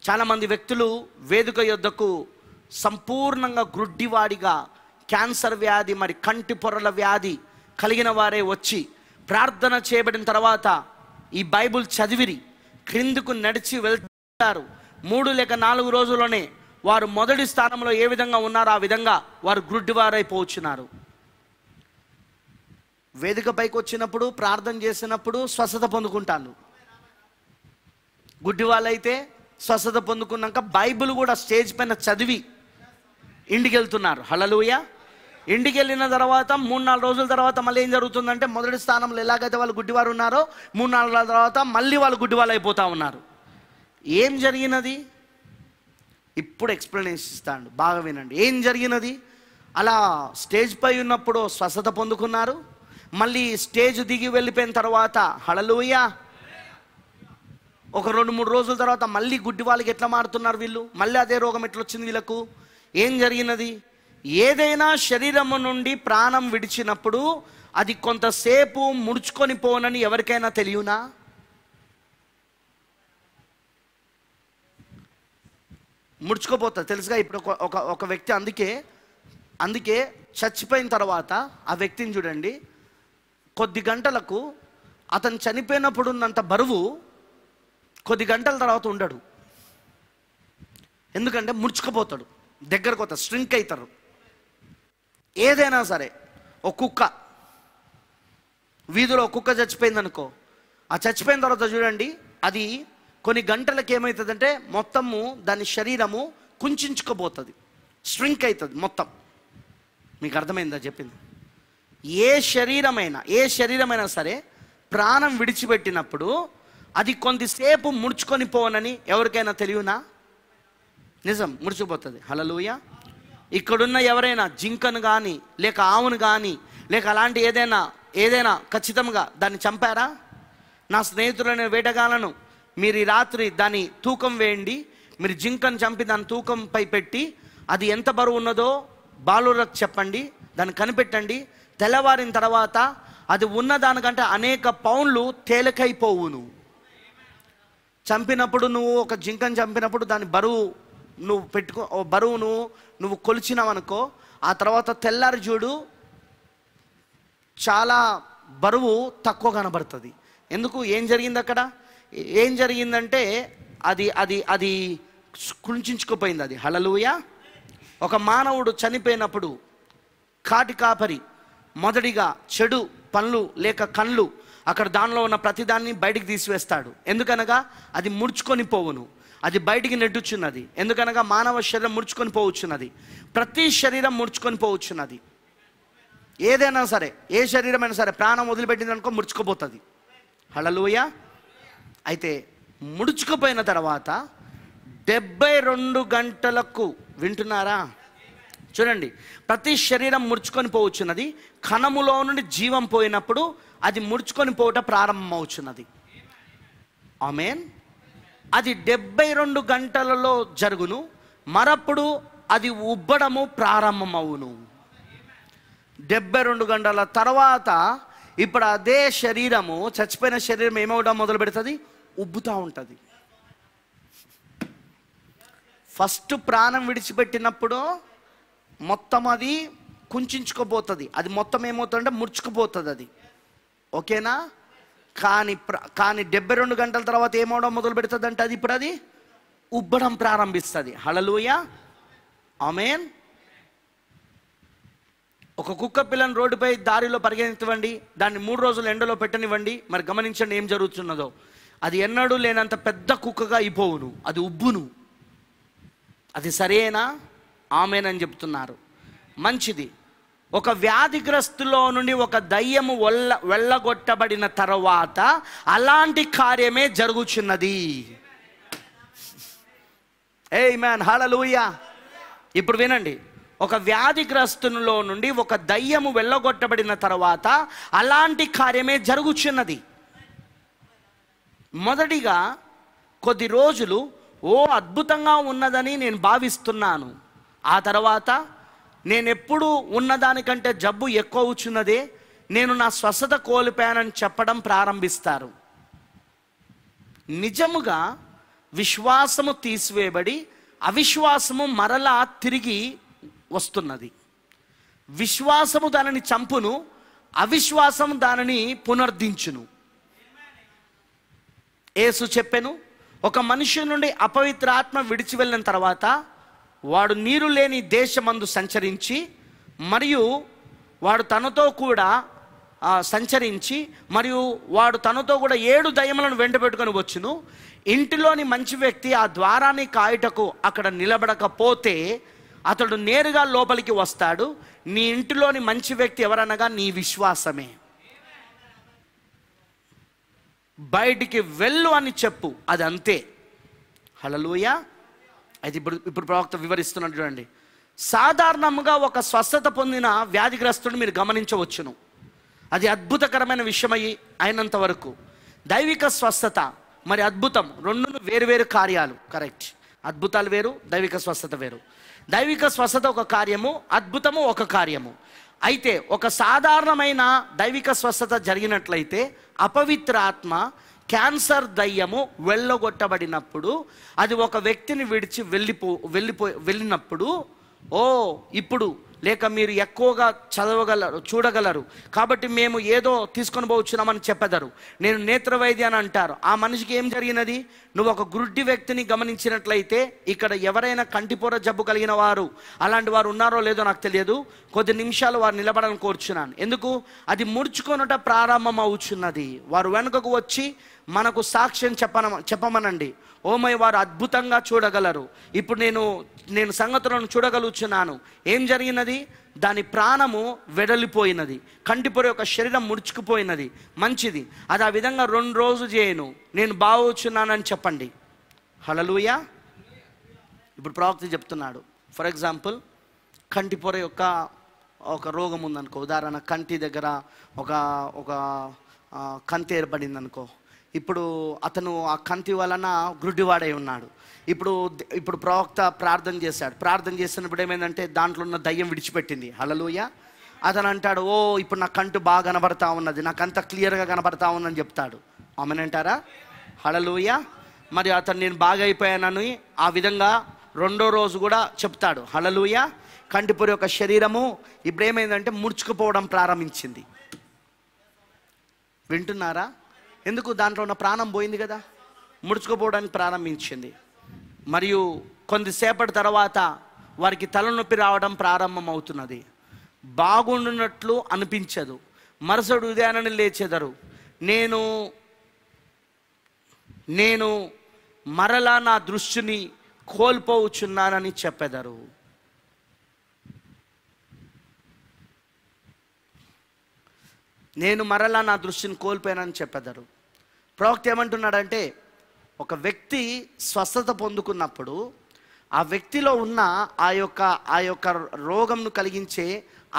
చాలామంది వ్యక్తులు వేదిక యొద్దకు సంపూర్ణంగా గ్రుడ్డివాడిగా క్యాన్సర్ వ్యాధి మరి కంటి పొరల వ్యాధి కలిగిన వారే వచ్చి ప్రార్థన చేయబడిన తర్వాత ఈ బైబుల్ చదివిరి క్రిందుకు నడిచి వెళ్తారు మూడు లేక నాలుగు రోజుల్లోనే వారు మొదటి స్థానంలో ఏ విధంగా ఉన్నారో ఆ విధంగా వారు గ్రుడ్డివారైపోవచ్చున్నారు వేదిక పైకి వచ్చినప్పుడు ప్రార్థన చేసినప్పుడు స్వస్థత పొందుకుంటాను గుడ్డి వాళ్ళైతే స్వస్థత పొందుకున్నాక బైబిల్ కూడా స్టేజ్ పైన చదివి ఇంటికి వెళ్తున్నారు హలలుయ ఇంటికి వెళ్ళిన తర్వాత మూడు నాలుగు రోజుల తర్వాత మళ్ళీ ఏం జరుగుతుందంటే మొదటి స్థానంలో ఎలాగైతే వాళ్ళు గుడ్డివారు ఉన్నారో మూడు నాలుగు రోజుల తర్వాత మళ్ళీ వాళ్ళు గుడ్డివాళ్ళు అయిపోతూ ఉన్నారు ఏం జరిగినది ఇప్పుడు ఎక్స్ప్లెనేషన్ ఇస్తాను బాగా వినండి ఏం జరిగినది అలా స్టేజ్ పై ఉన్నప్పుడు స్వస్థత పొందుకున్నారు మళ్ళీ స్టేజ్ దిగి వెళ్ళిపోయిన తర్వాత హడలుయ్య ఒక రెండు మూడు రోజుల తర్వాత మళ్ళీ గుడ్డి వాళ్ళకి ఎట్లా మారుతున్నారు వీళ్ళు మళ్ళీ అదే రోగం ఎట్లా వచ్చింది వీళ్ళకు ఏం జరిగినది ఏదైనా శరీరము నుండి ప్రాణం విడిచినప్పుడు అది కొంతసేపు ముడుచుకొని పోనని ఎవరికైనా తెలియనా ముడుచుకోపోతుంది తెలుసుగా ఇప్పుడు ఒక ఒక వ్యక్తి అందుకే అందుకే చచ్చిపోయిన తర్వాత ఆ వ్యక్తిని చూడండి కొద్ది గంటలకు అతను చనిపోయినప్పుడు ఉన్నంత బరువు కొద్ది గంటల తర్వాత ఉండడు ఎందుకంటే ముడుచుకుపోతాడు దగ్గరకు వస్తారు స్ట్రింక్ అవుతారు ఏదైనా సరే ఒక కుక్క వీధిలో ఒక కుక్క చచ్చిపోయింది అనుకో ఆ చచ్చిపోయిన తర్వాత చూడండి అది కొన్ని గంటలకు ఏమవుతుందంటే మొత్తము దాని శరీరము కుంచుకుపోతుంది స్ట్రింక్ అవుతుంది మొత్తం మీకు అర్థమైందా చెప్పింది ఏ శరీరమైనా ఏ శరీరమైనా సరే ప్రాణం విడిచిపెట్టినప్పుడు అది కొంతసేపు ముడుచుకొని పోవనని ఎవరికైనా తెలియనా నిజం ముడిచిపోతుంది హలలుయా ఇక్కడున్న ఎవరైనా జింకను కానీ లేక ఆవును కానీ లేక అలాంటి ఏదైనా ఏదైనా ఖచ్చితంగా దాన్ని చంపారా నా స్నేహితులైన వేటగాలను మీరు ఈ రాత్రి దాని తూకం వేయండి మీరు జింకను చంపి దాని తూకంపై పెట్టి అది ఎంత బరువు ఉన్నదో బాలులకు చెప్పండి దాన్ని కనిపెట్టండి తెల్లవారిన తర్వాత అది ఉన్న దానికంటే అనేక పౌండ్లు తేలికైపోవు నువ్వు చంపినప్పుడు నువ్వు ఒక జింకను చంపినప్పుడు దాని బరువు నువ్వు పెట్టుకో బరువు నువ్వు నువ్వు కొలిచినావనుకో ఆ తర్వాత తెల్లారి చూడు చాలా బరువు తక్కువ కనబడుతుంది ఎందుకు ఏం జరిగింది అక్కడ ఏం జరిగిందంటే అది అది అది కుంచుకుపోయింది అది హలలుయ ఒక మానవుడు చనిపోయినప్పుడు కాటి కాపరి మొదటిగా చెడు పనులు లేక కళ్ళు అక్కడ దానిలో ఉన్న ప్రతిదాన్ని బయటికి తీసివేస్తాడు ఎందుకనగా అది ముడుచుకొని పోవును అది బయటికి నెట్టుచున్నది ఎందుకనగా మానవ శరీరం ముడుచుకొని పోవచ్చున్నది ప్రతి శరీరం ముడుచుకొని పోవచ్చున్నది ఏదైనా సరే ఏ శరీరమైనా సరే ప్రాణం వదిలిపెట్టింది అనుకో ముడుచుకుపోతుంది హళలోయ అయితే ముడుచుకుపోయిన తర్వాత డెబ్బై రెండు గంటలకు వింటున్నారా చూడండి ప్రతి శరీరం ముడుచుకొని పోవచ్చున్నది కణములో నుండి జీవం పోయినప్పుడు అది ముడుచుకొని పోవటం ప్రారంభమవుచున్నది ఆమెన్ అది డెబ్బై రెండు గంటలలో జరుగును మరప్పుడు అది ఉబ్బడము ప్రారంభమవును డెబ్బై రెండు గంటల తర్వాత ఇప్పుడు అదే శరీరము చచ్చిపోయిన శరీరం ఏమవడం మొదలు పెడుతుంది ఉబ్బుతూ ఉంటుంది ఫస్ట్ ప్రాణం విడిచిపెట్టినప్పుడు మొత్తం అది కుంచుకోబోతుంది అది మొత్తం ఏమవుతుందంటే ముడుచుకుపోతుంది అది ఓకేనా కానీ కానీ డెబ్బై రెండు గంటల తర్వాత ఏమవడం మొదలు అంటే అది ఇప్పుడు అది ఉబ్బడం ప్రారంభిస్తుంది హలలోయ ఆమెన్ ఒక కుక్క పిల్లని రోడ్డుపై దారిలో పరిగణించవండి దాన్ని మూడు రోజులు ఎండలో పెట్టనివ్వండి మరి గమనించండి ఏం జరుగుతున్నదో అది ఎన్నడూ లేనంత పెద్ద కుక్కగా అయిపోవును అది ఉబ్బును అది సరేనా ఆమెనని చెప్తున్నారు మంచిది ఒక వ్యాధిగ్రస్తులో నుండి ఒక దయ్యము వల్ల వెళ్ళగొట్టబడిన తర్వాత అలాంటి కార్యమే జరుగుచున్నది ఏ మ్యాన్ హలలుయ ఇప్పుడు వినండి ఒక వ్యాధిగ్రస్తులో నుండి ఒక దయ్యము వెళ్ళగొట్టబడిన తర్వాత అలాంటి కార్యమే జరుగుచున్నది మొదటిగా కొద్ది రోజులు ఓ అద్భుతంగా ఉన్నదని నేను భావిస్తున్నాను ఆ తర్వాత నేను ఉన్నదానికంటే జబ్బు ఎక్కువ అవుచున్నదే నేను నా స్వస్థత కోల్పోయానని చెప్పడం ప్రారంభిస్తారు నిజముగా విశ్వాసము తీసివేయబడి అవిశ్వాసము మరలా తిరిగి వస్తున్నది విశ్వాసము దానిని చంపును అవిశ్వాసము దానిని పునర్దించును ఏసు చెప్పెను ఒక మనిషి నుండి అపవిత్ర ఆత్మ విడిచి వెళ్ళిన తర్వాత వాడు నీరు లేని దేశమందు సంచరించి మరియు వాడు తనతో కూడా సంచరించి మరియు వాడు తనతో కూడా ఏడు దయములను వెంటబెట్టుకొని వచ్చును ఇంటిలోని మంచి వ్యక్తి ఆ ద్వారాన్ని కాయటకు అక్కడ నిలబడకపోతే అతడు నేరుగా లోపలికి వస్తాడు నీ ఇంటిలోని మంచి వ్యక్తి ఎవరనగా నీ విశ్వాసమే బయటికి వెళ్ళు అని చెప్పు అది అంతే హలలోయ అయితే ఇప్పుడు ఇప్పుడు ప్రవక్త వివరిస్తున్నాడు చూడండి సాధారణంగా ఒక స్వస్థత పొందిన వ్యాధిగ్రస్తుడు మీరు గమనించవచ్చును అది అద్భుతకరమైన విషయమయ్యి అయినంత వరకు దైవిక స్వస్థత మరి అద్భుతం వేరు వేరువేరు కార్యాలు కరెక్ట్ అద్భుతాలు వేరు దైవిక స్వస్థత వేరు దైవిక స్వస్థత ఒక కార్యము అద్భుతము ఒక కార్యము అయితే ఒక సాధారణమైన దైవిక స్వస్థత జరిగినట్లయితే అపవిత్ర ఆత్మ క్యాన్సర్ దయ్యము వెళ్ళగొట్టబడినప్పుడు అది ఒక వ్యక్తిని విడిచి వెళ్ళిపో వెళ్ళిపో వెళ్ళినప్పుడు ఓ ఇప్పుడు లేక మీరు ఎక్కువగా చదవగలరు చూడగలరు కాబట్టి మేము ఏదో తీసుకొని పోవచ్చున్నామని చెప్పదరు నేను నేత్రవైద్య అని అంటారు ఆ మనిషికి ఏం జరిగినది నువ్వు ఒక గురుడ్డి వ్యక్తిని గమనించినట్లయితే ఇక్కడ ఎవరైనా కంటిపూర జబ్బు కలిగిన వారు అలాంటి వారు ఉన్నారో లేదో నాకు తెలియదు కొద్ది నిమిషాలు వారు నిలబడాలని కోరుచున్నాను ఎందుకు అది ముడుచుకొనుట ప్రారంభం అవుచున్నది వారు వెనుకకు వచ్చి మనకు సాక్ష్యం చెప్పన చెప్పమనండి ఓమై వారు అద్భుతంగా చూడగలరు ఇప్పుడు నేను నేను సంగతులను చూడగలుగుతున్నాను ఏం జరిగినది దాని ప్రాణము వెడలిపోయినది కంటిపొర యొక్క శరీరం ముడుచుకుపోయినది మంచిది అది ఆ విధంగా రెండు రోజు చేయను నేను బాగోచున్నానని చెప్పండి హలలుయ ఇప్పుడు ప్రవక్త చెప్తున్నాడు ఫర్ ఎగ్జాంపుల్ కంటిపొర యొక్క ఒక రోగం ఉందనుకో ఉదాహరణ కంటి దగ్గర ఒక ఒక కంతి ఏర్పడింది అనుకో ఇప్పుడు అతను ఆ కంతి వలన గుడ్డివాడై ఉన్నాడు ఇప్పుడు ఇప్పుడు ప్రవక్త ప్రార్థన చేశాడు ప్రార్థన చేసినప్పుడు ఏమైందంటే దాంట్లో ఉన్న దయ్యం విడిచిపెట్టింది హలలుయ అతను అంటాడు ఓ ఇప్పుడు నా కంటు బాగా కనబడతా ఉన్నది అంత క్లియర్గా కనబడతా ఉందని చెప్తాడు అంటారా హలలుయ మరి అతను నేను బాగా అయిపోయానని ఆ విధంగా రెండో రోజు కూడా చెప్తాడు హలలుయ కంటిపూరి యొక్క శరీరము ఇప్పుడు ఏమైందంటే ముడుచుకుపోవడం ప్రారంభించింది వింటున్నారా ఎందుకు దాంట్లో ఉన్న ప్రాణం పోయింది కదా ముడుచుకుపోవడానికి ప్రారంభించింది మరియు కొద్దిసేపటి తర్వాత వారికి తలనొప్పి రావడం ప్రారంభమవుతున్నది బాగుండునట్లు అనిపించదు మరుసడు ఉదయాన్ని లేచెదరు నేను నేను మరలా నా దృష్టిని కోల్పోవచ్చున్నానని చెప్పెదరు నేను మరలా నా దృష్టిని కోల్పోయానని చెప్పెదరు ప్రవక్త ఏమంటున్నాడంటే ఒక వ్యక్తి స్వస్థత పొందుకున్నప్పుడు ఆ వ్యక్తిలో ఉన్న ఆ యొక్క ఆ యొక్క రోగంను కలిగించే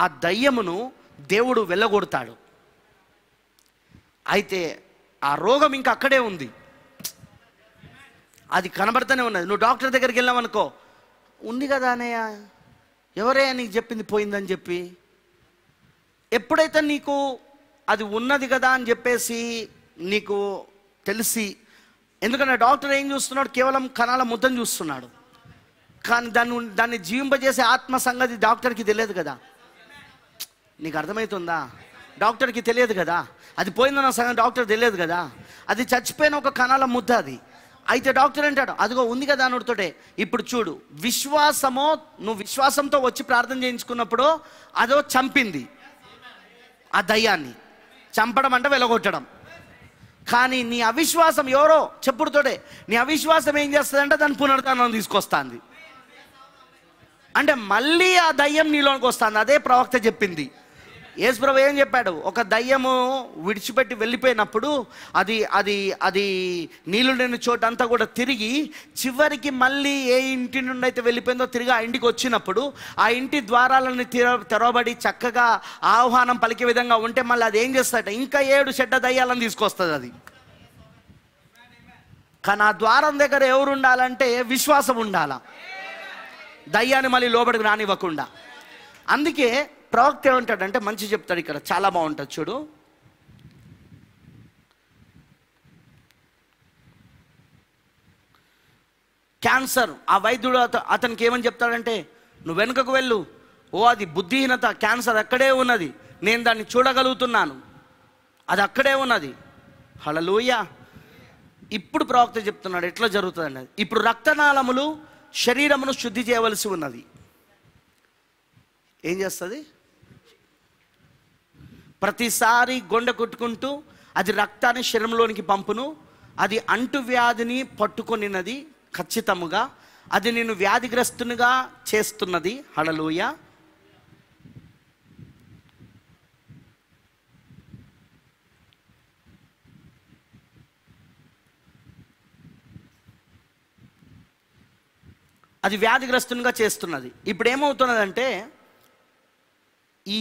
ఆ దయ్యమును దేవుడు వెళ్ళగొడతాడు అయితే ఆ రోగం ఇంకా అక్కడే ఉంది అది కనబడుతూనే ఉన్నది నువ్వు డాక్టర్ దగ్గరికి వెళ్ళావనుకో ఉంది కదా అన్నయ్య ఎవరే నీకు చెప్పింది పోయిందని చెప్పి ఎప్పుడైతే నీకు అది ఉన్నది కదా అని చెప్పేసి నీకు తెలిసి ఎందుకంటే డాక్టర్ ఏం చూస్తున్నాడు కేవలం కణాల ముద్దను చూస్తున్నాడు కానీ దాన్ని దాన్ని జీవింపజేసే ఆత్మ సంగతి డాక్టర్కి తెలియదు కదా నీకు అర్థమవుతుందా డాక్టర్కి తెలియదు కదా అది పోయిందన్న సంగతి డాక్టర్ తెలియదు కదా అది చచ్చిపోయిన ఒక కణాల ముద్ద అది అయితే డాక్టర్ అంటాడు అదిగో ఉంది కదా అనుడితోటే ఇప్పుడు చూడు విశ్వాసమో నువ్వు విశ్వాసంతో వచ్చి ప్రార్థన చేయించుకున్నప్పుడు అదో చంపింది ఆ దయ్యాన్ని చంపడం అంటే వెలగొట్టడం కానీ నీ అవిశ్వాసం ఎవరో చెప్పుడుతోటే నీ అవిశ్వాసం ఏం చేస్తుందంటే దాని పునరుద్ధానం తీసుకొస్తుంది అంటే మళ్ళీ ఆ దయ్యం నీలోనికి వస్తుంది అదే ప్రవక్త చెప్పింది యేసుప్రభు ఏం చెప్పాడు ఒక దయ్యము విడిచిపెట్టి వెళ్ళిపోయినప్పుడు అది అది అది నీళ్ళు లేని చోట అంతా కూడా తిరిగి చివరికి మళ్ళీ ఏ ఇంటి నుండి అయితే వెళ్ళిపోయిందో తిరిగి ఆ ఇంటికి వచ్చినప్పుడు ఆ ఇంటి ద్వారాలను తెరవబడి చక్కగా ఆహ్వానం పలికే విధంగా ఉంటే మళ్ళీ అది ఏం చేస్తాడట ఇంకా ఏడు చెడ్డ దయ్యాలను తీసుకొస్తుంది అది కానీ ఆ ద్వారం దగ్గర ఎవరు ఉండాలంటే విశ్వాసం ఉండాలా దయ్యాన్ని మళ్ళీ లోబడికి రానివ్వకుండా అందుకే ప్రవక్త ఏమంటాడంటే మంచి చెప్తాడు ఇక్కడ చాలా బాగుంటుంది చూడు క్యాన్సర్ ఆ వైద్యుడు అతనికి ఏమని చెప్తాడంటే నువ్వు వెనుకకు వెళ్ళు ఓ అది బుద్ధిహీనత క్యాన్సర్ అక్కడే ఉన్నది నేను దాన్ని చూడగలుగుతున్నాను అది అక్కడే ఉన్నది హలలోయ ఇప్పుడు ప్రవక్త చెప్తున్నాడు ఎట్లా జరుగుతుందండి అది ఇప్పుడు రక్తనాళములు శరీరమును శుద్ధి చేయవలసి ఉన్నది ఏం చేస్తుంది ప్రతిసారి గొండ కొట్టుకుంటూ అది రక్తాన్ని శరీరంలోనికి పంపును అది అంటువ్యాధిని పట్టుకొనినది ఖచ్చితముగా అది నేను వ్యాధిగ్రస్తునిగా చేస్తున్నది హడలోయ అది వ్యాధిగ్రస్తునిగా చేస్తున్నది ఇప్పుడు ఏమవుతున్నదంటే ఈ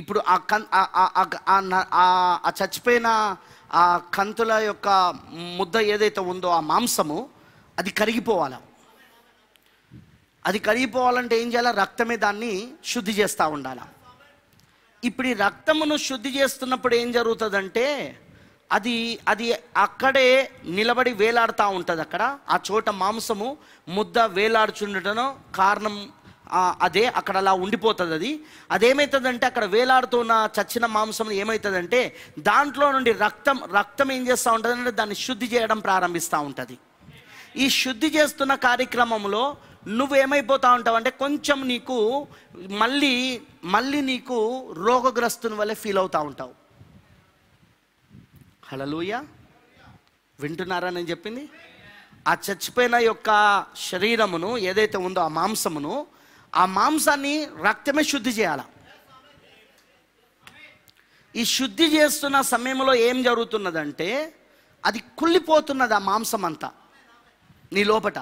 ఇప్పుడు ఆ కన్ ఆ చచ్చిపోయిన ఆ కంతుల యొక్క ముద్ద ఏదైతే ఉందో ఆ మాంసము అది కరిగిపోవాల అది కరిగిపోవాలంటే ఏం చేయాలి రక్తమే దాన్ని శుద్ధి చేస్తూ ఉండాలి ఇప్పుడు ఈ రక్తమును శుద్ధి చేస్తున్నప్పుడు ఏం జరుగుతుందంటే అది అది అక్కడే నిలబడి వేలాడుతూ ఉంటుంది అక్కడ ఆ చోట మాంసము ముద్ద వేలాడుచుండటం కారణం అదే అక్కడ అలా ఉండిపోతుంది అది అదేమవుతుందంటే అక్కడ వేలాడుతున్న చచ్చిన మాంసం ఏమవుతుందంటే దాంట్లో నుండి రక్తం రక్తం ఏం చేస్తూ ఉంటుందంటే దాన్ని శుద్ధి చేయడం ప్రారంభిస్తూ ఉంటుంది ఈ శుద్ధి చేస్తున్న కార్యక్రమంలో నువ్వేమైపోతా ఉంటావంటే కొంచెం నీకు మళ్ళీ మళ్ళీ నీకు రోగగ్రస్తుని వల్ల ఫీల్ అవుతూ ఉంటావు హలలుయ వింటున్నారా నేను చెప్పింది ఆ చచ్చిపోయిన యొక్క శరీరమును ఏదైతే ఉందో ఆ మాంసమును ఆ మాంసాన్ని రక్తమే శుద్ధి చేయాలి ఈ శుద్ధి చేస్తున్న సమయంలో ఏం జరుగుతున్నదంటే అది కుళ్ళిపోతున్నది ఆ మాంసం అంతా నీ లోపట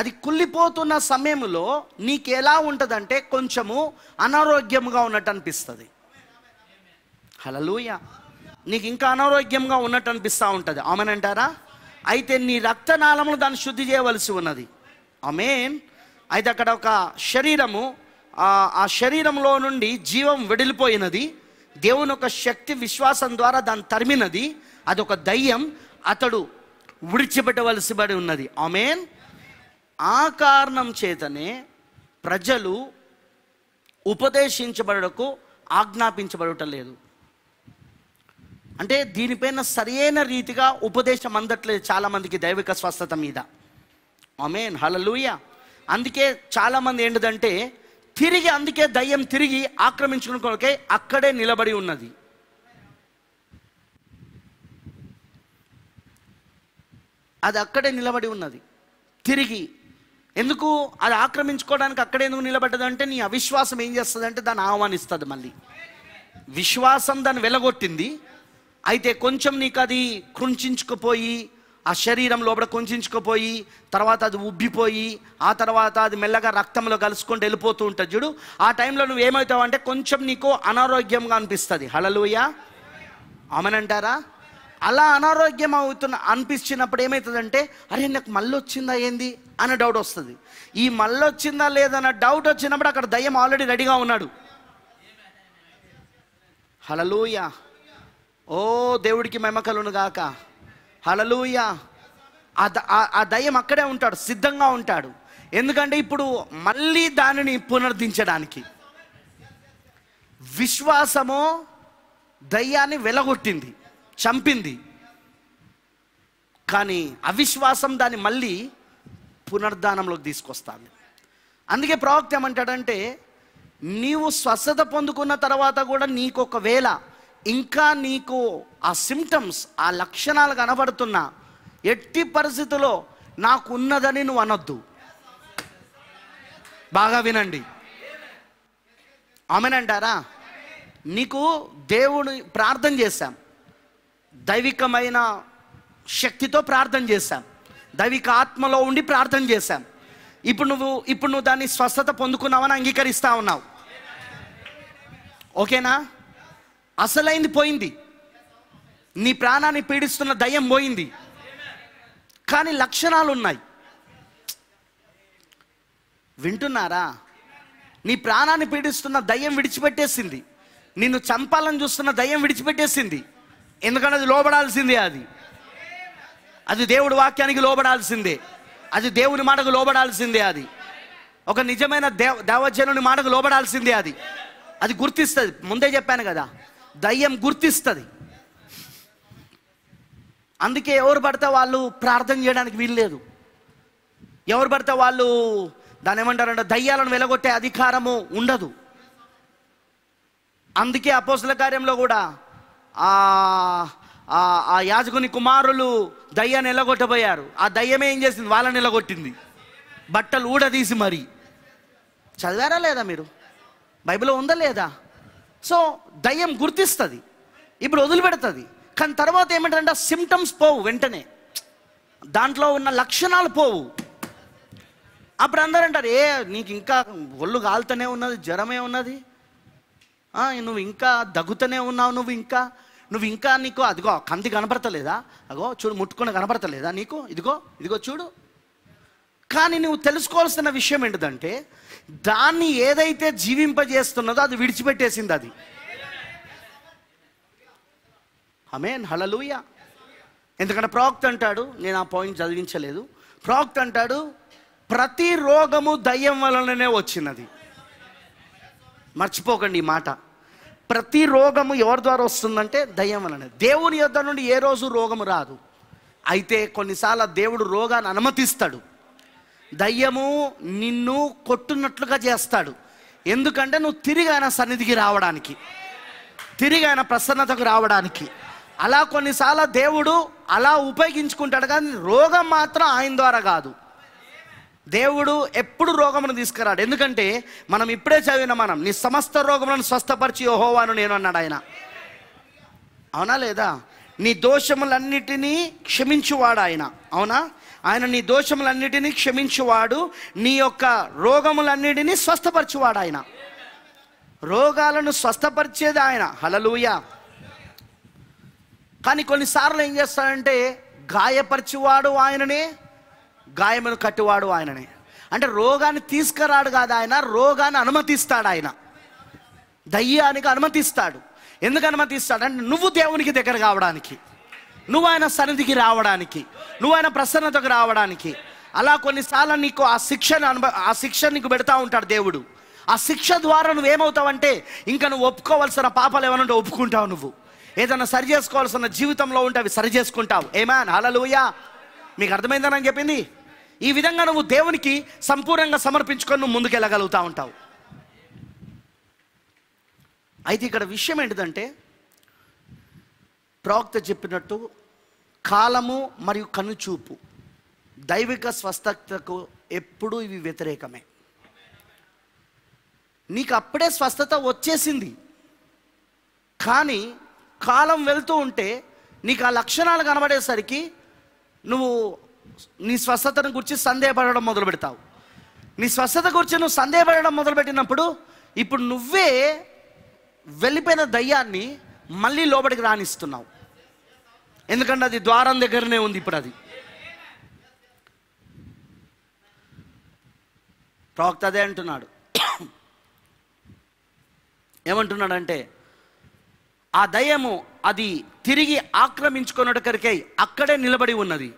అది కుళ్ళిపోతున్న సమయంలో నీకు ఎలా ఉంటుందంటే కొంచెము అనారోగ్యంగా ఉన్నట్టు అనిపిస్తుంది హలలుయ నీకు ఇంకా అనారోగ్యంగా ఉన్నట్టు అనిపిస్తూ ఉంటుంది ఆమెనంటారా అయితే నీ రక్తనాళములు దాన్ని శుద్ధి చేయవలసి ఉన్నది ఆమెన్ అయితే అక్కడ ఒక శరీరము ఆ శరీరంలో నుండి జీవం వెడిలిపోయినది దేవుని యొక్క శక్తి విశ్వాసం ద్వారా దాన్ని తరిమినది అదొక దయ్యం అతడు విడిచిపెట్టవలసిబడి ఉన్నది ఆమెన్ ఆ కారణం చేతనే ప్రజలు ఉపదేశించబడకు ఆజ్ఞాపించబడటం లేదు అంటే దీనిపైన సరైన రీతిగా ఉపదేశం అందట్లేదు చాలామందికి దైవిక స్వస్థత మీద ఆమెన్ హలలుయా అందుకే చాలామంది ఏంటిదంటే తిరిగి అందుకే దయ్యం తిరిగి ఆక్రమించుకునే అక్కడే నిలబడి ఉన్నది అది అక్కడే నిలబడి ఉన్నది తిరిగి ఎందుకు అది ఆక్రమించుకోవడానికి అక్కడే ఎందుకు నిలబడ్డది అంటే నీ అవిశ్వాసం ఏం చేస్తుంది అంటే దాన్ని ఆహ్వానిస్తుంది మళ్ళీ విశ్వాసం దాన్ని వెలగొట్టింది అయితే కొంచెం నీకు అది కృంచుకుపోయి ఆ శరీరం లోపల కొంచుకుపోయి తర్వాత అది ఉబ్బిపోయి ఆ తర్వాత అది మెల్లగా రక్తంలో కలుసుకొని వెళ్ళిపోతూ ఉంటుంది చూడు ఆ టైంలో నువ్వు ఏమవుతావు అంటే కొంచెం నీకు అనారోగ్యంగా అనిపిస్తుంది హలలుయ ఆమెనంటారా అలా అనారోగ్యం అవుతున్న అనిపించినప్పుడు ఏమవుతుందంటే అరే నాకు మళ్ళీ వచ్చిందా ఏంది అనే డౌట్ వస్తుంది ఈ మళ్ళీ వచ్చిందా లేదన్న డౌట్ వచ్చినప్పుడు అక్కడ దయ్యం ఆల్రెడీ రెడీగా ఉన్నాడు హలలోయ ఓ దేవుడికి మెమకలును గాక హలలుయ ఆ దయ్యం అక్కడే ఉంటాడు సిద్ధంగా ఉంటాడు ఎందుకంటే ఇప్పుడు మళ్ళీ దానిని పునర్దించడానికి విశ్వాసము దయ్యాన్ని వెలగొట్టింది చంపింది కానీ అవిశ్వాసం దాన్ని మళ్ళీ పునర్ధానంలోకి తీసుకొస్తాను అందుకే ప్రవక్త ఏమంటాడంటే నీవు స్వస్థత పొందుకున్న తర్వాత కూడా నీకు ఒకవేళ ఇంకా నీకు ఆ సిమ్టమ్స్ ఆ లక్షణాలు కనబడుతున్నా ఎట్టి నాకు ఉన్నదని నువ్వు అనొద్దు బాగా వినండి ఆమెనంటారా నీకు దేవుని ప్రార్థన చేశాం దైవికమైన శక్తితో ప్రార్థన చేశాం దైవిక ఆత్మలో ఉండి ప్రార్థన చేశాం ఇప్పుడు నువ్వు ఇప్పుడు నువ్వు దాన్ని స్వస్థత పొందుకున్నావని అంగీకరిస్తా ఉన్నావు ఓకేనా అసలైంది పోయింది నీ ప్రాణాన్ని పీడిస్తున్న దయ్యం పోయింది కానీ లక్షణాలు ఉన్నాయి వింటున్నారా నీ ప్రాణాన్ని పీడిస్తున్న దయ్యం విడిచిపెట్టేసింది నిన్ను చంపాలని చూస్తున్న దయ్యం విడిచిపెట్టేసింది ఎందుకంటే అది లోబడాల్సిందే అది అది దేవుడి వాక్యానికి లోబడాల్సిందే అది దేవుని మాటకు లోబడాల్సిందే అది ఒక నిజమైన దేవ దేవజనుని మాటకు లోబడాల్సిందే అది అది గుర్తిస్తుంది ముందే చెప్పాను కదా దయ్యం గుర్తిస్తుంది అందుకే ఎవరు పడితే వాళ్ళు ప్రార్థన చేయడానికి వీల్లేదు ఎవరు పడితే వాళ్ళు దాని ఏమంటారంటే దయ్యాలను వెలగొట్టే అధికారము ఉండదు అందుకే అపోసల కార్యంలో కూడా ఆ యాజకుని కుమారులు దయ్యాన్ని ఎలగొట్టబోయారు ఆ దయ్యమే ఏం చేసింది వాళ్ళని నిలగొట్టింది బట్టలు ఊడదీసి మరి చదివారా లేదా మీరు బైబిల్లో ఉందా లేదా సో దయ్యం గుర్తిస్తుంది ఇప్పుడు వదిలిపెడుతుంది కానీ తర్వాత ఏమిటంటే ఆ సిమ్టమ్స్ పోవు వెంటనే దాంట్లో ఉన్న లక్షణాలు పోవు అప్పుడు అందరూ అంటారు ఏ నీకు ఇంకా ఒళ్ళు కాలుతూనే ఉన్నది జ్వరమే ఉన్నది నువ్వు ఇంకా దగ్గుతూనే ఉన్నావు నువ్వు ఇంకా నువ్వు ఇంకా నీకు అదిగో కంది కనపడతలేదా అగో చూడు ముట్టుకుని కనపడతలేదా నీకు ఇదిగో ఇదిగో చూడు కానీ నువ్వు తెలుసుకోవాల్సిన విషయం ఏంటంటే దాన్ని ఏదైతే జీవింపజేస్తున్నదో అది విడిచిపెట్టేసింది అది అమేన్ హలలుయ ఎందుకంటే ప్రాక్త అంటాడు నేను ఆ పాయింట్ చదివించలేదు ప్రాక్త అంటాడు ప్రతి రోగము దయ్యం వలననే వచ్చినది మర్చిపోకండి ఈ మాట ప్రతి రోగము ఎవరి ద్వారా వస్తుందంటే దయ్యం వలన దేవుని యొద్ధ నుండి ఏ రోజు రోగము రాదు అయితే కొన్నిసార్లు దేవుడు రోగాన్ని అనుమతిస్తాడు దయ్యము నిన్ను కొట్టున్నట్లుగా చేస్తాడు ఎందుకంటే నువ్వు తిరిగి ఆయన సన్నిధికి రావడానికి తిరిగి ఆయన ప్రసన్నతకు రావడానికి అలా కొన్నిసార్లు దేవుడు అలా ఉపయోగించుకుంటాడు కానీ రోగం మాత్రం ఆయన ద్వారా కాదు దేవుడు ఎప్పుడు రోగమును తీసుకురాడు ఎందుకంటే మనం ఇప్పుడే చదివిన మనం నీ సమస్త రోగములను స్వస్థపరిచి యహోవాను నేను అన్నాడు ఆయన అవునా లేదా నీ దోషములన్నిటినీ క్షమించువాడు ఆయన అవునా ఆయన నీ దోషములన్నిటినీ క్షమించువాడు నీ యొక్క రోగములన్నిటినీ స్వస్థపరచువాడు ఆయన రోగాలను స్వస్థపరిచేది ఆయన హలలుయా కానీ కొన్నిసార్లు ఏం చేస్తాడంటే గాయపరిచేవాడు ఆయననే గాయమును కట్టువాడు ఆయననే అంటే రోగాన్ని తీసుకురాడు కాదు ఆయన రోగాన్ని అనుమతిస్తాడు ఆయన దయ్యానికి అనుమతిస్తాడు ఎందుకు అనుమతిస్తాడు అంటే నువ్వు దేవునికి దగ్గర కావడానికి నువ్వు ఆయన సన్నిధికి రావడానికి నువ్వు ఆయన ప్రసన్నతకు రావడానికి అలా కొన్నిసార్లు నీకు ఆ శిక్షను అనుభ ఆ శిక్ష నీకు పెడతా ఉంటాడు దేవుడు ఆ శిక్ష ద్వారా నువ్వేమవుతావంటే ఇంకా నువ్వు ఒప్పుకోవలసిన పాపాలు ఉంటే ఒప్పుకుంటావు నువ్వు ఏదైనా సరి చేసుకోవాల్సిన జీవితంలో ఉంటే అవి సరి చేసుకుంటావు ఏమా హలలుయా మీకు అర్థమైందని చెప్పింది ఈ విధంగా నువ్వు దేవునికి సంపూర్ణంగా సమర్పించుకొని నువ్వు ముందుకెళ్ళగలుగుతూ ఉంటావు అయితే ఇక్కడ విషయం ఏంటిదంటే ప్రవక్త చెప్పినట్టు కాలము మరియు కనుచూపు దైవిక స్వస్థతకు ఎప్పుడూ ఇవి వ్యతిరేకమే నీకు అప్పుడే స్వస్థత వచ్చేసింది కానీ కాలం వెళ్తూ ఉంటే నీకు ఆ లక్షణాలు కనబడేసరికి నువ్వు నీ స్వస్థతను గురించి సందేహపడడం మొదలు పెడతావు నీ స్వస్థత గురించి నువ్వు సందేహపడడం మొదలుపెట్టినప్పుడు ఇప్పుడు నువ్వే వెళ్ళిపోయిన దయ్యాన్ని మళ్ళీ లోపలికి రాణిస్తున్నావు ఎందుకంటే అది ద్వారం దగ్గరనే ఉంది ఇప్పుడు అది ప్రవక్త అదే అంటున్నాడు ఏమంటున్నాడంటే ఆ దయము అది తిరిగి ఆక్రమించుకున్నటకరికై అక్కడే నిలబడి ఉన్నది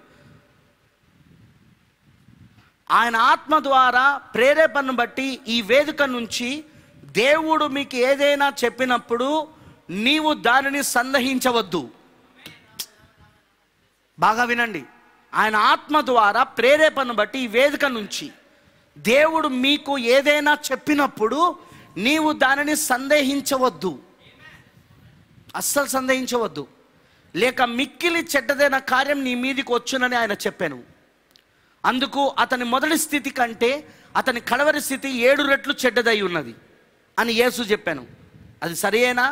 ఆయన ఆత్మ ద్వారా ప్రేరేపణను బట్టి ఈ వేదిక నుంచి దేవుడు మీకు ఏదైనా చెప్పినప్పుడు నీవు దానిని సందహించవద్దు బాగా వినండి ఆయన ఆత్మ ద్వారా ప్రేరేపణను బట్టి ఈ వేదిక నుంచి దేవుడు మీకు ఏదైనా చెప్పినప్పుడు నీవు దానిని సందేహించవద్దు అస్సలు సందేహించవద్దు లేక మిక్కిలి చెడ్డదైన కార్యం నీ మీదికి వచ్చునని ఆయన చెప్పాను అందుకు అతని మొదటి స్థితి కంటే అతని కడవరి స్థితి ఏడు రెట్లు చెడ్డదై ఉన్నది అని యేసు చెప్పాను అది సరియేనా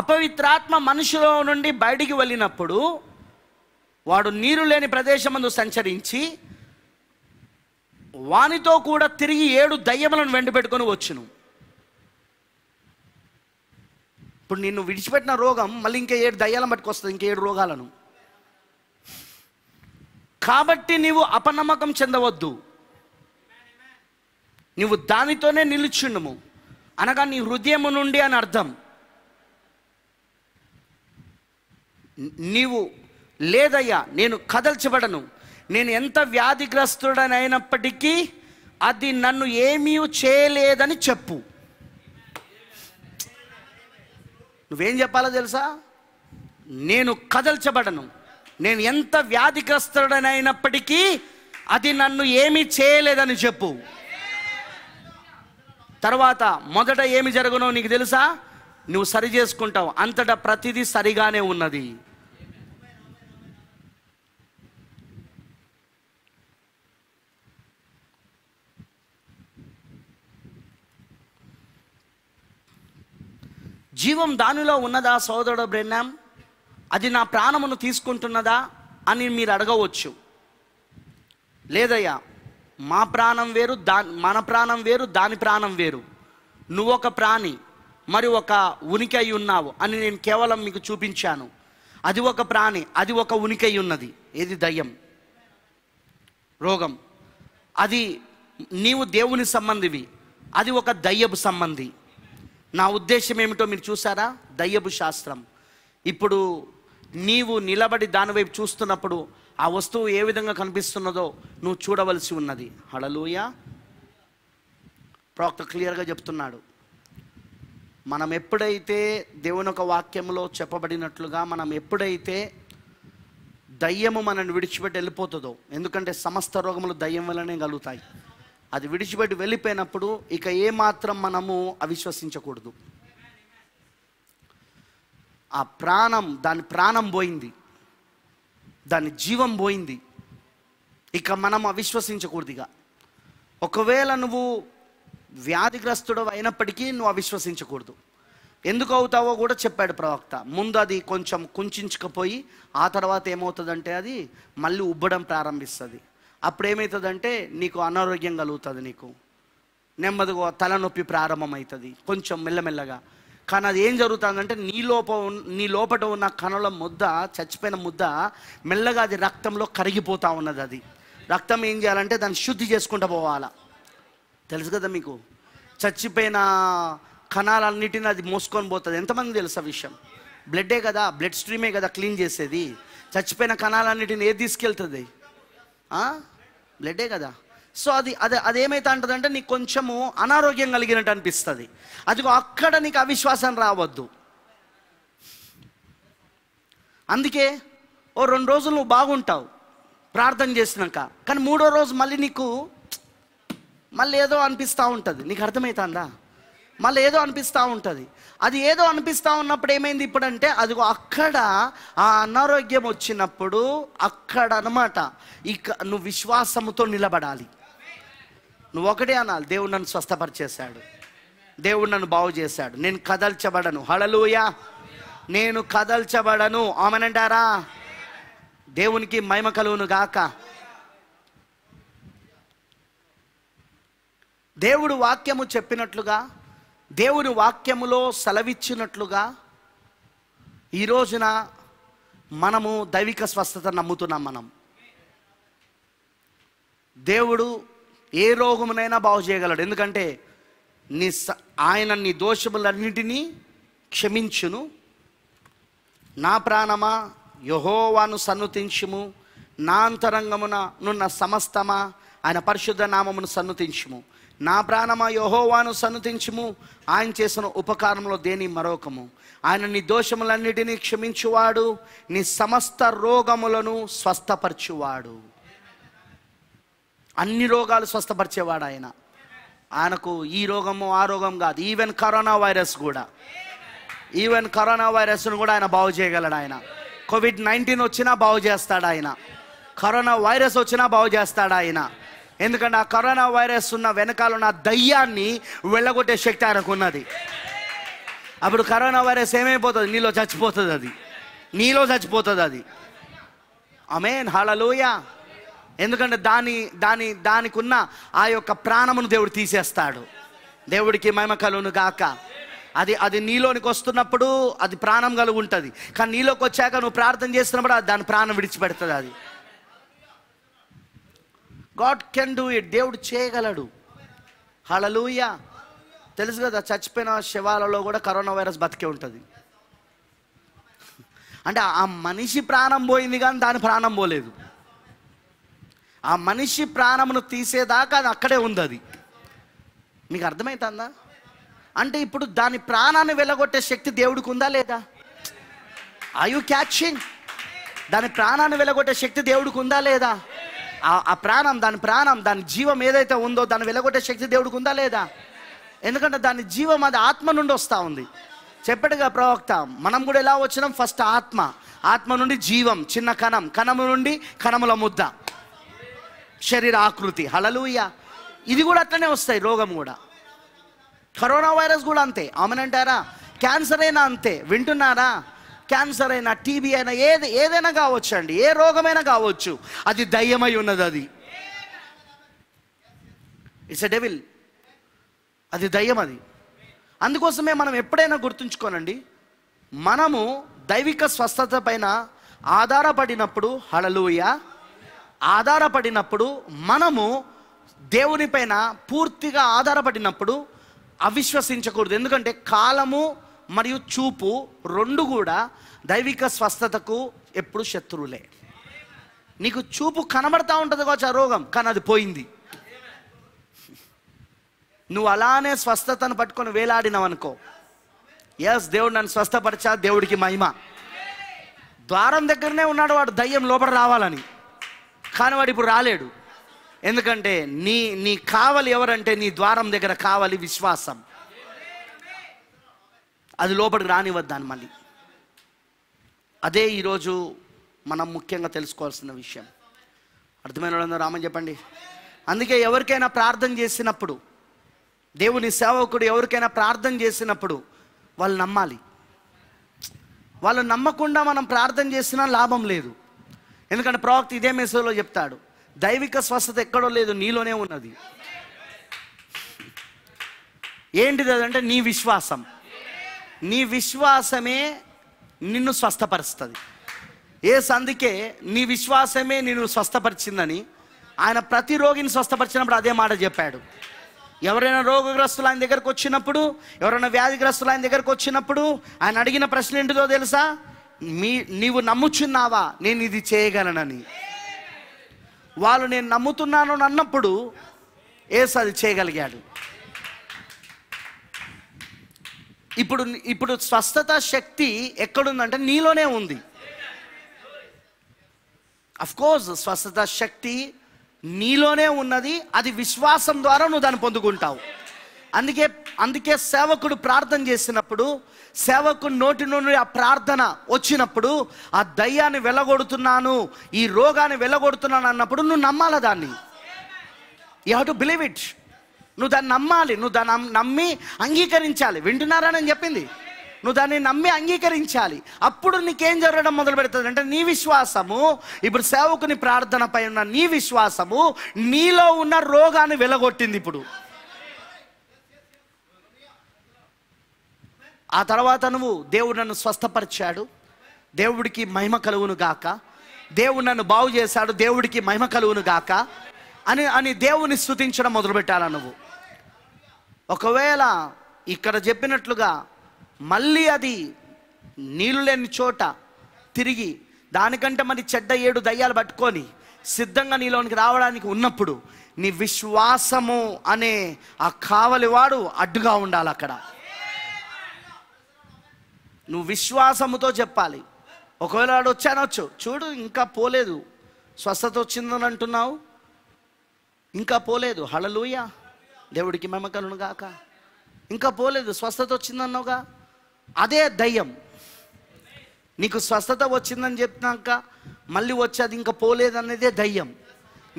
అపవిత్రాత్మ మనుషులో నుండి బయటికి వెళ్ళినప్పుడు వాడు నీరు లేని ప్రదేశమందు సంచరించి వానితో కూడా తిరిగి ఏడు దయ్యములను వెండిపెట్టుకొని వచ్చును ఇప్పుడు నిన్ను విడిచిపెట్టిన రోగం మళ్ళీ ఇంకా ఏడు దయ్యాలను పట్టుకొస్తుంది ఇంకా ఏడు రోగాలను కాబట్టి నీవు అపనమ్మకం చెందవద్దు నువ్వు దానితోనే నిలుచుండము అనగా నీ హృదయము నుండి అని అర్థం నీవు లేదయ్యా నేను కదల్చబడను నేను ఎంత వ్యాధిగ్రస్తుడనైనప్పటికీ అది నన్ను ఏమీ చేయలేదని చెప్పు నువ్వేం చెప్పాలో తెలుసా నేను కదల్చబడను నేను ఎంత వ్యాధిగ్రస్తుడనైనప్పటికీ అది నన్ను ఏమి చేయలేదని చెప్పు తర్వాత మొదట ఏమి జరగనో నీకు తెలుసా నువ్వు సరి చేసుకుంటావు అంతటా ప్రతిదీ సరిగానే ఉన్నది జీవం దానిలో ఉన్నదా సోదరుడు బ్రెన్నాం అది నా ప్రాణమును తీసుకుంటున్నదా అని మీరు అడగవచ్చు లేదయ్యా మా ప్రాణం వేరు దా మన ప్రాణం వేరు దాని ప్రాణం వేరు నువ్వు ఒక ప్రాణి మరి ఒక ఉనికి అయి ఉన్నావు అని నేను కేవలం మీకు చూపించాను అది ఒక ప్రాణి అది ఒక ఉనికి అయి ఉన్నది ఏది దయ్యం రోగం అది నీవు దేవుని సంబంధివి అది ఒక దయ్యపు సంబంధి నా ఉద్దేశం ఏమిటో మీరు చూసారా దయ్యపు శాస్త్రం ఇప్పుడు నీవు నిలబడి దానివైపు చూస్తున్నప్పుడు ఆ వస్తువు ఏ విధంగా కనిపిస్తున్నదో నువ్వు చూడవలసి ఉన్నది హళలోయ ప్రాక్త క్లియర్గా చెప్తున్నాడు మనం ఎప్పుడైతే దేవుని ఒక వాక్యంలో చెప్పబడినట్లుగా మనం ఎప్పుడైతే దయ్యము మనల్ని విడిచిపెట్టి వెళ్ళిపోతుందో ఎందుకంటే సమస్త రోగములు దయ్యం వల్లనే కలుగుతాయి అది విడిచిపెట్టి వెళ్ళిపోయినప్పుడు ఇక ఏమాత్రం మనము అవిశ్వసించకూడదు ఆ ప్రాణం దాని ప్రాణం పోయింది దాని జీవం పోయింది ఇక మనం అవిశ్వసించకూడదు ఇక ఒకవేళ నువ్వు వ్యాధిగ్రస్తుడు అయినప్పటికీ నువ్వు అవిశ్వసించకూడదు ఎందుకు అవుతావో కూడా చెప్పాడు ప్రవక్త ముందు అది కొంచెం కుంచుకపోయి ఆ తర్వాత ఏమవుతుందంటే అది మళ్ళీ ఉబ్బడం ప్రారంభిస్తుంది అప్పుడు ఏమవుతుందంటే నీకు అనారోగ్యం కలుగుతుంది నీకు నెమ్మదిగా తలనొప్పి ప్రారంభమవుతుంది కొంచెం మెల్లమెల్లగా కానీ అది ఏం జరుగుతుందంటే నీ లోప నీ లోపట ఉన్న కణల ముద్ద చచ్చిపోయిన ముద్ద మెల్లగా అది రక్తంలో కరిగిపోతూ ఉన్నది అది రక్తం ఏం చేయాలంటే దాన్ని శుద్ధి చేసుకుంటూ పోవాలా తెలుసు కదా మీకు చచ్చిపోయిన కణాలన్నిటిని అది మోసుకొని పోతుంది ఎంతమంది తెలుసు ఆ విషయం బ్లడ్డే కదా బ్లడ్ స్ట్రీమే కదా క్లీన్ చేసేది చచ్చిపోయిన కణాలన్నిటిని ఏది తీసుకెళ్తుంది బ్లడ్డే కదా సో అది అది అదేమైతే అంటుందంటే నీకు కొంచెము అనారోగ్యం కలిగినట్టు అనిపిస్తుంది అది అక్కడ నీకు అవిశ్వాసం రావద్దు అందుకే ఓ రెండు రోజులు నువ్వు బాగుంటావు ప్రార్థన చేసినాక కానీ మూడో రోజు మళ్ళీ నీకు మళ్ళీ ఏదో అనిపిస్తూ ఉంటుంది నీకు అర్థమవుతుందా మళ్ళీ ఏదో అనిపిస్తూ ఉంటుంది అది ఏదో అనిపిస్తూ ఉన్నప్పుడు ఏమైంది ఇప్పుడంటే అది అక్కడ ఆ అనారోగ్యం వచ్చినప్పుడు అక్కడ అనమాట ఇక నువ్వు విశ్వాసముతో నిలబడాలి నువ్వు ఒకటే అనాలి దేవుడు నన్ను స్వస్థపరిచేశాడు దేవుడు నన్ను బాగు చేశాడు నేను కదల్చబడను హళలుయా నేను కదల్చబడను ఆమెనంటారా దేవునికి మైమ కలువును గాక దేవుడు వాక్యము చెప్పినట్లుగా దేవుని వాక్యములో సెలవిచ్చినట్లుగా ఈ రోజున మనము దైవిక స్వస్థత నమ్ముతున్నాం మనం దేవుడు ఏ రోగమునైనా బాగు చేయగలడు ఎందుకంటే నీ ఆయన నీ దోషములన్నిటినీ క్షమించును నా ప్రాణమా యహోవాను సన్నుతించుము నా అంతరంగమున నున్న సమస్తమా ఆయన పరిశుద్ధ నామమును సన్నుతించుము నా ప్రాణమా యహోవాను సన్నతించుము ఆయన చేసిన ఉపకారంలో దేని మరొకము ఆయన నీ దోషములన్నిటినీ క్షమించువాడు నీ సమస్త రోగములను స్వస్థపరచువాడు అన్ని రోగాలు స్వస్థపరిచేవాడు ఆయన ఆయనకు ఈ రోగము ఆ రోగం కాదు ఈవెన్ కరోనా వైరస్ కూడా ఈవెన్ కరోనా వైరస్ను కూడా ఆయన బాగు చేయగలడు ఆయన కోవిడ్ నైన్టీన్ వచ్చినా బాగు చేస్తాడు ఆయన కరోనా వైరస్ వచ్చినా బాగు చేస్తాడు ఆయన ఎందుకంటే ఆ కరోనా వైరస్ ఉన్న వెనకాల ఉన్న దయ్యాన్ని వెళ్ళగొట్టే శక్తి ఆయనకున్నది అప్పుడు కరోనా వైరస్ ఏమైపోతుంది నీలో చచ్చిపోతుంది అది నీలో చచ్చిపోతుంది అది అమేన్ హళలోయ ఎందుకంటే దాని దాని దానికి ఉన్న ఆ యొక్క ప్రాణమును దేవుడు తీసేస్తాడు దేవుడికి మైమకలును గాక అది అది నీలోనికి వస్తున్నప్పుడు అది ప్రాణం కలుగుంటుంది ఉంటుంది కానీ నీలోకి వచ్చాక నువ్వు ప్రార్థన చేస్తున్నప్పుడు దాని ప్రాణం విడిచిపెడుతుంది అది గాడ్ కెన్ డూ ఇట్ దేవుడు చేయగలడు హళలూయ తెలుసు కదా చచ్చిపోయిన శివాలలో కూడా కరోనా వైరస్ బతికే ఉంటుంది అంటే ఆ మనిషి ప్రాణం పోయింది కానీ దాని ప్రాణం పోలేదు ఆ మనిషి ప్రాణమును తీసేదాకా అది అక్కడే ఉంది అది మీకు అర్థమవుతుందా అంటే ఇప్పుడు దాని ప్రాణాన్ని వెళ్ళగొట్టే శక్తి దేవుడికి ఉందా లేదా ఐ యు క్యాచింగ్ దాని ప్రాణాన్ని వెళ్ళగొట్టే శక్తి దేవుడికి ఉందా లేదా ఆ ప్రాణం దాని ప్రాణం దాని జీవం ఏదైతే ఉందో దాన్ని వెలగొట్టే శక్తి దేవుడికి ఉందా లేదా ఎందుకంటే దాని జీవం అది ఆత్మ నుండి వస్తూ ఉంది చెప్పటిగా ప్రవక్త మనం కూడా ఎలా వచ్చినాం ఫస్ట్ ఆత్మ ఆత్మ నుండి జీవం చిన్న కణం కణము నుండి కణముల ముద్ద శరీర ఆకృతి హలలుయ ఇది కూడా అట్లనే వస్తాయి రోగం కూడా కరోనా వైరస్ కూడా అంతే ఆమెనంటారా క్యాన్సర్ అయినా అంతే వింటున్నారా క్యాన్సర్ అయినా టీబీ అయినా ఏది ఏదైనా కావచ్చు అండి ఏ రోగమైనా కావచ్చు అది దయ్యమై ఉన్నది అది ఇట్స్ ఎ డెవిల్ అది దయ్యం అది అందుకోసమే మనం ఎప్పుడైనా గుర్తుంచుకోనండి మనము దైవిక స్వస్థత పైన ఆధారపడినప్పుడు హళలుయ ఆధారపడినప్పుడు మనము దేవునిపైన పూర్తిగా ఆధారపడినప్పుడు అవిశ్వసించకూడదు ఎందుకంటే కాలము మరియు చూపు రెండు కూడా దైవిక స్వస్థతకు ఎప్పుడు శత్రువులే నీకు చూపు కనబడతా ఉంటుంది కావచ్చు ఆ రోగం కానీ అది పోయింది నువ్వు అలానే స్వస్థతను పట్టుకొని వేలాడినావు అనుకో ఎస్ దేవుడు నన్ను స్వస్థపరచా దేవుడికి మహిమ ద్వారం దగ్గరనే ఉన్నాడు వాడు దయ్యం లోపల రావాలని కానీ వాడు ఇప్పుడు రాలేడు ఎందుకంటే నీ నీ కావలి ఎవరంటే నీ ద్వారం దగ్గర కావాలి విశ్వాసం అది లోపలికి రానివ్వద్దాన్ని మళ్ళీ అదే ఈరోజు మనం ముఖ్యంగా తెలుసుకోవాల్సిన విషయం అర్థమైన వాళ్ళందరూ రామని చెప్పండి అందుకే ఎవరికైనా ప్రార్థన చేసినప్పుడు దేవుని సేవకుడు ఎవరికైనా ప్రార్థన చేసినప్పుడు వాళ్ళు నమ్మాలి వాళ్ళు నమ్మకుండా మనం ప్రార్థన చేసినా లాభం లేదు ఎందుకంటే ప్రవక్త ఇదే మెసేజ్లో చెప్తాడు దైవిక స్వస్థత ఎక్కడో లేదు నీలోనే ఉన్నది ఏంటిది అదంటే నీ విశ్వాసం నీ విశ్వాసమే నిన్ను స్వస్థపరుస్తుంది ఏ అందుకే నీ విశ్వాసమే నిన్ను స్వస్థపరిచిందని ఆయన ప్రతి రోగిని స్వస్థపరిచినప్పుడు అదే మాట చెప్పాడు ఎవరైనా రోగగ్రస్తులు ఆయన దగ్గరకు వచ్చినప్పుడు ఎవరైనా వ్యాధిగ్రస్తులు ఆయన దగ్గరకు వచ్చినప్పుడు ఆయన అడిగిన ప్రశ్న ఏంటిదో తెలుసా మీ నీవు నమ్ముచున్నావా నేను ఇది చేయగలనని వాళ్ళు నేను నమ్ముతున్నాను అన్నప్పుడు ఏసు అది చేయగలిగాడు ఇప్పుడు ఇప్పుడు స్వస్థత శక్తి ఎక్కడుందంటే నీలోనే ఉంది కోర్స్ స్వస్థత శక్తి నీలోనే ఉన్నది అది విశ్వాసం ద్వారా నువ్వు దాన్ని పొందుకుంటావు అందుకే అందుకే సేవకుడు ప్రార్థన చేసినప్పుడు సేవకుడు నోటి నుండి ఆ ప్రార్థన వచ్చినప్పుడు ఆ దయ్యాన్ని వెళ్ళగొడుతున్నాను ఈ రోగాన్ని వెళ్ళగొడుతున్నాను అన్నప్పుడు నువ్వు నమ్మాల దాన్ని you have to believe it నువ్వు దాన్ని నమ్మాలి నువ్వు దాన్ని నమ్మి అంగీకరించాలి వింటున్నారా నేను చెప్పింది నువ్వు దాన్ని నమ్మి అంగీకరించాలి అప్పుడు నీకేం జరగడం మొదలు పెడుతుంది అంటే నీ విశ్వాసము ఇప్పుడు సేవకుని ప్రార్థనపై ఉన్న నీ విశ్వాసము నీలో ఉన్న రోగాన్ని వెలగొట్టింది ఇప్పుడు ఆ తర్వాత నువ్వు దేవుడు నన్ను స్వస్థపరిచాడు దేవుడికి మహిమ కలువును గాక దేవుడు నన్ను బాగు చేశాడు దేవుడికి మహిమ కలువును గాక అని అని దేవుని స్థుతించడం మొదలుపెట్టాలా నువ్వు ఒకవేళ ఇక్కడ చెప్పినట్లుగా మళ్ళీ అది నీళ్ళు లేని చోట తిరిగి దానికంటే మరి చెడ్డ ఏడు దయ్యాలు పట్టుకొని సిద్ధంగా నీలోనికి రావడానికి ఉన్నప్పుడు నీ విశ్వాసము అనే ఆ కావలివాడు అడ్డుగా ఉండాలి అక్కడ నువ్వు విశ్వాసముతో చెప్పాలి ఒకవేళ వాడు వచ్చానొచ్చు చూడు ఇంకా పోలేదు స్వస్థత వచ్చిందని అంటున్నావు ఇంకా పోలేదు హళలుయా దేవుడికి మెమకలను గాక ఇంకా పోలేదు స్వస్థత వచ్చిందన్నావుగా అదే దయ్యం నీకు స్వస్థత వచ్చిందని చెప్పినాక మళ్ళీ వచ్చి అది ఇంకా అనేదే దయ్యం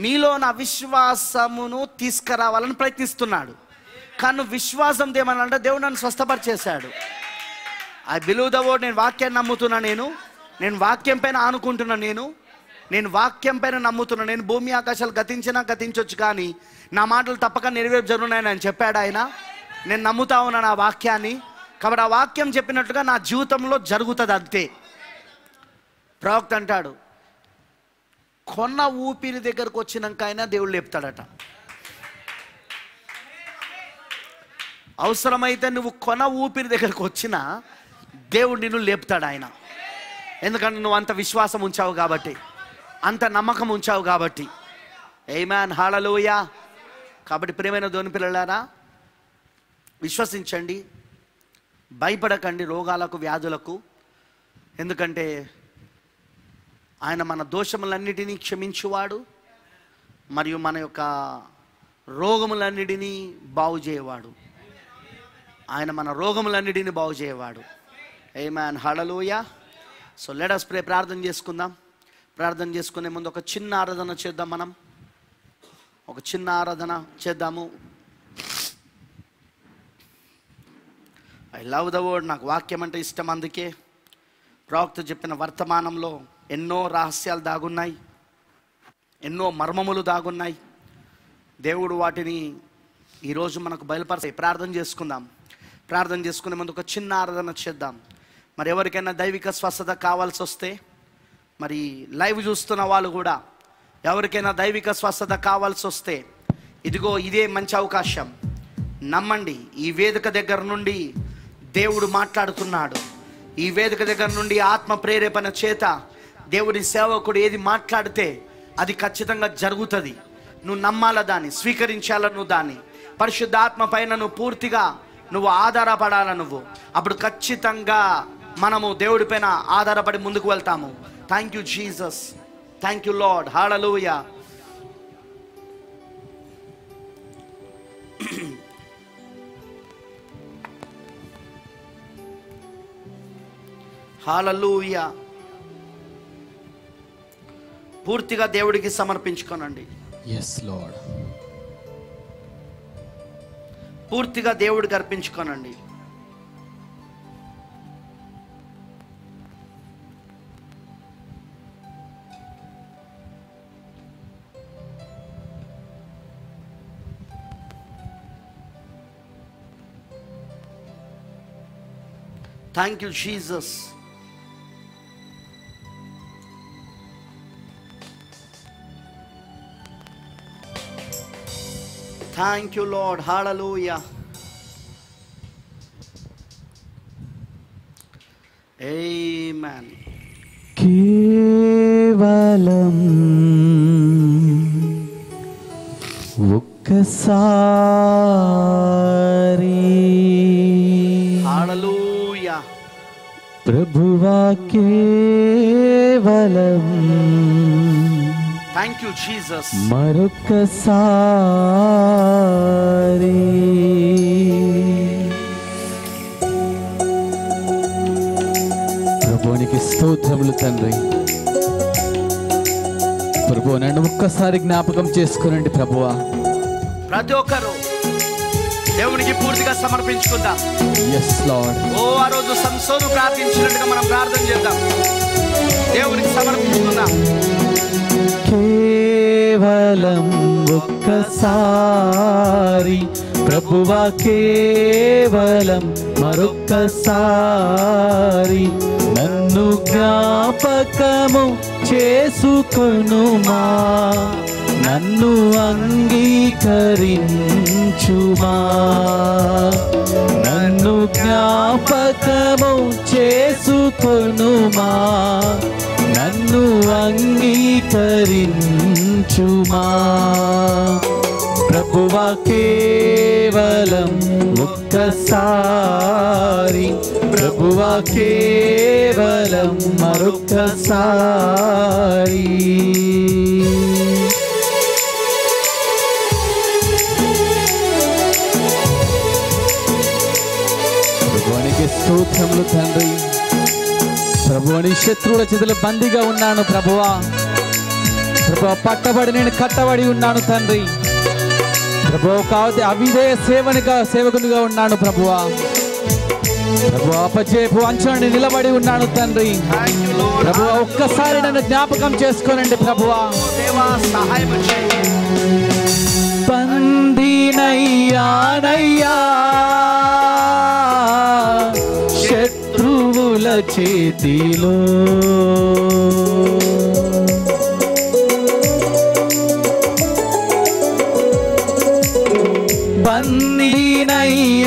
నీలోని అవిశ్వాసమును తీసుకురావాలని ప్రయత్నిస్తున్నాడు కానీ విశ్వాసం ఏమనంటే దేవుడు నన్ను స్వస్థపరిచేశాడు ఆ బిలీవ్ ద నేను వాక్యాన్ని నమ్ముతున్నా నేను నేను వాక్యం పైన ఆనుకుంటున్నా నేను నేను వాక్యం పైన నమ్ముతున్నా నేను భూమి ఆకాశాలు గతించినా గతించవచ్చు కానీ నా మాటలు తప్పక నెరవేర్చనున్నాయని ఆయన చెప్పాడు ఆయన నేను నమ్ముతా ఉన్నాను ఆ వాక్యాన్ని కాబట్టి ఆ వాక్యం చెప్పినట్టుగా నా జీవితంలో జరుగుతుంది అంతే ప్రవక్త అంటాడు కొన్న ఊపిరి దగ్గరకు వచ్చినాక అయినా దేవుడు లేపుతాడట అవసరమైతే నువ్వు కొన ఊపిరి దగ్గరకు వచ్చినా దేవుడు నిన్ను లేపుతాడు ఆయన ఎందుకంటే నువ్వు అంత విశ్వాసం ఉంచావు కాబట్టి అంత నమ్మకం ఉంచావు కాబట్టి ఏమాన్ హాళలోయా కాబట్టి ప్రియమైన ధోని పిల్లలారా విశ్వసించండి భయపడకండి రోగాలకు వ్యాధులకు ఎందుకంటే ఆయన మన దోషములన్నిటినీ క్షమించువాడు మరియు మన యొక్క రోగములన్నిటినీ బాగు చేయవాడు ఆయన మన రోగములన్నిటినీ బాగు చేయవాడు ఏ మ్యాన్ హడలోయ సో లెడస్ ప్రే ప్రార్థన చేసుకుందాం ప్రార్థన చేసుకునే ముందు ఒక చిన్న ఆరాధన చేద్దాం మనం ఒక చిన్న ఆరాధన చేద్దాము ఐ లవ్ ద వర్డ్ నాకు వాక్యం అంటే ఇష్టం అందుకే ప్రవక్త చెప్పిన వర్తమానంలో ఎన్నో రహస్యాలు దాగున్నాయి ఎన్నో మర్మములు దాగున్నాయి దేవుడు వాటిని ఈరోజు మనకు బయలుపరచాయి ప్రార్థన చేసుకుందాం ప్రార్థన చేసుకునే ముందు ఒక చిన్న ఆరాధన చేద్దాం మరి ఎవరికైనా దైవిక స్వస్థత కావాల్సి వస్తే మరి లైవ్ చూస్తున్న వాళ్ళు కూడా ఎవరికైనా దైవిక స్వస్థత కావాల్సి వస్తే ఇదిగో ఇదే మంచి అవకాశం నమ్మండి ఈ వేదిక దగ్గర నుండి దేవుడు మాట్లాడుతున్నాడు ఈ వేదిక దగ్గర నుండి ఆత్మ ప్రేరేపణ చేత దేవుడి సేవకుడు ఏది మాట్లాడితే అది ఖచ్చితంగా జరుగుతుంది నువ్వు నమ్మాల దాన్ని స్వీకరించాల నువ్వు దాన్ని పరిశుద్ధాత్మ పైన నువ్వు పూర్తిగా నువ్వు ఆధారపడాల నువ్వు అప్పుడు ఖచ్చితంగా మనము దేవుడిపైన ఆధారపడి ముందుకు వెళ్తాము thank you Jesus thank you Lord హాడలూయ హాలూయ పూర్తిగా దేవుడికి సమర్పించుకోనండి ఎస్ లాడ్ పూర్తిగా దేవుడికి అర్పించుకోనండి Thank you, Jesus. Thank you, Lord. Hallelujah. Amen. Kivalam. ఒక్కసారి ప్రభువా కేవలం థ్యాంక్ యూ జీసస్ మరొక్కసారి ప్రభువానికి స్తోత్రములు తండ్రి ప్రభు నన్ను ఒక్కసారి జ్ఞాపకం చేసుకునండి ప్రభు ప్రతి ఒక్కరు దేవునికి పూర్తిగా సమర్పించుకుందాం ఎస్ లార్డ్ ఓ ఆ రోజు సంసోను ప్రార్థించినట్టుగా మనం ప్రార్థన చేద్దాం దేవునికి సమర్పించుకుందాం కేవలం ఒక్కసారి ప్రభువా కేవలం మరొక్కసారి నన్ను జ్ఞాపకము చేసుకొనుమా నన్ను అంగీకరించుమా నన్ను జ్ఞాపకము చేసుకొనుమా నన్ను అంగీకరించుమా ప్రభువా కేవలం ఒక్కసారి ప్రభువా కేవలం మరొక్కసారి ప్రభువానికి స్తోత్రములు తండ్రి అని శత్రువుల చేతులు బందీగా ఉన్నాను ప్రభువా ప్రభు పట్టబడి నేను కట్టబడి ఉన్నాను తండ్రి ప్రభు కాబట్టి అవిదే సేవనిగా సేవకునిగా ఉన్నాను ప్రభువా ప్రభు అపచేపు అంచుని నిలబడి ఉన్నాను తండ్రి ప్రభు ఒక్కసారి నన్ను జ్ఞాపకం చేసుకోనండి ప్రభువ పందినయ్యానయ్యా శత్రువుల చేతిలో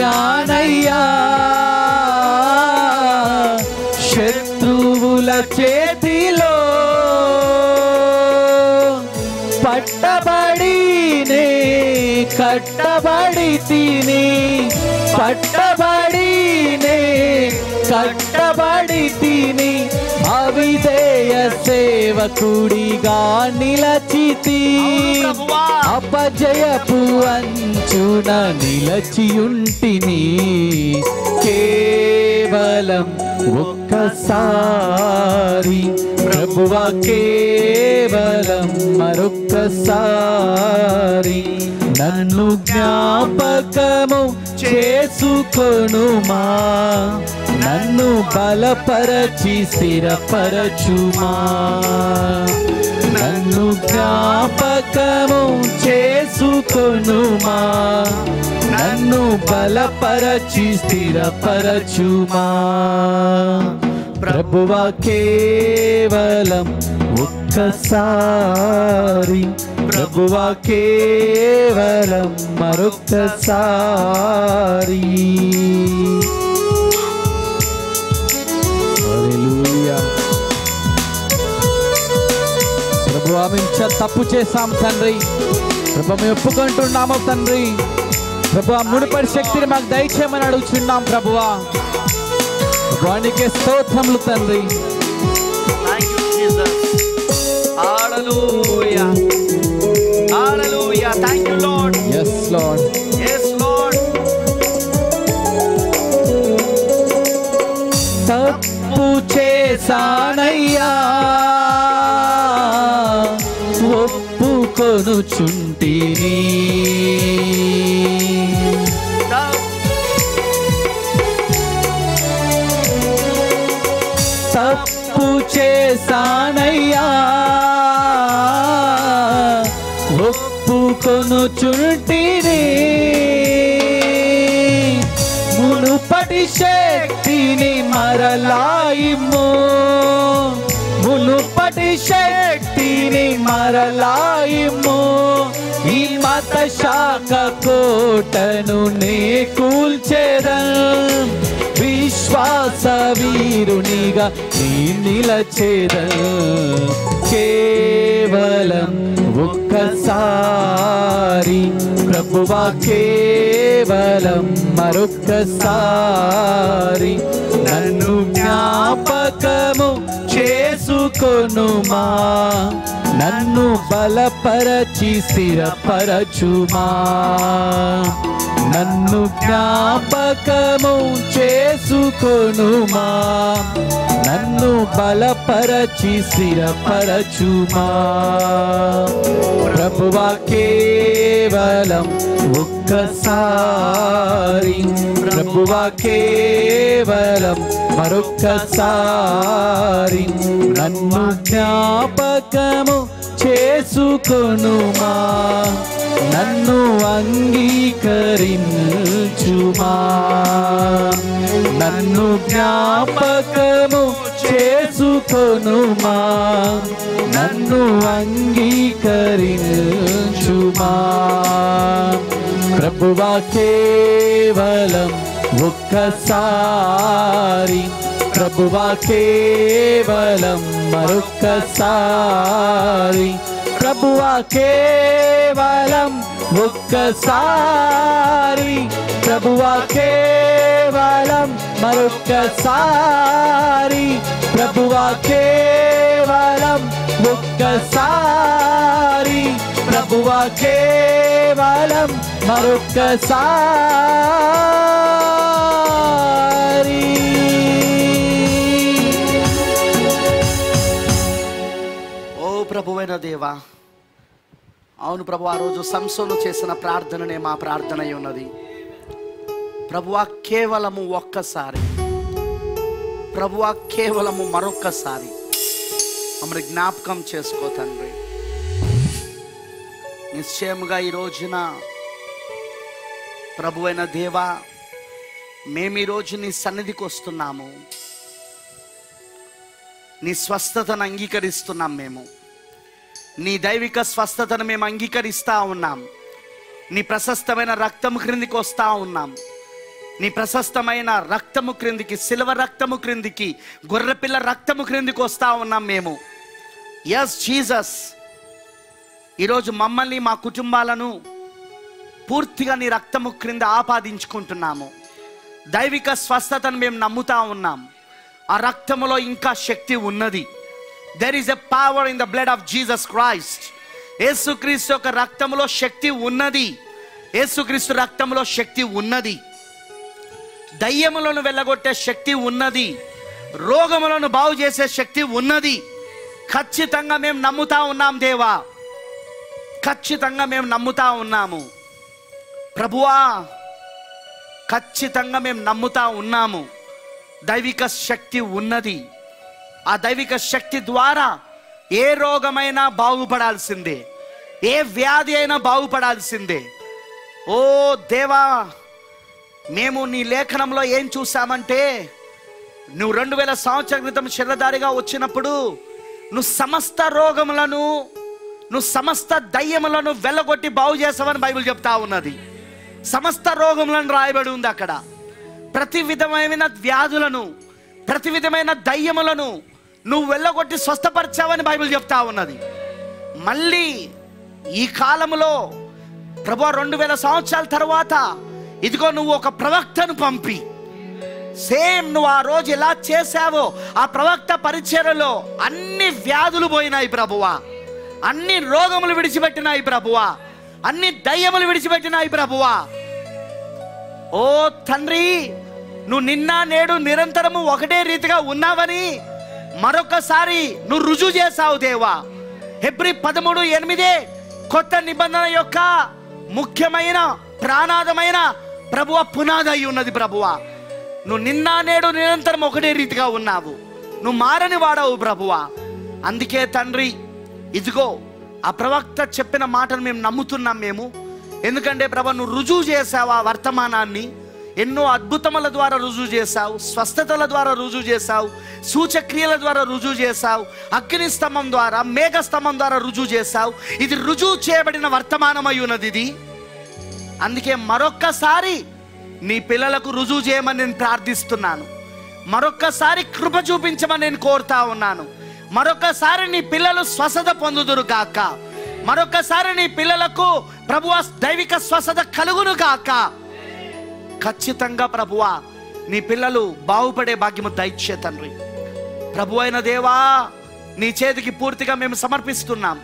వచ్చానయ్యా శత్రువుల చేతిలో పట్టబడినే కట్టబడి తిని పట్టబడినే కట్ట నిలబడితిని అవిధేయ సేవకుడిగా నిలచితి అపజయపు అంచున నిలచియుంటిని కేవలం ఒక్కసారి ప్రభువా కేవలం మరొక్కసారి నన్ను జ్ఞాపకము చేసుకొనుమా నన్ను బలపరచి స్థిరపరచుమా నన్ను జ్ఞాపకము చేసుకొనుమా నన్ను బలపరచి స్థిరపరచుమా ప్రభువ కేవలం ఒక్కసారి ప్రభువ కేవలం మరొక్కసారి ప్రభావించ తప్పు చేశాం తండ్రి ప్రభా మేము ఒప్పుకుంటున్నాము తండ్రి ప్రభా ముడిపడి శక్తిని మాకు దయచేయమని అడుగుచున్నాం ప్రభువా వానికే స్తోత్రములు తండ్రి తప్పు చేశానయ్యా కోరుచుంటిని తప్పు చేసానయ్యా చుంటిరి మునుపటి శక్తిని మరలాయిము మునుపటి శక్తి శక్తిని మరలాయిము ఈ మత శాఖ కోటను నే కూల్చేదన్ విశ్వాస వీరునిగా నీ నిలచేదన్ కేవలం ఒక్కసారి ప్రభువా కేవలం మరొక్కసారి నన్ను జ్ఞాపకము చేసుకొనుమా నన్ను బలపరచి స్థిరపరచుమా నన్ను జ్ఞాపకము చేసుకొనుమా నన్ను బలపరచి స్థిరపరచుమా ప్రభువా కేవలం ఒక్కసారి ప్రభువా కేవలం మరొక్కసారి నన్ను జ్ఞాపకము చేసుకొనుమా నన్ను అంగీకరించుమా నన్ను జ్ఞాపకము చేసుకొనుమా నన్ను అంగీకరించుమా ప్రభువా కేవలం ఒక్కసారి ప్రభువా కేవలం మరొక్కసారి ప్రభువా కేవలం ఒక్కసారి ప్రభువా కేవలం మరొక్కసారి ప్రభువా కేవలం ఒక్కసారి ప్రభువా కేవలం మరొక్కసారి ప్రభువైన దేవా అవును ప్రభు ఆ రోజు సంసోను చేసిన ప్రార్థననే మా ప్రార్థన ఉన్నది ప్రభువా కేవలము ఒక్కసారి ప్రభువా కేవలము మరొక్కసారి మమ్మల్ని జ్ఞాపకం చేసుకో తండ్రి నిశ్చయముగా ఈ రోజున ప్రభువైన దేవా మేము ఈరోజు నీ సన్నిధికి వస్తున్నాము నీ స్వస్థతను అంగీకరిస్తున్నాం మేము నీ దైవిక స్వస్థతను మేము అంగీకరిస్తూ ఉన్నాం నీ ప్రశస్తమైన రక్తము క్రిందికి వస్తూ ఉన్నాం నీ ప్రశస్తమైన రక్తము క్రిందికి సిల్వ రక్తము క్రిందికి గొర్రెపిల్ల రక్తము క్రిందికి వస్తూ ఉన్నాం మేము ఎస్ జీసస్ ఈరోజు మమ్మల్ని మా కుటుంబాలను పూర్తిగా నీ రక్తము క్రింద ఆపాదించుకుంటున్నాము దైవిక స్వస్థతను మేము నమ్ముతా ఉన్నాం ఆ రక్తములో ఇంకా శక్తి ఉన్నది there is a power in the blood of Jesus Christ యేసుక్రీస్తు యొక్క రక్తంలో శక్తి ఉన్నది యేసుక్రీస్తు రక్తంలో శక్తి ఉన్నది దయ్యములను వెళ్ళగొట్టే శక్తి ఉన్నది రోగములను బాగు చేసే శక్తి ఉన్నది ఖచ్చితంగా మేము నమ్ముతా ఉన్నాం దేవా ఖచ్చితంగా మేము నమ్ముతా ఉన్నాము ప్రభువా ఖచ్చితంగా మేము నమ్ముతా ఉన్నాము దైవిక శక్తి ఉన్నది ఆ దైవిక శక్తి ద్వారా ఏ రోగమైనా బాగుపడాల్సిందే ఏ వ్యాధి అయినా బాగుపడాల్సిందే ఓ దేవా మేము నీ లేఖనంలో ఏం చూసామంటే నువ్వు రెండు వేల సంవత్సరాల క్రితం శరదారిగా వచ్చినప్పుడు నువ్వు సమస్త రోగములను నువ్వు సమస్త దయ్యములను వెళ్ళగొట్టి బాగు చేసావని బైబిల్ చెప్తా ఉన్నది సమస్త రోగములను రాయబడి ఉంది అక్కడ ప్రతి విధమైన వ్యాధులను ప్రతి విధమైన దయ్యములను నువ్వు వెళ్ళగొట్టి స్వస్థపరిచావని బైబిల్ చెప్తా ఉన్నది మళ్ళీ ఈ కాలంలో ప్రభు రెండు వేల సంవత్సరాల తర్వాత ఇదిగో నువ్వు ఒక ప్రవక్తను పంపి సేమ్ నువ్వు ఆ రోజు ఎలా చేశావో ఆ ప్రవక్త పరిచయలో అన్ని వ్యాధులు పోయినాయి ప్రభువా అన్ని రోగములు విడిచిపెట్టినాయి ప్రభువా అన్ని దయ్యములు విడిచిపెట్టినాయి ప్రభువా ఓ తండ్రి నువ్వు నిన్న నేడు నిరంతరము ఒకటే రీతిగా ఉన్నావని మరొకసారి నువ్వు రుజువు చేసావు దేవా ఎబ్రి పదమూడు ఎనిమిదే కొత్త నిబంధన యొక్క ముఖ్యమైన ప్రాణాదమైన ప్రభువ పునాది అయి ఉన్నది ప్రభువ నువ్వు నిన్న నేడు నిరంతరం ఒకటే రీతిగా ఉన్నావు నువ్వు మారని వాడవు ప్రభువ అందుకే తండ్రి ఇదిగో ఆ ప్రవక్త చెప్పిన మాటను మేము నమ్ముతున్నాం మేము ఎందుకంటే ప్రభా నువ్వు రుజువు చేసావు ఆ వర్తమానాన్ని ఎన్నో అద్భుతముల ద్వారా రుజువు చేశావు స్వస్థతల ద్వారా రుజువు చేశావు సూచక్రియల ద్వారా రుజువు చేశావు అగ్ని స్తంభం ద్వారా మేఘ స్తంభం ద్వారా రుజువు చేశావు ఇది రుజువు చేయబడిన వర్తమానమై ఉన్నది ఇది అందుకే మరొక్కసారి నీ పిల్లలకు రుజువు చేయమని నేను ప్రార్థిస్తున్నాను మరొక్కసారి కృప చూపించమని నేను కోరుతా ఉన్నాను మరొకసారి నీ పిల్లలు స్వసత పొందుదురు కాక మరొకసారి నీ పిల్లలకు ప్రభు దైవిక స్వసత కలుగును కాక ఖచ్చితంగా ప్రభువా నీ పిల్లలు బాగుపడే భాగ్యము దయచే తండ్రి ప్రభు అయిన దేవా నీ చేతికి పూర్తిగా మేము సమర్పిస్తున్నాం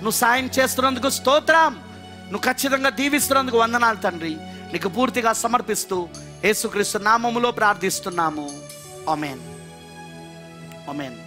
నువ్వు సాయం చేస్తున్నందుకు స్తోత్రం నువ్వు ఖచ్చితంగా దీవిస్తున్నందుకు వందనాలు తండ్రి నీకు పూర్తిగా సమర్పిస్తూ యేసుక్రీస్తు నామములో ప్రార్థిస్తున్నాము ఒమేన్ ఒమేన్